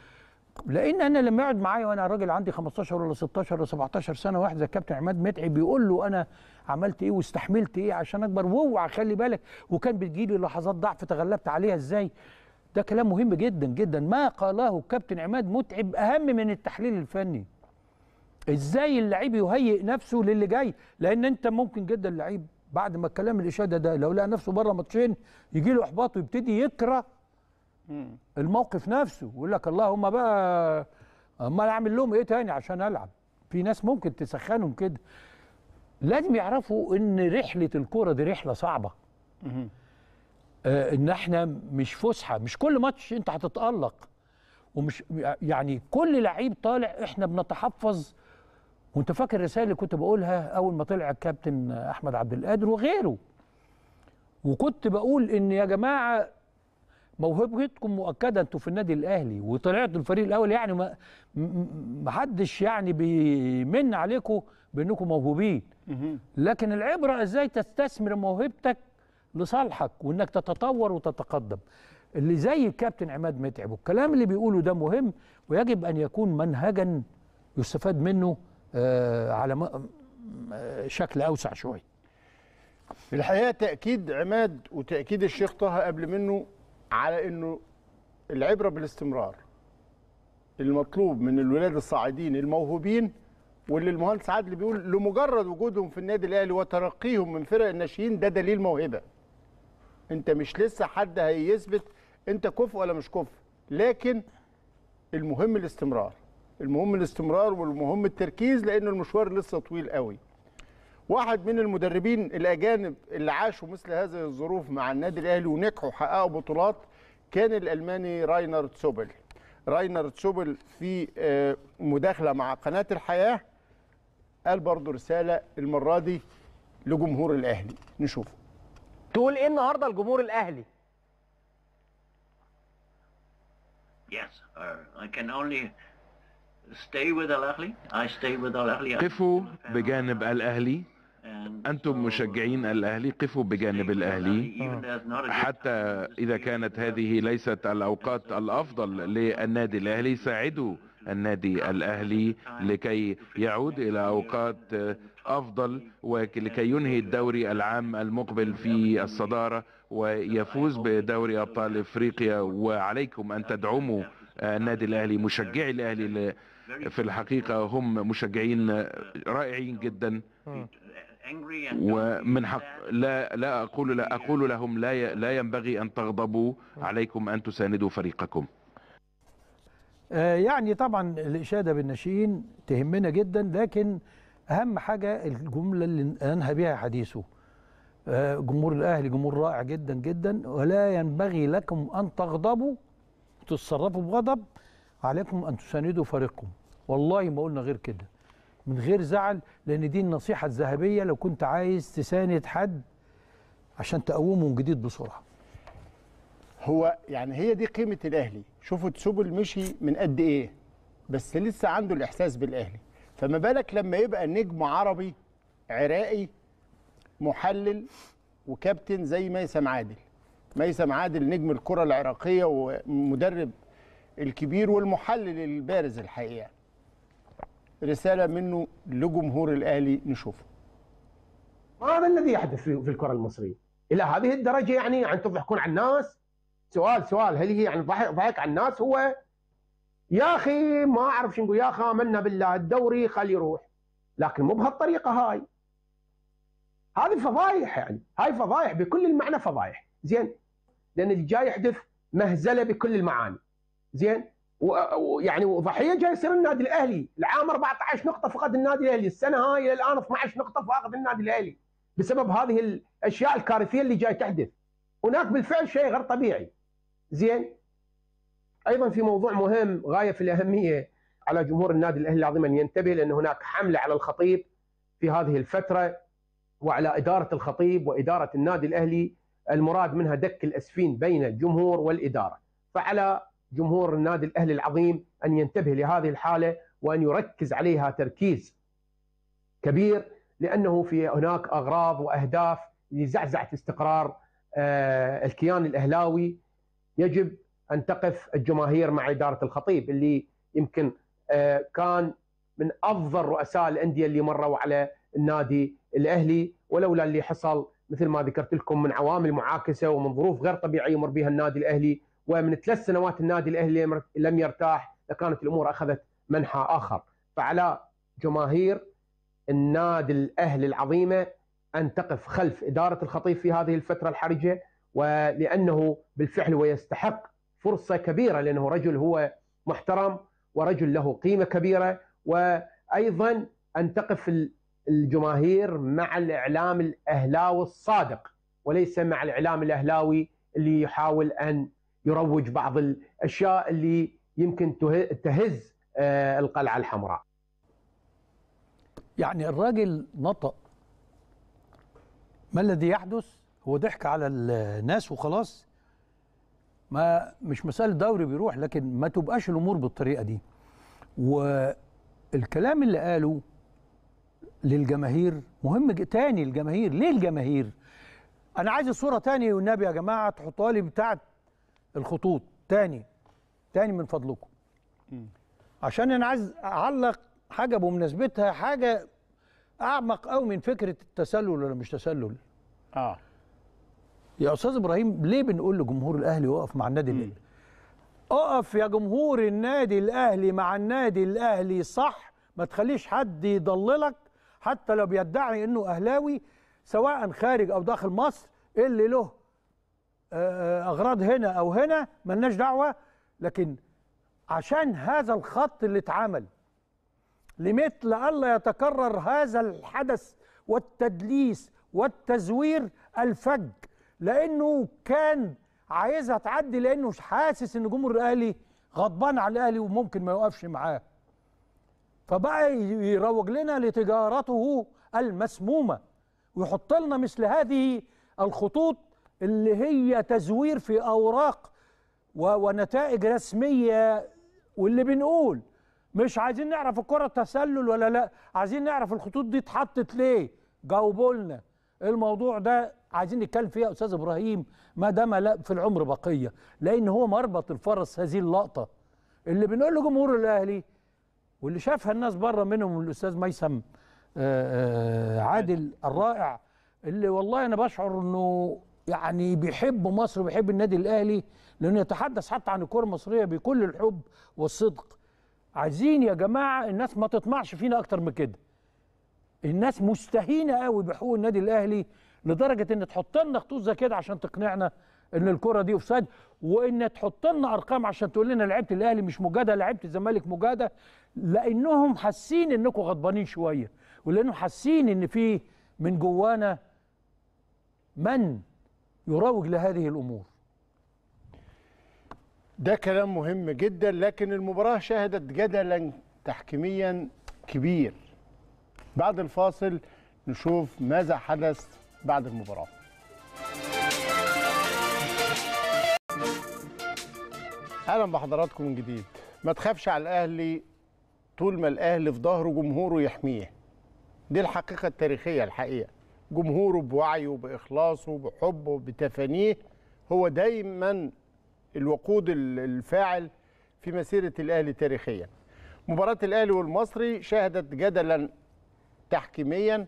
لان انا لما يقعد معايا وانا راجل عندي 15 ولا 16 ولا 17 سنه واحد زي الكابتن عماد متعب بيقول له انا عملت ايه واستحملت ايه عشان اكبر واوعى خلي بالك وكان بتجيلي لحظات ضعف تغلبت عليها ازاي ده كلام مهم جدا جدا ما قاله الكابتن عماد متعب اهم من التحليل الفني ازاي اللعيب يهيئ نفسه للي جاي لان انت ممكن جدا اللعيب بعد ما الكلام الاشاده ده لو لقى نفسه بره ماتشين يجي له احباط ويبتدي يكره الموقف نفسه ويقول لك اللهم بقى امال اعمل لهم ايه تاني عشان العب في ناس ممكن تسخنهم كده لازم يعرفوا ان رحله الكوره دي رحله صعبه آه، ان احنا مش فسحه مش كل ماتش انت هتتالق ومش يعني كل لعيب طالع احنا بنتحفظ وانت فاكر الرسائل اللي كنت بقولها اول ما طلع الكابتن احمد عبد القادر وغيره وكنت بقول ان يا جماعه موهبتكم مؤكده انتوا في النادي الاهلي وطلعتوا الفريق الاول يعني ما محدش يعني بيمن عليكم بانكم موهوبين لكن العبره ازاي تستثمر موهبتك لصالحك وانك تتطور وتتقدم اللي زي الكابتن عماد متعب والكلام اللي بيقوله ده مهم ويجب ان يكون منهجا يستفاد منه آه، على شكل اوسع شويه الحقيقه تاكيد عماد وتاكيد الشيخ طه قبل منه على انه العبره بالاستمرار المطلوب من الولاد الصاعدين الموهوبين واللي المهندس عادل بيقول لمجرد وجودهم في النادي الاهلي وترقيهم من فرق الناشئين ده دليل موهبه انت مش لسه حد هيثبت انت كفء ولا مش كفء لكن المهم الاستمرار المهم الاستمرار والمهم التركيز لأن المشوار لسه طويل قوي واحد من المدربين الأجانب اللي عاشوا مثل هذه الظروف مع النادي الأهلي ونجحوا حققوا بطولات كان الألماني راينر تسوبل راينر تسوبل في آه، مداخلة مع قناة الحياة قال برضه رسالة المرة دي لجمهور الأهلي نشوف تقول إيه النهاردة لجمهور الأهلي؟ Yes, uh, I can only قفوا بجانب الأهلي أنتم مشجعين الأهلي قفوا بجانب الأهلي حتى إذا كانت هذه ليست الأوقات الأفضل للنادي الأهلي ساعدوا النادي الأهلي لكي يعود إلى أوقات أفضل ولكي ينهي الدوري العام المقبل في الصدارة ويفوز بدوري أبطال إفريقيا وعليكم أن تدعموا النادي الأهلي مشجعي الأهلي في الحقيقة هم مشجعين رائعين جدا ومن حق لا لا أقول لا أقول لهم لا لا ينبغي أن تغضبوا عليكم أن تساندوا فريقكم آه، يعني طبعا الإشادة بالناشئين تهمنا جدا لكن أهم حاجة الجملة اللي أنهى بها حديثه آه، جمهور الأهلي جمهور رائع جدا جدا ولا ينبغي لكم أن تغضبوا تتصرفوا بغضب عليكم أن تساندوا فريقكم والله ما قلنا غير كده من غير زعل لان دي النصيحه الذهبيه لو كنت عايز تساند حد عشان تقومه من جديد بسرعه هو يعني هي دي قيمه الاهلي شوفوا تسوبل مشي من قد ايه بس لسه عنده الاحساس بالاهلي فما بالك لما يبقى نجم عربي عراقي محلل وكابتن زي ميسم عادل ميسم عادل نجم الكره العراقيه ومدرب الكبير والمحلل البارز الحقيقه رساله منه لجمهور الاهلي نشوفه هذا الذي يحدث في الكره المصريه الى هذه الدرجه يعني يعني تضحكون على الناس سؤال سؤال هل هي يعني ضحك ضحك على الناس هو يا اخي ما اعرف شنو يا اخي امنا بالله الدوري خلي يروح لكن مو بهالطريقه هاي هذه فضايح يعني هاي فضايح بكل المعنى فضايح زين لان اللي جاي يحدث مهزله بكل المعاني زين ويعني وضحيه جاي يصير النادي الاهلي العام 14 نقطه فقد النادي الاهلي السنه هاي الى الان 12 نقطه فاقد النادي الاهلي بسبب هذه الاشياء الكارثيه اللي جاي تحدث هناك بالفعل شيء غير طبيعي زين ايضا في موضوع مهم غايه في الاهميه على جمهور النادي الاهلي العظيم ان ينتبه لان هناك حمله على الخطيب في هذه الفتره وعلى اداره الخطيب واداره النادي الاهلي المراد منها دك الاسفين بين الجمهور والاداره فعلى جمهور النادي الاهلي العظيم ان ينتبه لهذه الحاله وان يركز عليها تركيز كبير لانه في هناك اغراض واهداف لزعزعه استقرار آه، الكيان الاهلاوي يجب ان تقف الجماهير مع اداره الخطيب اللي يمكن آه، كان من افضل رؤساء الانديه اللي مروا على النادي الاهلي ولولا اللي حصل مثل ما ذكرت لكم من عوامل معاكسه ومن ظروف غير طبيعيه يمر بها النادي الاهلي ومن ثلاث سنوات النادي الاهلي لم يرتاح لكانت الامور اخذت منحى اخر فعلى جماهير النادي الاهلي العظيمه ان تقف خلف اداره الخطيب في هذه الفتره الحرجه ولانه بالفعل ويستحق فرصه كبيره لانه رجل هو محترم ورجل له قيمه كبيره وايضا ان تقف الجماهير مع الاعلام الاهلاوي الصادق وليس مع الاعلام الاهلاوي اللي يحاول ان يروج بعض الاشياء اللي يمكن تهز آه، القلعه الحمراء. يعني الراجل نطق ما الذي يحدث؟ هو ضحك على الناس وخلاص ما مش مسألة دوري بيروح لكن ما تبقاش الأمور بالطريقة دي والكلام اللي قاله للجماهير مهم تاني الجماهير ليه الجماهير أنا عايز الصورة تاني والنبي يا جماعة تحطها لي بتاعت الخطوط تاني تاني من فضلكم عشان انا عايز اعلق حاجه بمناسبتها حاجه اعمق قوي من فكره التسلل ولا مش تسلل اه يا استاذ ابراهيم ليه بنقول لجمهور الاهلي وقف مع النادي الاهلي اقف يا جمهور النادي الاهلي مع النادي الاهلي صح ما تخليش حد يضللك حتى لو بيدعي انه اهلاوي سواء خارج او داخل مصر اللي له اغراض هنا او هنا ملناش دعوه لكن عشان هذا الخط اللي اتعمل لمثل الا يتكرر هذا الحدث والتدليس والتزوير الفج لانه كان عايزها تعدي لانه حاسس ان جمهور الاهلي غضبان على الاهلي وممكن ما يوقفش معاه فبقى يروج لنا لتجارته المسمومه ويحط لنا مثل هذه الخطوط اللي هي تزوير في أوراق ونتائج رسمية واللي بنقول مش عايزين نعرف الكرة تسلل ولا لا عايزين نعرف الخطوط دي اتحطت ليه جاوبوا لنا الموضوع ده عايزين نتكلم فيه يا استاذ ابراهيم ما دام لا في العمر بقيه لان هو مربط الفرس هذه اللقطه اللي بنقول لجمهور الاهلي واللي شافها الناس بره منهم الاستاذ ميسم آه، آه، عادل أيوة. الرائع اللي والله انا بشعر انه يعني بيحب مصر وبيحب النادي الاهلي لانه يتحدث حتى عن الكره المصريه بكل الحب والصدق عايزين يا جماعه الناس ما تطمعش فينا اكتر من كده الناس مستهينه قوي بحقوق النادي الاهلي لدرجه ان تحط لنا خطوط زي كده عشان تقنعنا ان الكره دي اوفسايد وان تحط لنا ارقام عشان تقول لنا لعيبه الاهلي مش مجاده لعيبه الزمالك مجاده لانهم حاسين انكم غضبانين شويه ولانهم حاسين ان في من جوانا من يروج لهذه الأمور ده كلام مهم جدا لكن المباراة شهدت جدلا تحكيميا كبير بعد الفاصل نشوف ماذا حدث بعد المباراة أهلا بحضراتكم من جديد ما تخافش على الأهلي طول ما الأهلي في ظهره جمهوره يحميه دي الحقيقة التاريخية الحقيقة جمهوره بوعيه بإخلاصه بحبه بتفانيه هو دايما الوقود الفاعل في مسيرة الأهلي تاريخيا مباراة الأهلي والمصري شهدت جدلا تحكيميا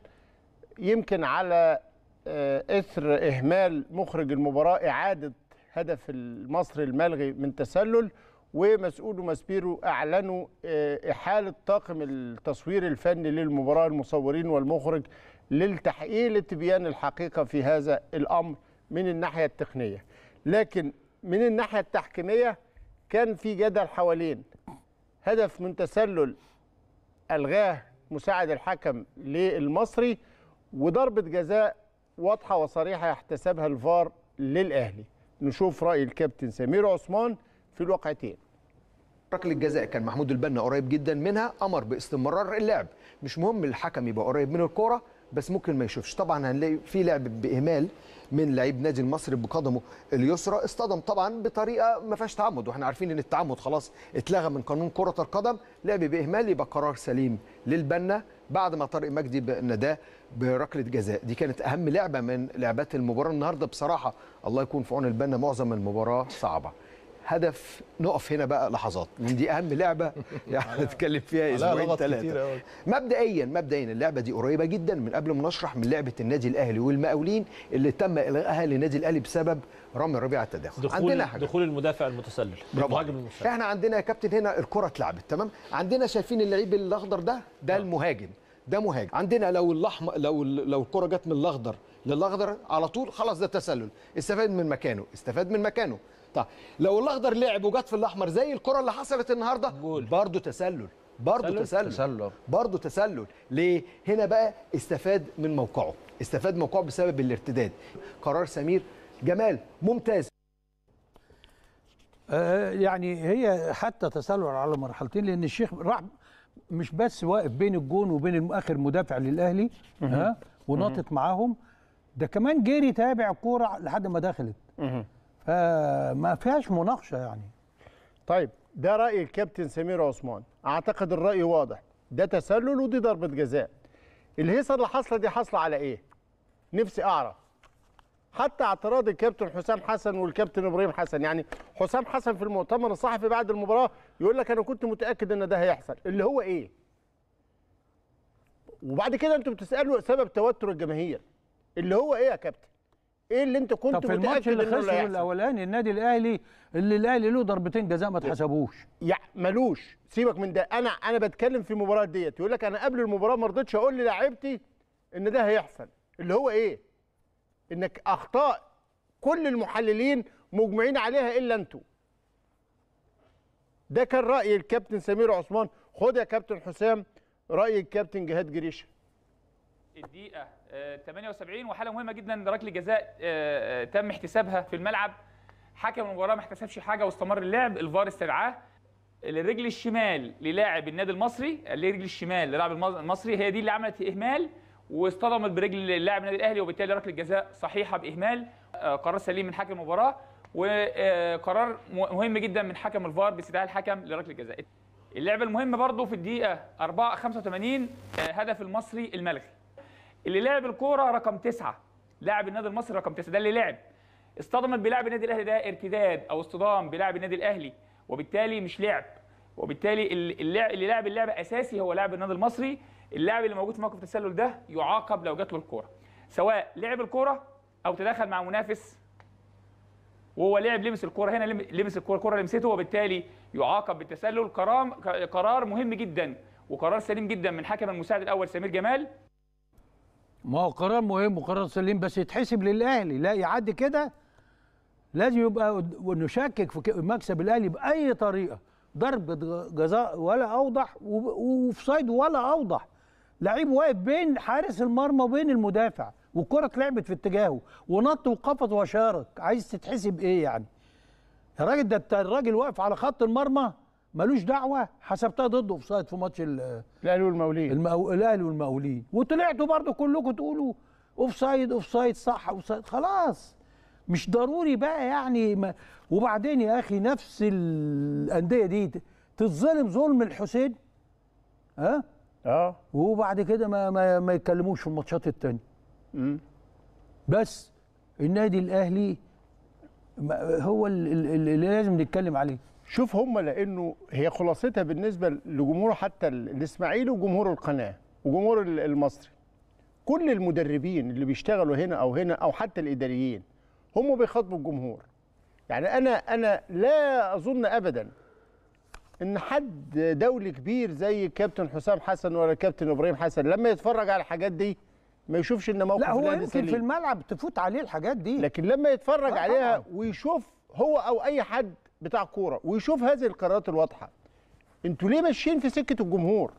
يمكن على آه، إثر إهمال مخرج المباراة إعادة هدف المصري الملغي من تسلل ومسؤول ماسبيرو أعلنوا آه، إحالة طاقم التصوير الفني للمباراة المصورين والمخرج للتحقيق لتبيان الحقيقة في هذا الأمر من الناحية التقنية لكن من الناحية التحكيمية كان في جدل حوالين هدف من تسلل ألغاه مساعد الحكم للمصري وضربة جزاء واضحة وصريحة يحتسبها الفار للأهلي نشوف رأي الكابتن سمير عثمان في الواقعتين ركله الجزاء كان محمود البنا قريب جدا منها امر باستمرار اللعب مش مهم الحكم يبقى قريب من الكوره بس ممكن ما يشوفش طبعا هنلاقي في لعب باهمال من لعيب نادي المصري بقدمه اليسرى اصطدم طبعا بطريقه ما فيهاش تعمد واحنا عارفين ان التعمد خلاص اتلغى من قانون كره القدم لعب باهمال يبقى قرار سليم للبنا بعد ما طارق مجدي نداه بركله جزاء دي كانت اهم لعبه من لعبات المباراه النهارده بصراحه الله يكون في عون البنا معظم المباراه صعبه هدف نقف هنا بقى لحظات من دي اهم لعبه (laughs) يعني نتكلم فيها اسبوعين ثلاثه مبدئيا مبدئيا اللعبه دي قريبه جدا من قبل ما نشرح من لعبه النادي الاهلي والمقاولين اللي تم الغائها للنادي الاهلي بسبب رامي الربيع التداخل دخول عندنا حاجة. دخول المدافع المتسلل المهاجم المتسلل احنا عندنا يا كابتن هنا الكره اتلعبت تمام عندنا شايفين اللعيب الاخضر ده ده آه. المهاجم ده مهاجم عندنا لو اللحم لو لو الكره جت من الاخضر للاخضر على طول خلاص ده تسلل استفاد من مكانه استفاد من مكانه طيب لو الاخضر لعب وجت في الاحمر زي الكره اللي حصلت النهارده برضه تسلل برضه تسلل تسلل برضه تسلل ليه هنا بقى استفاد من موقعه استفاد موقعه بسبب الارتداد قرار سمير جمال ممتاز آه يعني هي حتى تسلل على مرحلتين لان الشيخ راح مش بس واقف بين الجون وبين اخر مدافع للاهلي ها وناطط معاهم ده كمان جري تابع الكوره لحد ما دخلت فما فيهاش مناقشه يعني طيب ده راي الكابتن سمير عثمان اعتقد الراي واضح ده تسلل ودي ضربه جزاء الهيصه اللي حاصله دي حاصله على ايه نفسي اعرف حتى اعتراض الكابتن حسام حسن والكابتن ابراهيم حسن يعني حسام حسن في المؤتمر الصحفي بعد المباراه يقول لك انا كنت متاكد ان ده هيحصل اللي هو ايه وبعد كده انتوا بتسالوا سبب توتر الجماهير اللي هو ايه يا كابتن ايه اللي انت كنت طب في الماتش اللي خسر الاولاني النادي الاهلي اللي الاهلي له ضربتين جزاء ما اتحسبوش يا ملوش سيبك من ده انا انا بتكلم في المباراه ديت يقول لك انا قبل المباراه ما رضيتش اقول للاعيبتي ان ده هيحصل اللي هو ايه انك اخطاء كل المحللين مجمعين عليها الا انتوا ده كان راي الكابتن سمير عثمان خد يا كابتن حسام راي الكابتن جهاد جريشه الدقيقة 78 آه، وحالة مهمة جدا ركلة جزاء آه، آه، تم احتسابها في الملعب حكم المباراة ما احتسبش حاجة واستمر اللعب الفار استدعاه الرجل الشمال للاعب النادي المصري الرجل الشمال للاعب المصري هي دي اللي عملت إهمال واصطدمت برجل اللاعب النادي الأهلي وبالتالي ركلة جزاء صحيحة بإهمال قرار سليم من حكم المباراة وقرار مهم جدا من حكم الفار باستدعاء الحكم لركلة جزاء اللعبة المهمة برضه في الدقيقة 4 85 هدف المصري الملغي اللي لعب الكوره رقم تسعه لاعب النادي المصري رقم تسعه ده اللي لعب اصطدمت بلاعب النادي الاهلي ده ارتداد او اصطدام بلاعب النادي الاهلي وبالتالي مش لعب وبالتالي اللي لعب اللعبه اساسي هو لاعب النادي المصري اللاعب اللي موجود في موقف التسلل ده يعاقب لو جات له الكوره سواء لعب الكوره او تدخل مع منافس وهو لعب لمس الكوره هنا لمس الكوره الكوره لمسته وبالتالي يعاقب بالتسلل قرار قرار مهم جدا وقرار سليم جدا من حكم المساعد الاول سمير جمال ما هو قرار مهم وقرار سليم بس يتحسب للاهلي لا يعدي كده لازم يبقى نشكك في مكسب الاهلي باي طريقه ضربه جزاء ولا اوضح وفي صيد ولا اوضح لعيب واقف بين حارس المرمى وبين المدافع والكره اتلعبت في اتجاهه ونط وقفز وشارك عايز تتحسب ايه يعني يا راجل ده الراجل واقف على خط المرمى ملوش دعوه حسبتها ضده في سايد في ماتش الاهلي والمقاولين المقاو... الاهلي والمقاولين وطلعتوا برضو كلكم تقولوا اوف سايد اوف سايد صح اوف سايد خلاص مش ضروري بقى يعني ما... وبعدين يا اخي نفس الانديه دي تتظلم ظلم الحسين ها اه وبعد كده ما ما, ما يتكلموش في الماتشات التانية امم بس النادي الاهلي هو اللي لازم نتكلم عليه شوف هم لانه هي خلاصتها بالنسبه لجمهور حتى الاسماعيلي وجمهور القناه وجمهور المصري كل المدربين اللي بيشتغلوا هنا او هنا او حتى الاداريين هم بيخاطبوا الجمهور يعني انا انا لا اظن ابدا ان حد دولي كبير زي كابتن حسام حسن ولا كابتن ابراهيم حسن لما يتفرج على الحاجات دي ما يشوفش ان موقف لا هو يمكن في الملعب تفوت عليه الحاجات دي لكن لما يتفرج عليها ويشوف هو او اي حد بتاع كوره ويشوف هذه القرارات الواضحه انتوا ليه ماشيين في سكه الجمهور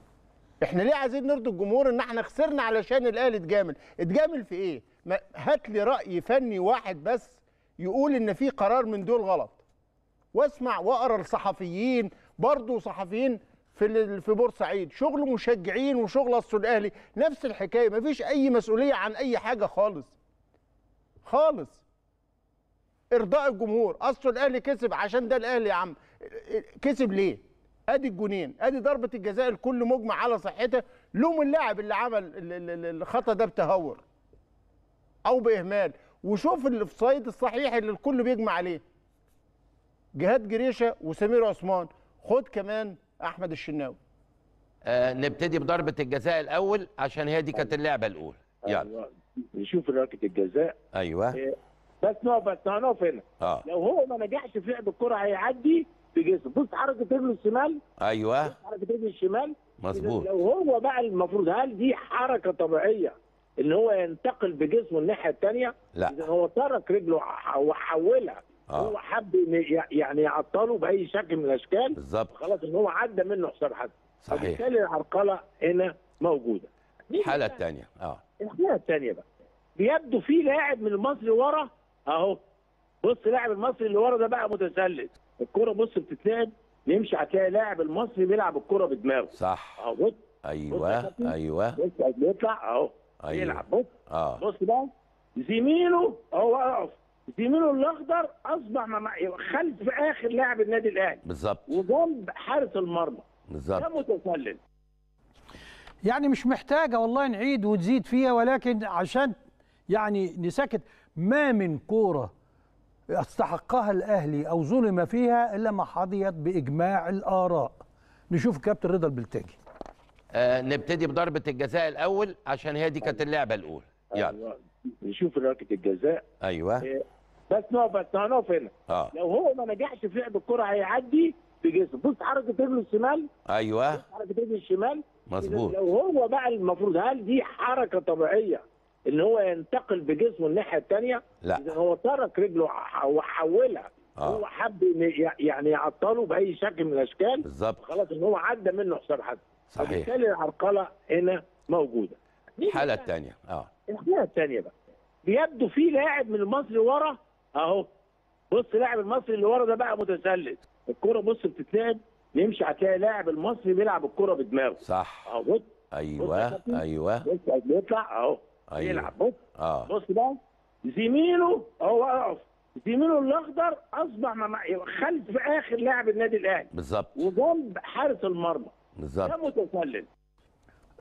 احنا ليه عايزين نرضي الجمهور ان احنا خسرنا علشان الاهلي اتجامل اتجامل في ايه هات لي راي فني واحد بس يقول ان في قرار من دول غلط واسمع واقرا الصحفيين برضه صحفيين في في بورسعيد شغل مشجعين وشغل اصل الاهلي نفس الحكايه مفيش اي مسؤوليه عن اي حاجه خالص خالص ارضاء الجمهور اصل الاهلي كسب عشان ده الاهلي يا عم كسب ليه ادي الجونين ادي ضربه الجزاء الكل مجمع على صحتها لوم اللاعب اللي عمل الخطا ده بتهور او باهمال وشوف الاوفسايد الصحيح اللي الكل بيجمع عليه جهاد جريشه وسمير عثمان خد كمان احمد الشناوي آه نبتدي بضربه الجزاء الاول عشان هي دي كانت اللعبه الاولى يلا أيوة. نشوف ركله الجزاء ايوه آه، بس نقف هنقف هنا آه. لو هو ما نجحش في لعب الكره هيعدي بجسمه بص حركه رجله الشمال ايوه حركه رجله الشمال مظبوط لو هو بقى المفروض هل دي حركه طبيعيه ان هو ينتقل بجسمه الناحيه الثانيه لا اذا هو ترك رجله وحولها آه. هو حب يعني يعطله باي شكل من الاشكال بالظبط خلاص ان هو عدى منه حساب حد صحيح فبالتالي العرقله هنا موجوده الحاله الثانيه اه الحاله الثانيه بقى بيبدو في لاعب من المصري ورا اهو بص لاعب المصري اللي ورا ده بقى متسلل الكرة بص بتتلعب يمشي هتلاقي لاعب المصري بيلعب الكرة بدماغه صح اهو بص ايوه بص ايوه بص بيطلع اهو أيوة. بص آه. بص بقى زميله اهو اقف زميله الاخضر اصبح خلف اخر لاعب النادي الاهلي بالظبط وجنب حارس المرمى بالظبط ده متسلل يعني مش محتاجه والله نعيد وتزيد فيها ولكن عشان يعني نسكت ما من كوره استحقها الاهلي او ظلم فيها الا ما حظيت باجماع الاراء نشوف كابتن رضا البلتاجي آه نبتدي بضربه الجزاء الاول عشان هي دي كانت اللعبه الاولى يلا أيوة. نشوف ركله الجزاء ايوه آه بس نقف بس هنقف هنا آه. لو هو ما نجحش في لعب الكره هيعدي بجسم بص حركه رجله الشمال ايوه حركه رجله الشمال مظبوط لو هو بقى المفروض هل دي حركه طبيعيه ان هو ينتقل بجسمه الناحيه الثانيه لا اذا هو ترك رجله وحولها آه. هو حب يعني يعطله باي شكل من الاشكال بالظبط خلاص ان هو عدى منه حساب حد صحيح فبالتالي العرقله هنا موجوده الحاله الثانيه اه الحاله الثانيه بقى بيبدو في لاعب من المصري ورا اهو بص لاعب المصري اللي ورا ده بقى متسلل الكوره بص بتتلعب يمشي هتلاقي لاعب المصري بيلعب الكوره بدماغه صح اهو بص ايوه بص ايوه بص بيطلع اهو أيوه. يلعب بص آه. بص بقى زميله هو اقف زميله الاخضر اصبح مع خلف اخر لاعب النادي الاهلي بالظبط وجنب حارس المرمى بالظبط ده متسلل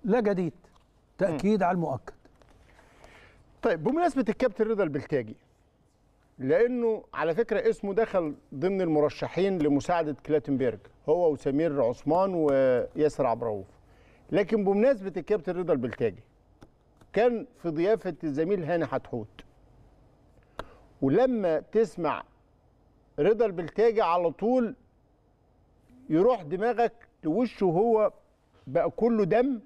لا جديد تاكيد م. على المؤكد طيب بمناسبه الكابتن رضا البلتاجي لانه على فكره اسمه دخل ضمن المرشحين لمساعده كلاتنبرج هو وسمير عثمان وياسر عبد الرؤوف لكن بمناسبه الكابتن رضا البلتاجي كان في ضيافه الزميل هاني حتحوت ولما تسمع رضا البلتاجي على طول يروح دماغك لوشه هو بقى كله دم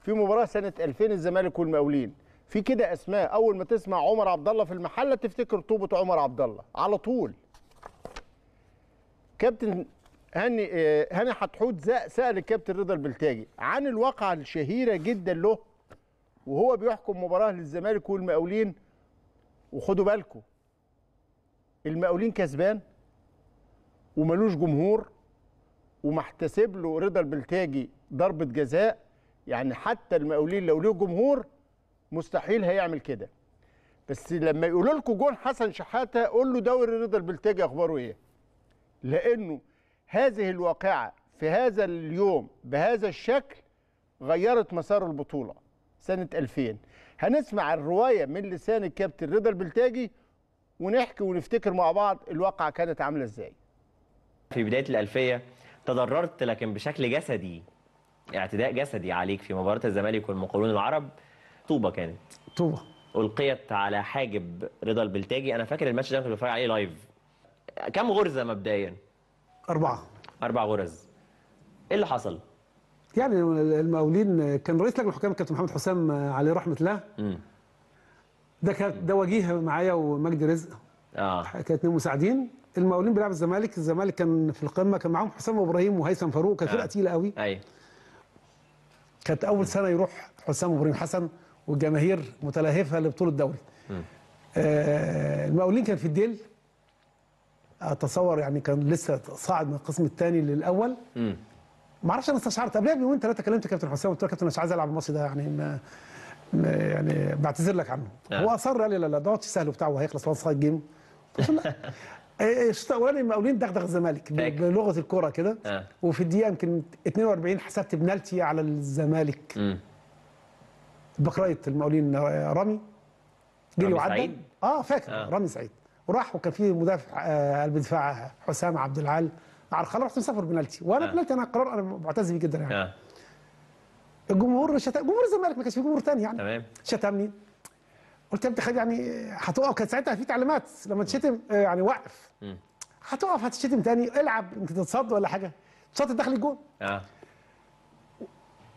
في مباراه سنه 2000 الزمالك والمقاولين في كده اسماء اول ما تسمع عمر عبد الله في المحله تفتكر طوبه عمر عبد الله على طول كابتن هاني آه، هاني حتحوت سال الكابتن رضا البلتاجي عن الواقعه الشهيره جدا له وهو بيحكم مباراه للزمالك والمقاولين وخدوا بالكم المقاولين كسبان وملوش جمهور ومحتسب له رضا البلتاجي ضربه جزاء يعني حتى المقاولين لو له جمهور مستحيل هيعمل كده بس لما يقولوا لكم جون حسن شحاته قول له دوري رضا البلتاجي اخباره ايه لانه هذه الواقعه في هذا اليوم بهذا الشكل غيرت مسار البطوله سنة 2000 هنسمع الرواية من لسان الكابتن رضا البلتاجي ونحكي ونفتكر مع بعض الواقعة كانت عاملة ازاي في بداية الألفية تضررت لكن بشكل جسدي اعتداء جسدي عليك في مباراة الزمالك والمقاولون العرب طوبة كانت طوبة ألقيت على حاجب رضا البلتاجي أنا فاكر الماتش ده كنت بتفرج عليه لايف كم غرزة مبدئيا؟ أربعة أربع غرز إيه اللي حصل؟ يعني المقاولين كان رئيس لجنه الحكام كابتن محمد حسام عليه رحمه الله ده كان ده وجيه معايا ومجدي رزق اه كانت اثنين مساعدين المقاولين بيلعب الزمالك الزمالك كان في القمه كان معاهم حسام ابراهيم وهيثم فاروق كانت فرقه آه. تقيله قوي ايوه كانت اول سنه يروح حسام ابراهيم حسن والجماهير متلهفه لبطوله الدوري آه المقاولين كان في الديل اتصور يعني كان لسه صاعد من القسم الثاني للاول م. ما اعرفش انا استشعرت قبلها بيومين ثلاثه كلمت كابتن حسام قلت له كابتن مش عايز العب المصري ده يعني ما يعني بعتذر لك عنه آه. هو اصر قال لي لا لا ده ماتش سهل وبتاع وهيخلص خلاص الجيم قلت له الشوط (laughs) الاولاني إيه، إيه، مقاولين دغدغ الزمالك بلغه الكوره كده آه. وفي الدقيقه يمكن 42 حسبت بنالتي على الزمالك بقرايه المقاولين آه، رامي جري وعدى اه فاكر آه. رامي سعيد وراح وكان في مدافع آه قلب دفاع حسام عبد العال مع خلاص رحت مسافر بنالتي وانا آه. بنالتي انا قرار انا معتز بيه جدا يعني آه. الجمهور شتم جمهور الزمالك ما كانش في جمهور ثاني يعني تمام شتمني قلت يا ابني خالد يعني هتقف كانت ساعتها في تعليمات لما تشتم آه، يعني وقف هتقف هتشتم ثاني العب انت تتصد ولا حاجه تصد داخل الجول اه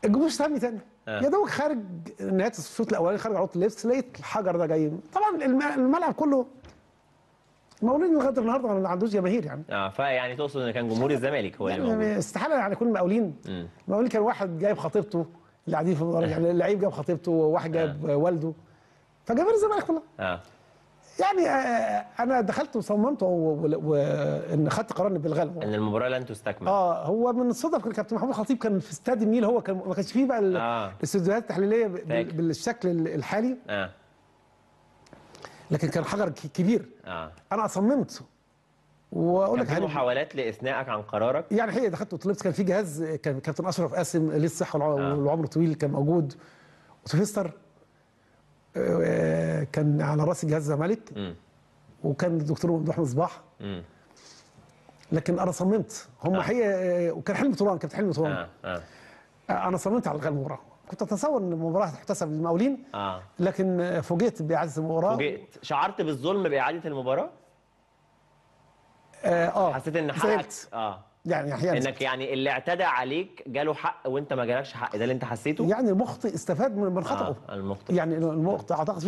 الجمهور شتمني ثاني آه. يا دوبك خارج نهايه الشوط الاولاني خارج عروض اللبس لقيت الحجر ده جاي طبعا الملعب كله مقاولين لغايه النهارده ما عندوش جماهير يعني اه فيعني تقصد ان كان جمهور الزمالك هو اللي يعني استحاله يعني كل مقاولين مقاولين كان واحد جايب خطيبته اللي قاعدين في المدرج آه. يعني اللعيب جاب خطيبته وواحد جايب آه. والده فجماهير الزمالك كلها اه يعني آه, آه، انا دخلت وصممت وان خدت قرار بالغلب ان المباراه لن تستكمل اه هو من الصدف كابتن محمود خطيب كان في استاد النيل هو كان ما كانش فيه بقى آه. الاستديوهات التحليليه بالشكل الحالي اه لكن كان حجر كبير آه. انا صممت واقول لك في محاولات لاثنائك عن قرارك يعني الحقيقه دخلت وطلبت كان في جهاز كان كابتن اشرف قاسم ليه الصحه آه. والعمر طويل كان موجود وتوفيستر آه، آه، كان على راس جهاز الزمالك وكان الدكتور ممدوح مصباح لكن انا صممت هم آه. حقيقه وكان حلم طولان كابتن حلم طولان آه. آه. انا صممت على الغلموره كنت اتصور ان المباراه هتحتسب للمقاولين آه. لكن فوجئت باعاده المباراه فوجئت شعرت بالظلم باعاده المباراه؟ اه, آه. حسيت ان حقك اه يعني احيانا انك يعني اللي اعتدى عليك جاله حق وانت ما جالكش حق ده اللي انت حسيته يعني المخطئ استفاد من خطأه آه المخطئ يعني المخطئ اعتقد في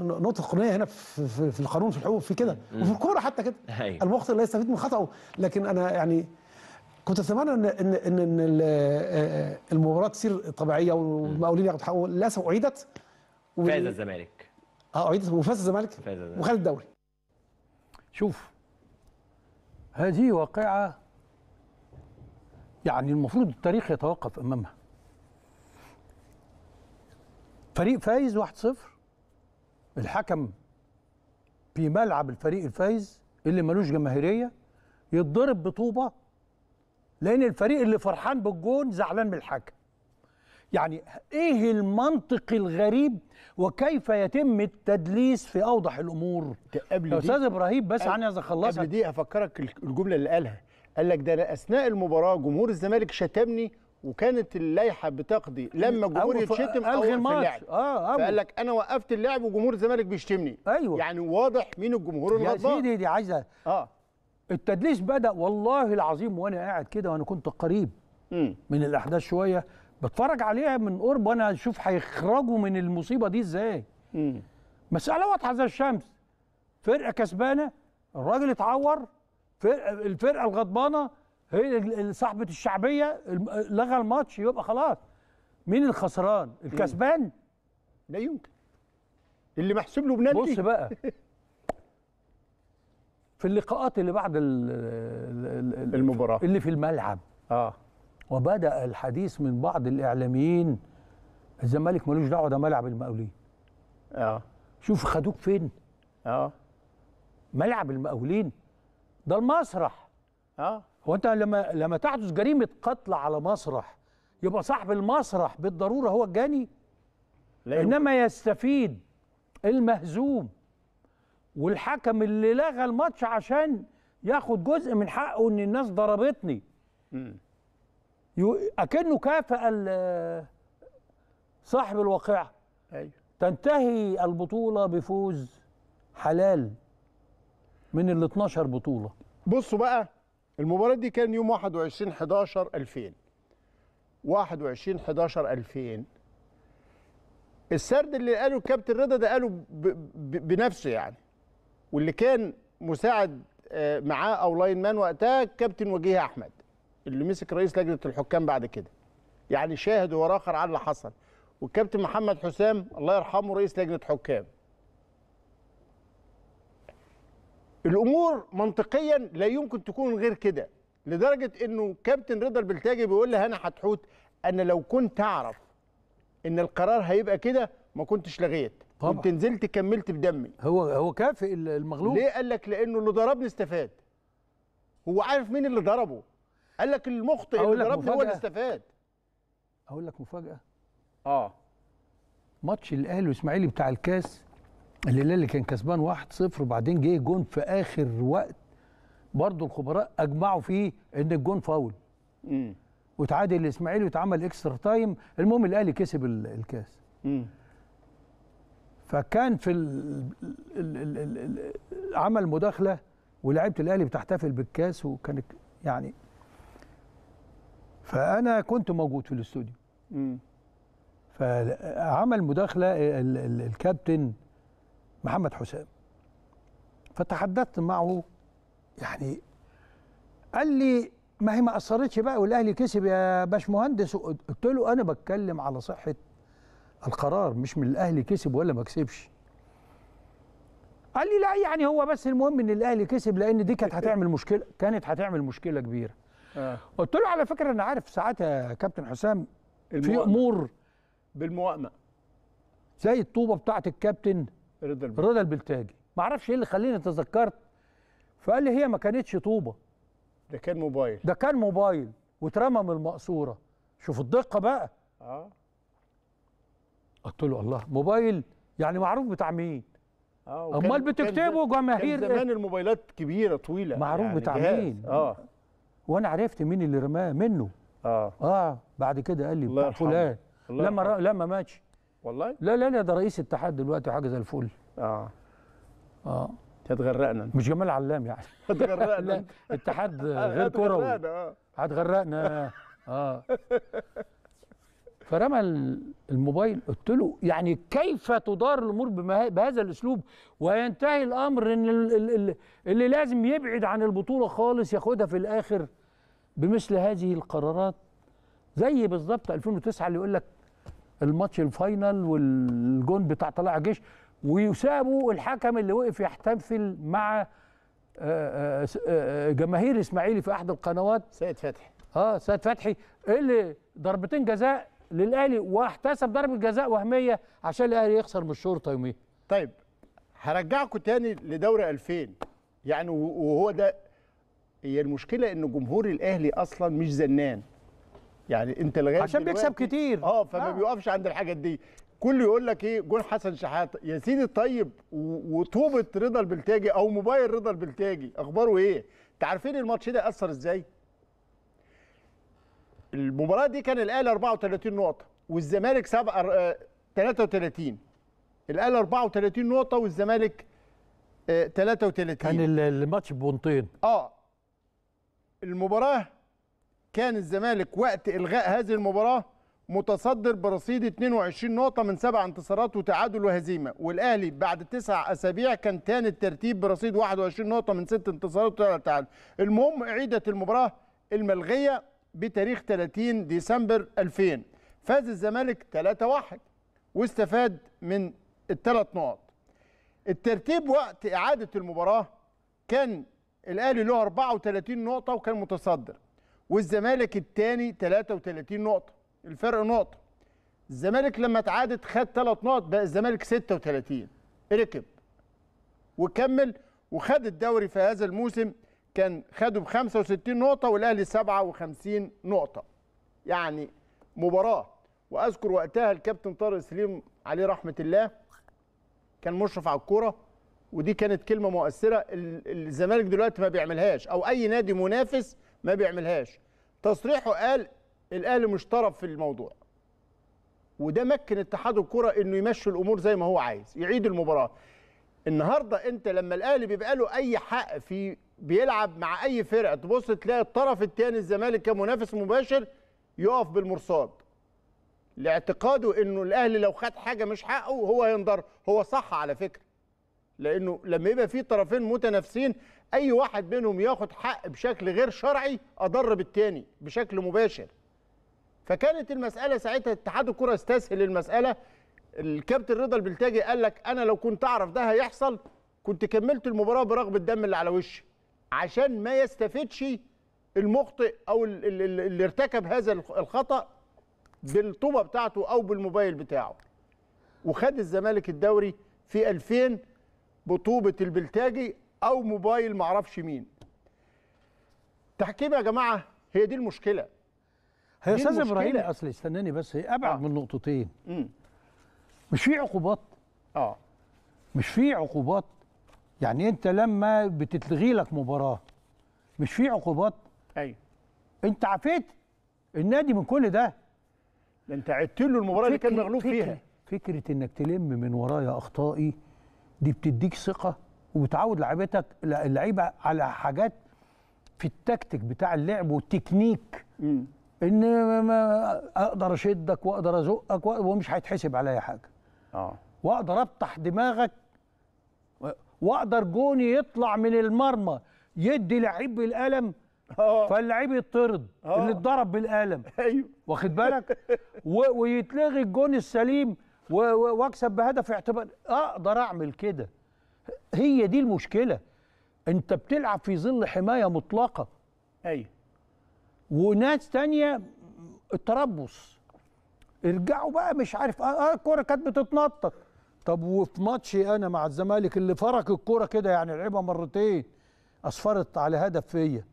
نقطه قانونيه هنا في, في القانون في الحقوق في كده وفي الكوره حتى كده أيوة. المخطئ لا يستفيد من خطأه لكن انا يعني كنت اتمنى ان ان ان, إن آه، المباراه تصير طبيعيه والمقاولين ياخدوا حقهم للاسف اعيدت و... فاز الزمالك اه اعيدت وفاز الزمالك وخد الدوري شوف هذه واقعه يعني المفروض التاريخ يتوقف امامها فريق فايز 1-0 الحكم في ملعب الفريق الفايز اللي ملوش جماهيريه يتضرب بطوبه لان الفريق اللي فرحان بالجون زعلان من الحكم يعني ايه المنطق الغريب وكيف يتم التدليس في اوضح الامور قبل يا استاذ ابراهيم بس عني عايز خلصت قبل دي افكرك الجمله اللي قالها قال لك ده انا اثناء المباراه جمهور الزمالك شتمني وكانت اللائحه بتقضي لما الجمهور يتشتم او في اللعب اه فقال لك انا وقفت اللعب وجمهور الزمالك بيشتمني ايوه يعني واضح مين الجمهور الغضبان يا سيدي دي عايزه اه التدليس بدا والله العظيم وانا قاعد كده وانا كنت قريب م. من الاحداث شويه بتفرج عليها من قرب وانا اشوف هيخرجوا من المصيبه دي ازاي مساله واضحه زي الشمس فرقه كسبانه الراجل اتعور فرقة الفرقه الغضبانه هي صاحبه الشعبيه لغى الماتش يبقى خلاص مين الخسران الكسبان لا يمكن اللي محسوب له بنالتي بص بقى (laughs) في اللقاءات اللي بعد المباراه اللي في الملعب اه وبدا الحديث من بعض الاعلاميين الزمالك ملوش دعوه ده ملعب المقاولين اه شوف خدوك فين اه ملعب المقاولين ده المسرح اه هو انت لما لما تحدث جريمه قتل على مسرح يبقى صاحب المسرح بالضروره هو الجاني لا انما يستفيد المهزوم والحكم اللي لغى الماتش عشان ياخد جزء من حقه ان الناس ضربتني اكنه كافئ صاحب الواقعه ايوه تنتهي البطوله بفوز حلال من ال 12 بطوله بصوا بقى المباراه دي كان يوم 21 11 2000 21 11 2000 السرد اللي قاله الكابتن رضا ده قاله بنفسه يعني واللي كان مساعد آه، معاه او لاين مان وقتها كابتن وجيه احمد اللي مسك رئيس لجنه الحكام بعد كده يعني شاهد وراخر على اللي حصل والكابتن محمد حسام الله يرحمه رئيس لجنه حكام الامور منطقيا لا يمكن تكون غير كده لدرجه انه كابتن رضا البلتاجي بيقول لهنا حتحوت انا لو كنت اعرف ان القرار هيبقى كده ما كنتش لغيت طبعا كنت نزلت كملت بدمي هو هو كافئ المغلوب ليه قال لك لانه اللي ضربني استفاد هو عارف مين اللي ضربه قال لك المخطئ اللي ضربني هو اللي استفاد اقول لك مفاجاه اه ماتش الاهلي والاسماعيلي بتاع الكاس الهلال اللي كان كسبان 1-0 وبعدين جه جون في اخر وقت برضه الخبراء اجمعوا فيه ان الجون فاول امم وتعادل الاسماعيلي واتعمل اكسترا تايم المهم الاهلي كسب الكاس امم فكان في عمل مداخله ولاعيبه الاهلي بتحتفل بالكاس وكانت يعني فانا كنت موجود في الاستوديو فعمل مداخله الكابتن محمد حسام فتحدثت معه يعني قال لي ما هي ما اثرتش بقى والاهلي كسب يا باشمهندس قلت له انا بتكلم على صحه القرار مش من الاهلي كسب ولا ما كسبش قال لي لا يعني هو بس المهم ان الاهلي كسب لان دي كانت هتعمل مشكله كانت هتعمل مشكله كبيره آه. قلت له على فكره انا عارف ساعات يا كابتن حسام في امور بالموائمه زي الطوبه بتاعه الكابتن رضا رضا البلتاجي ما اعرفش ايه اللي خليني اتذكرت فقال لي هي ما كانتش طوبه ده كان موبايل ده كان موبايل واترمى من المقصوره شوف الدقه بقى اه قلت له الله موبايل يعني معروف بتاع مين اه امال بتكتبه جماهير إيه؟ زمان إيه؟ الموبايلات كبيره طويله معروف يعني بتاع جهاز. مين اه وانا عرفت مين اللي رماه منه اه اه بعد كده قال لي فلان لما رأ... لما ماتش والله لا لا لا ده رئيس اتحاد دلوقتي حاجه زي الفل اه اه هتغرقنا مش جمال علام يعني (laughs) هتغرقنا اتحاد (laughs) غير كروي آه. هتغرقنا اه (laughs) فرمى الموبايل قلت له يعني كيف تدار الامور بهذا الاسلوب وينتهي الامر ان اللي لازم يبعد عن البطوله خالص ياخدها في الاخر بمثل هذه القرارات زي بالظبط 2009 اللي يقول لك الماتش الفاينل والجون بتاع طلائع جيش ويسابوا الحكم اللي وقف يحتفل مع آه، آه، آه، جماهير اسماعيلي في احد القنوات سيد فتحي اه سيد فتحي اللي ضربتين جزاء للاهلي واحتسب ضربه جزاء وهميه عشان الاهلي يخسر من الشرطه يوميها طيب هرجعكم تاني لدوري 2000 يعني وهو ده هي المشكله ان جمهور الاهلي اصلا مش زنان يعني انت لغايه عشان بيكسب كتير اه فما آه. بيوقفش عند الحاجات دي كل يقول لك ايه جون حسن شحاته يا سيدي طيب وطوبه رضا البلتاجي او موبايل رضا البلتاجي اخباره ايه انت عارفين الماتش ده اثر ازاي المباراه دي كان الاهلي 34 نقطه والزمالك 33 آه، الاهلي 34 نقطه والزمالك 33 آه، كان الماتش بونطين اه المباراه كان الزمالك وقت الغاء هذه المباراه متصدر برصيد 22 نقطة من سبع انتصارات وتعادل وهزيمة، والأهلي بعد تسع أسابيع كان ثاني الترتيب برصيد 21 نقطة من ست انتصارات وتعادل المهم أعيدت المباراة الملغية بتاريخ 30 ديسمبر 2000 فاز الزمالك 3-1 واستفاد من الثلاث نقط الترتيب وقت إعادة المباراة كان الأهلي له 34 نقطة وكان متصدر والزمالك الثاني 33 نقطة الفرق نقطة الزمالك لما اتعادت خد ثلاث نقط بقى الزمالك 36 ركب وكمل وخد الدوري في هذا الموسم كان خدوا ب 65 نقطه والاهلي 57 نقطه يعني مباراه واذكر وقتها الكابتن طارق سليم عليه رحمه الله كان مشرف على الكوره ودي كانت كلمه مؤثره الزمالك دلوقتي ما بيعملهاش او اي نادي منافس ما بيعملهاش تصريحه قال الاهلي مش طرف في الموضوع وده مكن اتحاد الكره انه يمشي الامور زي ما هو عايز يعيد المباراه النهارده انت لما الاهلي بيبقى له اي حق في بيلعب مع اي فرقه تبص تلاقي الطرف الثاني الزمالك كمنافس مباشر يقف بالمرصاد لاعتقاده انه الاهلي لو خد حاجه مش حقه هو هينضر هو صح على فكره لانه لما يبقى في طرفين متنافسين اي واحد منهم ياخد حق بشكل غير شرعي اضر بالتاني بشكل مباشر فكانت المساله ساعتها اتحاد الكره استسهل المساله الكابتن رضا البلتاجي قال لك انا لو كنت اعرف ده هيحصل كنت كملت المباراه برغبه الدم اللي على وشي عشان ما يستفدش المخطئ او اللي ارتكب هذا الخطا بالطوبه بتاعته او بالموبايل بتاعه وخد الزمالك الدوري في 2000 بطوبه البلتاجي او موبايل معرفش مين تحكيم يا جماعه هي دي المشكله هي استاذ ابراهيم اصل استناني بس هي ابعد آه. من نقطتين مش في عقوبات اه مش في عقوبات يعني انت لما بتتلغي لك مباراه مش في عقوبات ايوه انت عفيت النادي من كل ده ده انت عدت له المباراه اللي كان مغلوب فكرة فيها فكره انك تلم من ورايا اخطائي دي بتديك ثقه وبتعود لعيبتك اللعيبه على حاجات في التكتيك بتاع اللعب والتكنيك م. ان ما اقدر اشدك واقدر ازقك ومش هيتحسب عليا حاجه اه واقدر افتح دماغك واقدر جوني يطلع من المرمى يدي لعيب بالقلم آه. فاللعيب يطرد آه. اللي اتضرب بالقلم ايوه واخد بالك ويتلغي الجون السليم واكسب بهدف اعتبار اقدر اعمل كده هي دي المشكله انت بتلعب في ظل حمايه مطلقه ايوه وناس تانية التربص ارجعوا بقى مش عارف آه،, اه الكوره كانت بتتنطط طب وفي ماتشي انا مع الزمالك اللي فرق الكوره كده يعني لعبها مرتين اصفرت على هدف فيا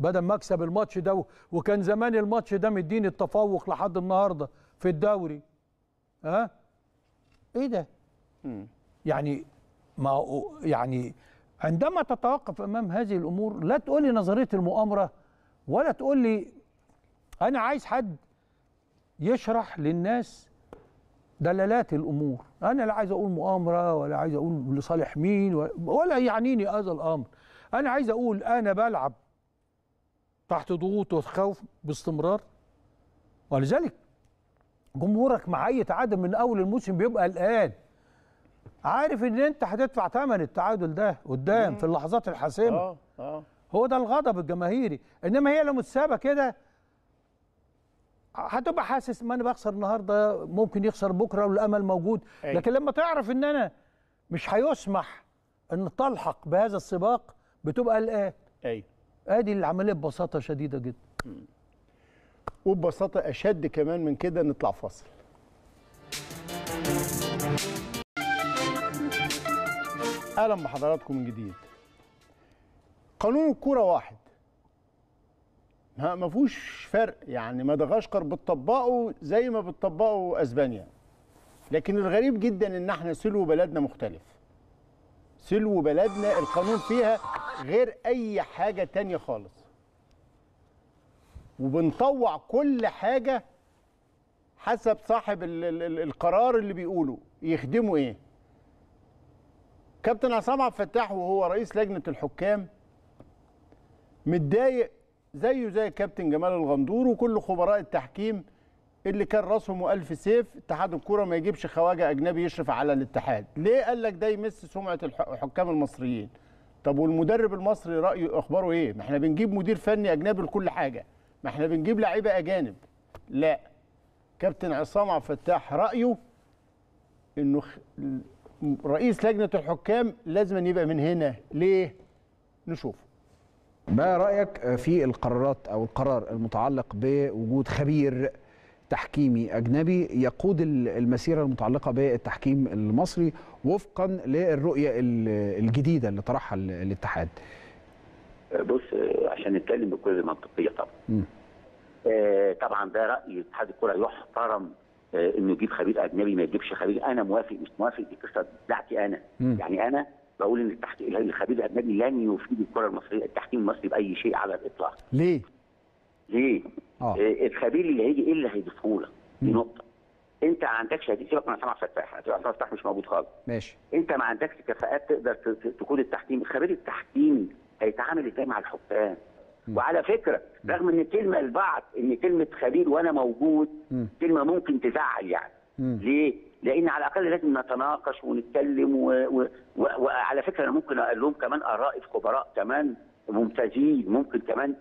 بدل ما اكسب الماتش ده وكان زمان الماتش ده مديني التفوق لحد النهارده في الدوري ها أه؟ ايه ده يعني ما يعني عندما تتوقف امام هذه الامور لا تقول لي نظريه المؤامره ولا تقول لي انا عايز حد يشرح للناس دلالات الامور انا لا عايز اقول مؤامره ولا عايز اقول لصالح مين ولا يعنيني هذا الامر انا عايز اقول انا بلعب تحت ضغوط وخوف باستمرار ولذلك جمهورك معايا تعادل من اول الموسم بيبقى قلقان عارف ان انت هتدفع ثمن التعادل ده قدام في اللحظات الحاسمه آه، آه. هو ده الغضب الجماهيري انما هي لو متسابه كده هتبقى حاسس ما انا بخسر النهارده ممكن يخسر بكره والامل موجود أي. لكن لما تعرف ان انا مش هيسمح ان تلحق بهذا السباق بتبقى قلقان ايوه ادي العمليه ببساطه شديده جدا وببساطه اشد كمان من كده نطلع فاصل اهلا بحضراتكم من جديد قانون الكوره واحد ما فيهوش فرق يعني مدغشقر بتطبقه زي ما بتطبقه اسبانيا لكن الغريب جدا ان احنا سلو بلدنا مختلف سلو بلدنا القانون فيها غير اي حاجه تانية خالص وبنطوع كل حاجه حسب صاحب الـ الـ القرار اللي بيقوله يخدمه ايه كابتن عصام عبد الفتاح وهو رئيس لجنه الحكام متضايق زيه زي كابتن جمال الغندور وكل خبراء التحكيم اللي كان راسهم ألف سيف اتحاد الكوره ما يجيبش خواجه اجنبي يشرف على الاتحاد ليه قال لك ده يمس سمعه الحكام المصريين طب والمدرب المصري رايه اخباره ايه ما احنا بنجيب مدير فني اجنبي لكل حاجه ما احنا بنجيب لعيبه اجانب لا كابتن عصام عبد الفتاح رايه انه رئيس لجنه الحكام لازم أن يبقى من هنا ليه نشوفه ما رايك في القرارات او القرار المتعلق بوجود خبير تحكيمي اجنبي يقود المسيره المتعلقه بالتحكيم المصري وفقا للرؤيه الجديده اللي طرحها الاتحاد بص عشان نتكلم بكل منطقيه طبعا آه، طبعا ده راي اتحاد الكره يحترم آه، انه يجيب خبير اجنبي ما يجيبش خبير انا موافق مش موافق دي قصه بتاعتي انا م. يعني انا بقول ان التحكيم الخبير الاجنبي لن يفيد الكره المصريه التحكيم المصري باي شيء على الاطلاق ليه ليه اه, آه، الخبير اللي هيجي ايه اللي هيضيفه لك دي نقطه انت ما عندكش سيبك من عصام عبد الفتاح عصام عبد الفتاح مش موجود خالص ماشي انت ما عندكش كفاءات تقدر تقود التحكيم خبير التحكيم هيتعامل ازاي مع الحكام وعلى فكره رغم ان كلمه البعض ان كلمه خبير وانا موجود مم. كلمه ممكن تزعل يعني مم. ليه لان على الاقل لازم نتناقش ونتكلم وعلى فكره انا ممكن اقول لهم كمان اراء في خبراء كمان ممتازين ممكن كمان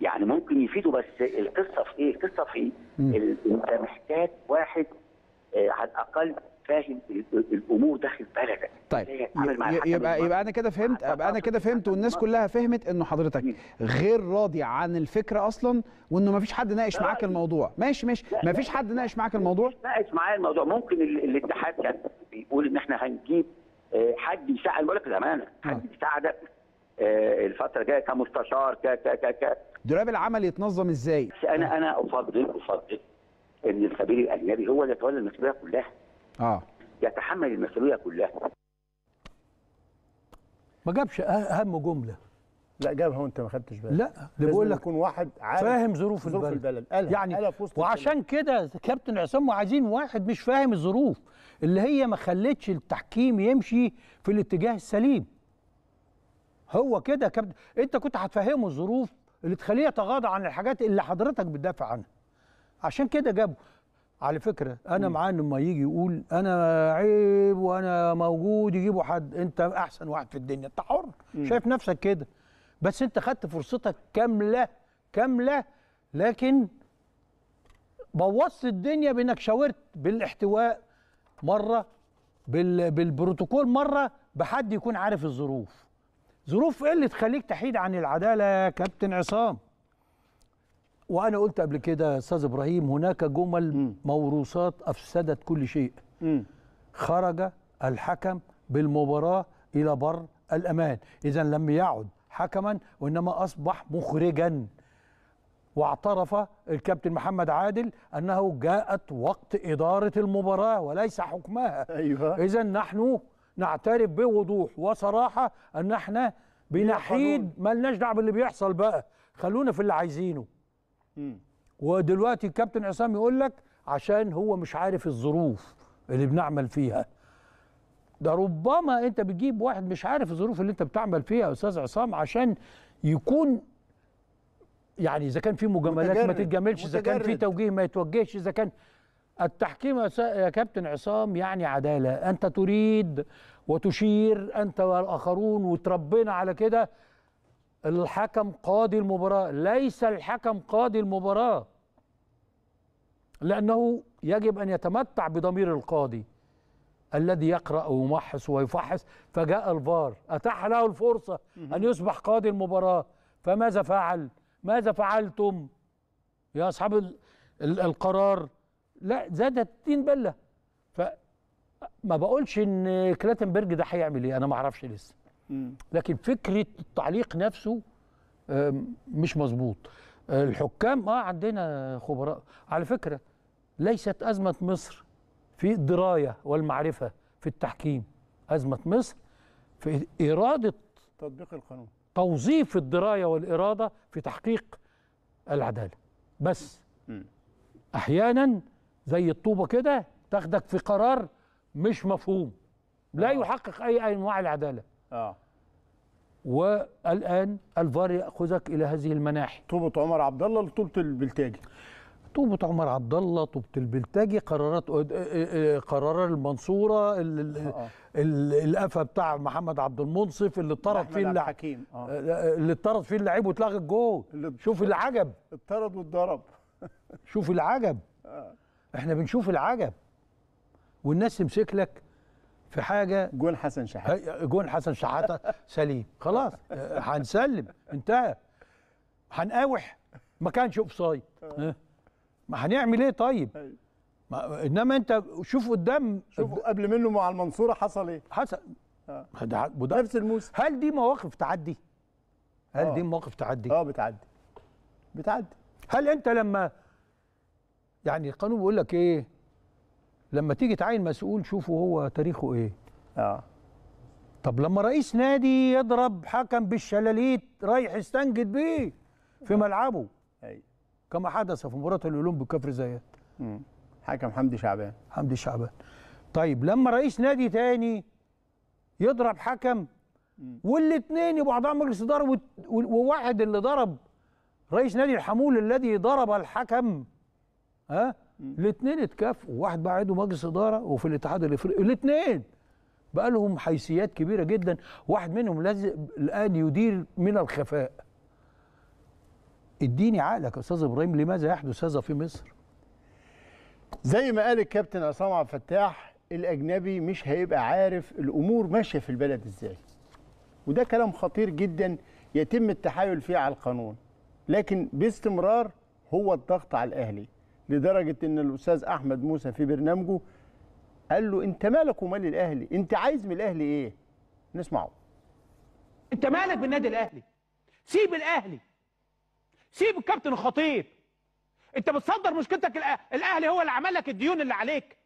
يعني ممكن يفيدوا بس القصه في ايه؟ القصه في انت محتاج واحد آه، على الاقل فاهم الامور داخل بلدك طيب يبقى يبقى انا كده فهمت يبقى انا كده فهمت والناس كلها فهمت انه حضرتك غير راضي عن الفكره اصلا وانه ما فيش حد ناقش معاك الموضوع ماشي ماشي ما فيش حد ناقش معاك الموضوع ناقش معايا الموضوع ممكن الاتحاد كان بيقول ان احنا هنجيب آه، حد يساعد بقول لك الامانه آه. حد يساعدك آه، الفتره الجايه كمستشار ك ك ك دولاب العمل يتنظم ازاي؟ انا انا افضل افضل ان الخبير الاجنبي هو اللي يتولى المسؤوليه كلها اه يتحمل المسؤوليه كلها ما جابش أه- اهم جمله لا جابها وانت ما خدتش بالك لا ده بقول لك يكون واحد عارف فاهم ظروف البلد, ظروف البلد. قالها. يعني قالها في وسط وعشان كده كابتن عصام عايزين واحد مش فاهم الظروف اللي هي ما خلتش التحكيم يمشي في الاتجاه السليم هو كده كابتن انت كنت هتفهمه الظروف اللي تخليه يتغاضى عن الحاجات اللي حضرتك بتدافع عنها عشان كده جابه على فكره انا معاه لما ما يجي يقول انا عيب وانا موجود يجيبوا حد انت احسن واحد في الدنيا انت حر شايف نفسك كده بس انت خدت فرصتك كامله كامله لكن بوظت الدنيا بانك شاورت بالاحتواء مره بال بالبروتوكول مره بحد يكون عارف الظروف ظروف ايه اللي تخليك تحيد عن العداله يا كابتن عصام وانا قلت قبل كده يا استاذ ابراهيم هناك جمل م. موروثات افسدت كل شيء م. خرج الحكم بالمباراه الى بر الامان اذا لم يعد حكما وانما اصبح مخرجا واعترف الكابتن محمد عادل انه جاءت وقت اداره المباراه وليس حكمها أيوة. اذا نحن نعترف بوضوح وصراحه ان احنا بنحيد لناش دعوه باللي بيحصل بقى خلونا في اللي عايزينه ودلوقتي الكابتن عصام يقول لك عشان هو مش عارف الظروف اللي بنعمل فيها ده ربما انت بتجيب واحد مش عارف الظروف اللي انت بتعمل فيها يا استاذ عصام عشان يكون يعني اذا كان في مجاملات متجرد. ما تتجاملش اذا كان في توجيه ما يتوجهش اذا كان التحكيم يا كابتن عصام يعني عداله انت تريد وتشير انت والاخرون وتربينا على كده الحكم قاضي المباراة ليس الحكم قاضي المباراة لأنه يجب أن يتمتع بضمير القاضي الذي يقرأ ويمحص ويفحص فجاء الفار أتاح له الفرصة أن يصبح قاضي المباراة فماذا فعل ماذا فعلتم يا أصحاب القرار لا زادت الدين بلة فما بقولش إن كلاتنبرج ده هيعمل إيه أنا ما أعرفش لسه لكن فكره التعليق نفسه آه، مش مظبوط آه، الحكام اه عندنا خبراء على فكره ليست ازمه مصر في الدرايه والمعرفه في التحكيم ازمه مصر في اراده تطبيق القانون توظيف الدرايه والاراده في تحقيق العداله بس م. احيانا زي الطوبه كده تاخدك في قرار مش مفهوم لا آه. يحقق اي انواع العداله اه والان الفار ياخذك الى هذه المناحي طوبه عمر عبد الله لطوبه البلتاجي طوبه عمر عبد الله طوبه البلتاجي قرارات قرار المنصوره القفا آه. بتاع محمد عبد المنصف اللي اتطرد فيه اللاعب آه. آه، اللي اتطرد فيه اللعيب واتلغى الجول شوف العجب اتطرد واتضرب شوف العجب (laughs) احنا بنشوف العجب والناس تمسك لك في حاجه جون حسن شحاته جون حسن شحاته سليم خلاص آه، هنسلم انتهى هنقاوح ما كانش اوف سايد ما آه. آه. هنعمل ايه طيب؟, طيب ما انما انت شوف قدام شوف قبل منه مع المنصوره حصل ايه حصل وده نفس الموسم هل دي مواقف تعدي هل أوه. دي مواقف تعدي اه بتعدي بتعدي هل انت لما يعني القانون بيقول لك ايه لما تيجي تعين مسؤول شوفوا هو تاريخه ايه اه طب لما رئيس نادي يضرب حكم بالشلاليت رايح يستنجد بيه في ملعبه اي كما حدث في مباراه الاولمبي كفر زيات حكم حمدي شعبان حمدي شعبان طيب لما رئيس نادي تاني يضرب حكم والاثنين يبقوا اعضاء مجلس اداره وواحد اللي ضرب رئيس نادي الحمول الذي ضرب الحكم ها الاثنين اتكافئوا واحد بقى عضو مجلس اداره وفي الاتحاد الافريقي الاثنين بقى لهم حيثيات كبيره جدا واحد منهم لازم الان يدير من الخفاء اديني عقلك يا استاذ ابراهيم لماذا يحدث هذا في مصر زي ما قال الكابتن عصام عبد الفتاح الاجنبي مش هيبقى عارف الامور ماشيه في البلد ازاي وده كلام خطير جدا يتم التحايل فيه على القانون لكن باستمرار هو الضغط على الاهلي لدرجه ان الاستاذ احمد موسى في برنامجه قال له انت مالك ومال الاهلي انت عايز من الاهلي ايه نسمعه انت مالك بالنادي الاهلي سيب الاهلي سيب الكابتن الخطيب انت بتصدر مشكلتك الاهلي هو اللي عمل لك الديون اللي عليك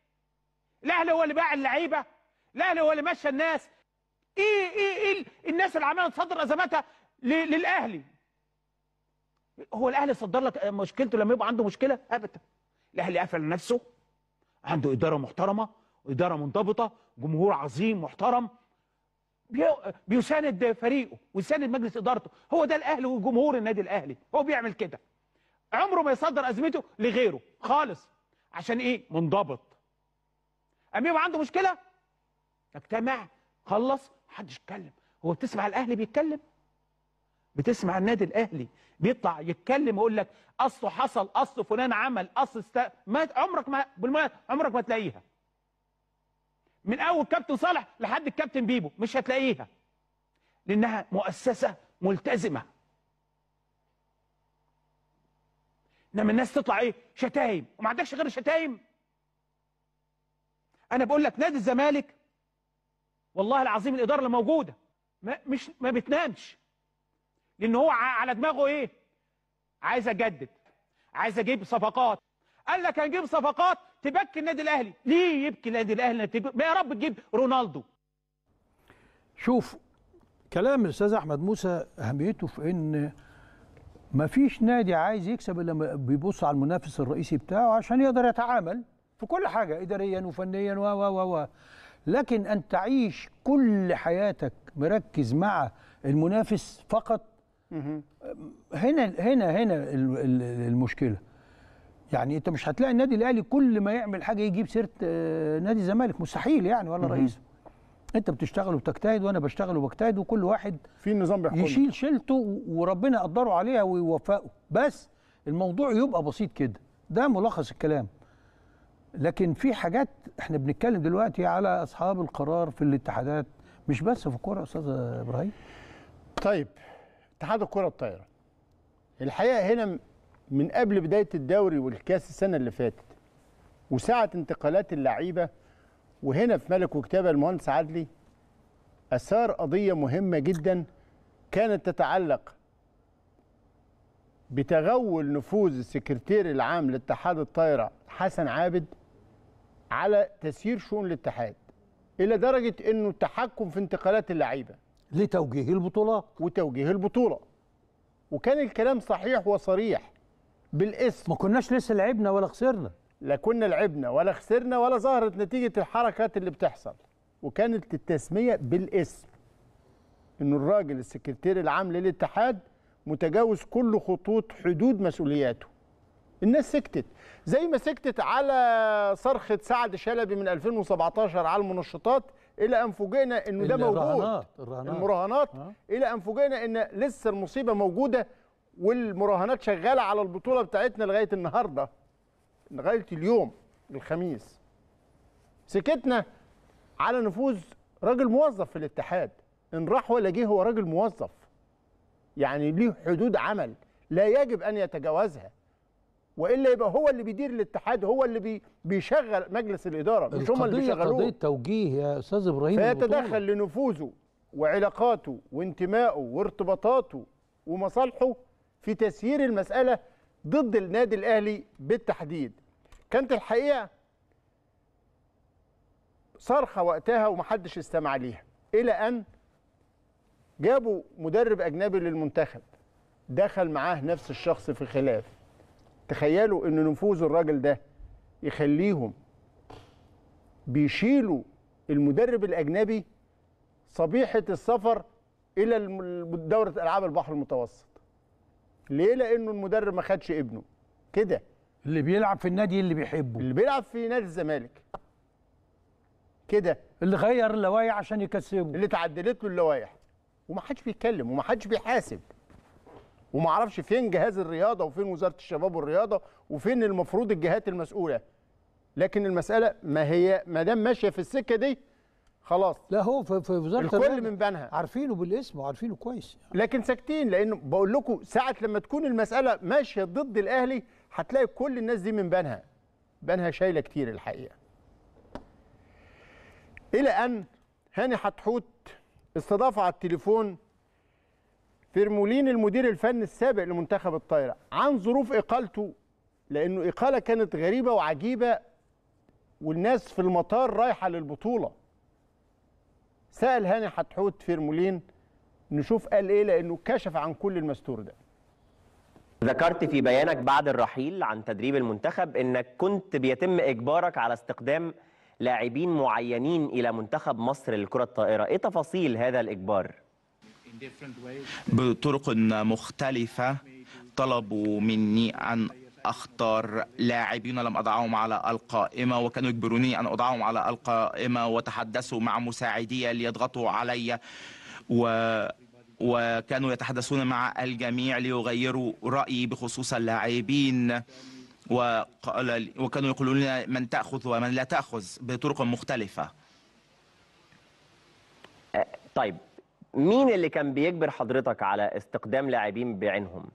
الاهلي هو اللي باع اللعيبه الاهلي هو اللي مشى الناس ايه ايه ايه الناس اللي عماله تصدر ازماتها للاهلي هو الاهلي صدر لك مشكلته لما يبقى عنده مشكله ابدا الاهلي قفل نفسه عنده اداره محترمه واداره منضبطه جمهور عظيم محترم بيساند فريقه ويساند مجلس ادارته هو ده الاهلي وجمهور النادي الاهلي هو بيعمل كده عمره ما يصدر ازمته لغيره خالص عشان ايه منضبط امير عنده مشكله اجتمع خلص محدش يتكلم هو بتسمع الاهلي بيتكلم بتسمع النادي الاهلي بيطلع يتكلم ويقول لك اصله حصل اصله فلان عمل اصل است... ما عمرك ما بالمناسبه عمرك ما تلاقيها من اول كابتن صالح لحد الكابتن بيبو مش هتلاقيها لانها مؤسسه ملتزمه انما الناس تطلع ايه شتايم وما عندكش غير شتايم انا بقول لك نادي الزمالك والله العظيم الاداره اللي موجوده ما مش ما بتنامش لان هو على دماغه ايه عايز اجدد عايز اجيب صفقات قال لك هنجيب صفقات تبكي النادي الاهلي ليه يبكي النادي الاهلي يا رب تجيب رونالدو شوف كلام الاستاذ احمد موسى اهميته في ان ما فيش نادي عايز يكسب الا بيبص على المنافس الرئيسي بتاعه عشان يقدر يتعامل في كل حاجه اداريا وفنيا و و و لكن ان تعيش كل حياتك مركز مع المنافس فقط هنا هنا هنا المشكله يعني انت مش هتلاقي النادي الاهلي كل ما يعمل حاجه يجيب سيره آه، نادي الزمالك مستحيل يعني ولا رئيسه انت بتشتغل وبتجتهد وانا بشتغل وبجتهد وكل واحد في نظام بيحكم يشيل شيلته وربنا يقدره عليها ويوفقه بس الموضوع يبقى بسيط كده ده ملخص الكلام لكن في حاجات احنا بنتكلم دلوقتي على اصحاب القرار في الاتحادات مش بس في الكوره يا استاذ ابراهيم طيب اتحاد الكره الطايره الحقيقه هنا من قبل بدايه الدوري والكاس السنه اللي فاتت وساعه انتقالات اللعيبه وهنا في ملك وكتابه المهندس عدلي اثار قضيه مهمه جدا كانت تتعلق بتغول نفوذ السكرتير العام لاتحاد الطايره حسن عابد على تسيير شؤون الاتحاد الى درجه انه التحكم في انتقالات اللعيبه لتوجيه البطولات وتوجيه البطوله وكان الكلام صحيح وصريح بالاسم ما كناش لسه لعبنا ولا خسرنا لا كنا لعبنا ولا خسرنا ولا ظهرت نتيجه الحركات اللي بتحصل وكانت التسميه بالاسم ان الراجل السكرتير العام للاتحاد متجاوز كل خطوط حدود مسؤولياته الناس سكتت زي ما سكتت على صرخه سعد شلبي من 2017 على المنشطات الى ان فوجئنا انه ده موجود الرهانات, المراهنات آه. الى ان فوجئنا ان لسه المصيبه موجوده والمراهنات شغاله على البطوله بتاعتنا لغايه النهارده لغايه اليوم الخميس سكتنا على نفوذ راجل موظف في الاتحاد ان راح ولا جه هو راجل موظف يعني ليه حدود عمل لا يجب ان يتجاوزها والا يبقى هو اللي بيدير الاتحاد هو اللي بي بيشغل مجلس الاداره مش هم اللي بيشغلوه قضيه توجيه يا استاذ ابراهيم فيتدخل لنفوذه وعلاقاته وانتمائه وارتباطاته ومصالحه في تسيير المساله ضد النادي الاهلي بالتحديد كانت الحقيقه صرخه وقتها ومحدش استمع ليها الى ان جابوا مدرب اجنبي للمنتخب دخل معاه نفس الشخص في خلاف تخيلوا ان نفوذ الراجل ده يخليهم بيشيلوا المدرب الاجنبي صبيحه السفر الى دوره العاب البحر المتوسط ليه لانه المدرب ما خدش ابنه كده اللي بيلعب في النادي اللي بيحبه اللي بيلعب في نادي الزمالك كده اللي غير اللوايح عشان يكسبه اللي اتعدلت له اللوايح ومحدش بيتكلم ومحدش بيحاسب وما اعرفش فين جهاز الرياضه وفين وزاره الشباب والرياضه وفين المفروض الجهات المسؤوله لكن المساله ما هي ما دام ماشيه في السكه دي خلاص لا هو في, في وزاره الكل من بنها عارفينه بالاسم وعارفينه كويس يعني. لكن ساكتين لانه بقول لكم ساعه لما تكون المساله ماشيه ضد الاهلي هتلاقي كل الناس دي من بنها بنها شايله كتير الحقيقه الى ان هاني حتحوت استضاف على التليفون فيرمولين المدير الفني السابق لمنتخب الطايره عن ظروف اقالته لانه اقاله كانت غريبه وعجيبه والناس في المطار رايحه للبطوله سال هاني حتحوت فيرمولين نشوف قال ايه لانه كشف عن كل المستور ده ذكرت في بيانك بعد الرحيل عن تدريب المنتخب انك كنت بيتم اجبارك على استخدام لاعبين معينين الى منتخب مصر للكره الطائره ايه تفاصيل هذا الاجبار بطرق مختلفة طلبوا مني أن أختار لاعبين لم أضعهم على القائمة وكانوا يجبروني أن أضعهم على القائمة وتحدثوا مع مساعدي ليضغطوا علي و وكانوا يتحدثون مع الجميع ليغيروا رأيي بخصوص اللاعبين وقال وكانوا يقولون لنا من تأخذ ومن لا تأخذ بطرق مختلفة أه، طيب مين اللي كان بيجبر حضرتك على استقدام لاعبين بعينهم؟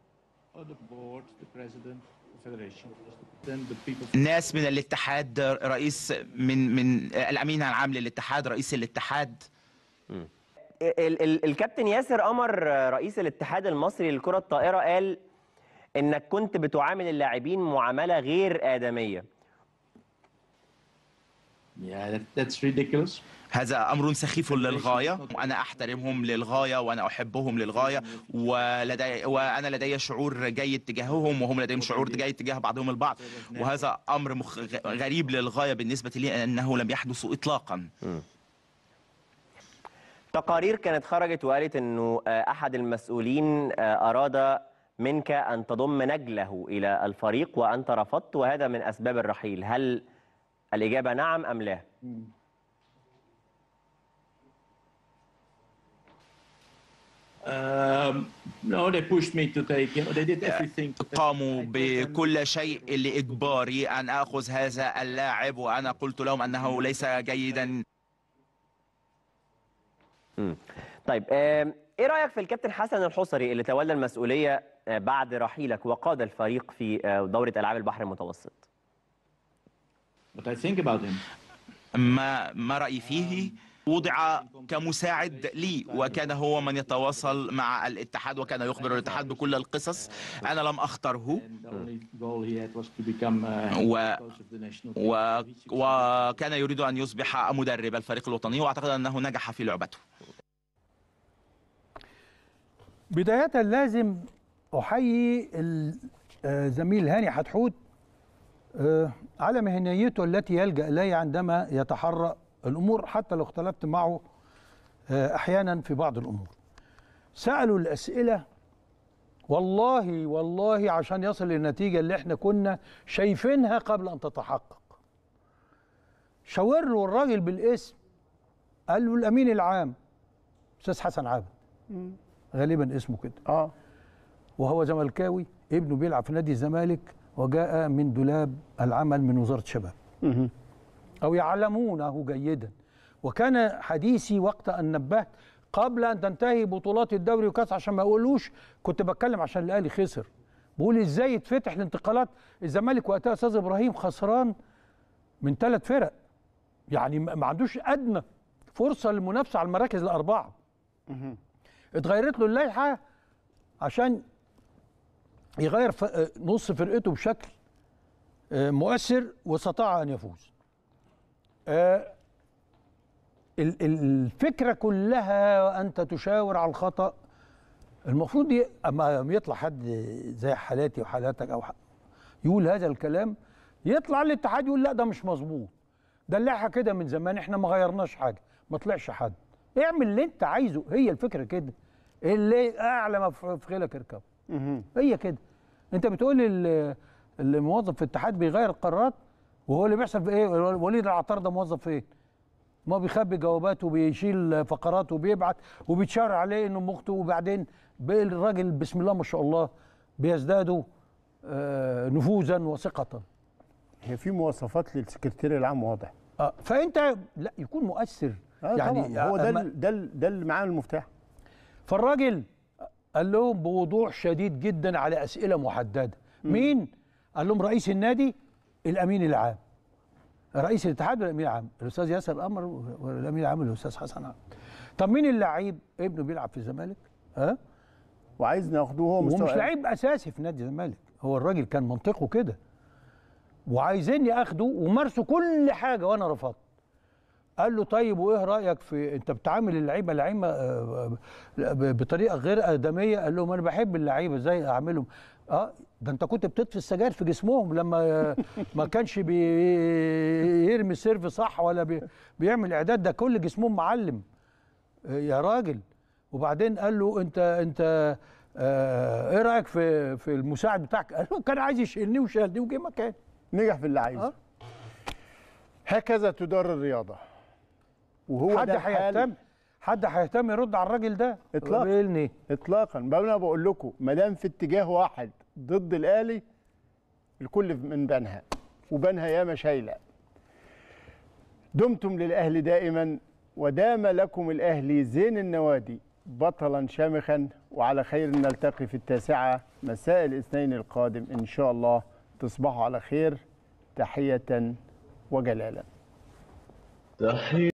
ناس من الاتحاد رئيس من من الامين العام للاتحاد رئيس الاتحاد ال ال الكابتن ياسر قمر رئيس الاتحاد المصري للكره الطائره قال انك كنت بتعامل اللاعبين معامله غير ادميه yeah, that's ridiculous. هذا أمر سخيف للغاية أنا أحترمهم للغاية وأنا أحبهم للغاية ولدي وأنا لدي شعور جيد تجاههم وهم لديهم شعور جيد تجاه بعضهم البعض وهذا أمر مخ... غريب للغاية بالنسبة لي أنه لم يحدث إطلاقا تقارير كانت خرجت وقالت أنه آه، أحد المسؤولين آه، أراد منك أن تضم نجله إلى الفريق وأنت رفضت وهذا من أسباب الرحيل هل الإجابة نعم أم لا؟ Um, قاموا بكل شيء لإجباري أن أخذ هذا اللاعب وأنا قلت لهم أنه ليس جيدا طيب ايه رايك في الكابتن حسن الحصري اللي تولى المسؤوليه آه، بعد رحيلك وقاد الفريق في آه، دوره العاب البحر المتوسط ما ما رايي فيه وضع كمساعد لي وكان هو من يتواصل مع الاتحاد وكان يخبر الاتحاد بكل القصص أنا لم اختره و... و... وكان يريد أن يصبح مدرب الفريق الوطني وأعتقد أنه نجح في لعبته بداية لازم أحيي الزميل آه، هاني حتحوت آه، على مهنيته التي يلجأ إليها عندما يتحرأ الامور حتى لو اختلفت معه آه، احيانا في بعض الامور سالوا الاسئله والله والله عشان يصل للنتيجه اللي احنا كنا شايفينها قبل ان تتحقق شاور له الراجل بالاسم قال له الامين العام استاذ حسن عابد غالبا اسمه كده اه وهو زملكاوي ابنه بيلعب في نادي الزمالك وجاء من دولاب العمل من وزاره الشباب أو يعلمونه جيدا وكان حديثي وقت أن نبهت قبل أن تنتهي بطولات الدوري وكاس عشان ما أقولوش كنت بتكلم عشان الأهلي خسر بقول إزاي يتفتح الانتقالات الزمالك وقتها أستاذ إبراهيم خسران من ثلاث فرق يعني ما عندوش أدنى فرصة للمنافسة على المراكز الأربعة اتغيرت له اللائحة عشان يغير نص فرقته بشكل آه، مؤثر واستطاع ان يفوز آه، الفكرة كلها أنت تشاور على الخطأ المفروض دي أما يطلع حد زي حالاتي وحالاتك أو يقول هذا الكلام يطلع الاتحاد يقول لا ده مش مظبوط دلعها كده من زمان احنا ما غيرناش حاجة ما طلعش حد اعمل اللي انت عايزه هي الفكرة كده اللي أعلى ما في خيلك اركب هي كده انت بتقول الموظف في الاتحاد بيغير القرارات وهو اللي بيحصل في ايه وليد العطار ده موظف فين ما بيخبي جواباته وبيشيل فقراته وبيبعت وبيتشار عليه انه مخته وبعدين الراجل بسم الله ما شاء الله بيزداد آه، نفوذا وثقه هي في مواصفات للسكرتير العام واضح آه فانت لا يكون مؤثر آه يعني طبعا. آه، هو ده ده ده اللي معاه المفتاح فالراجل قال لهم بوضوح شديد جدا على اسئله محدده مين قال لهم رئيس النادي الامين العام رئيس الاتحاد والامين العام الاستاذ ياسر قمر والامين العام الاستاذ حسن عبد طب مين اللعيب ابنه بيلعب في الزمالك ها أه؟ وعايز ناخده هو مستوى ومش لعيب اساسي في نادي الزمالك هو الراجل كان منطقه كده وعايزيني اخده ومارسوا كل حاجه وانا رفضت قال له طيب وايه رايك في انت بتعامل اللعيبه لعيبه آه، آه، بطريقه غير ادميه قال لهم انا بحب اللعيبه ازاي اعملهم اه ده انت كنت بتطفي السجاير في جسمهم لما ما كانش بيرمي سيرف صح ولا بيعمل اعداد ده كل جسمهم معلم يا راجل وبعدين قال له انت انت آه، ايه رايك في في المساعد بتاعك؟ قال له كان عايز يشيلني وشالني وجه مكان نجح في اللي عايزه اه. هكذا تدار الرياضه وهو حد هيهتم حد هيهتم يرد على الراجل ده اطلاقا اطلاقا انا بقول لكم ما دام في اتجاه واحد ضد الاهلي الكل من بنها وبنها ياما شايله دمتم للاهلي دائما ودام لكم الاهلي زين النوادي بطلا شامخا وعلى خير نلتقي في التاسعه مساء الاثنين القادم ان شاء الله تصبحوا على خير تحيه وجلالا تحيه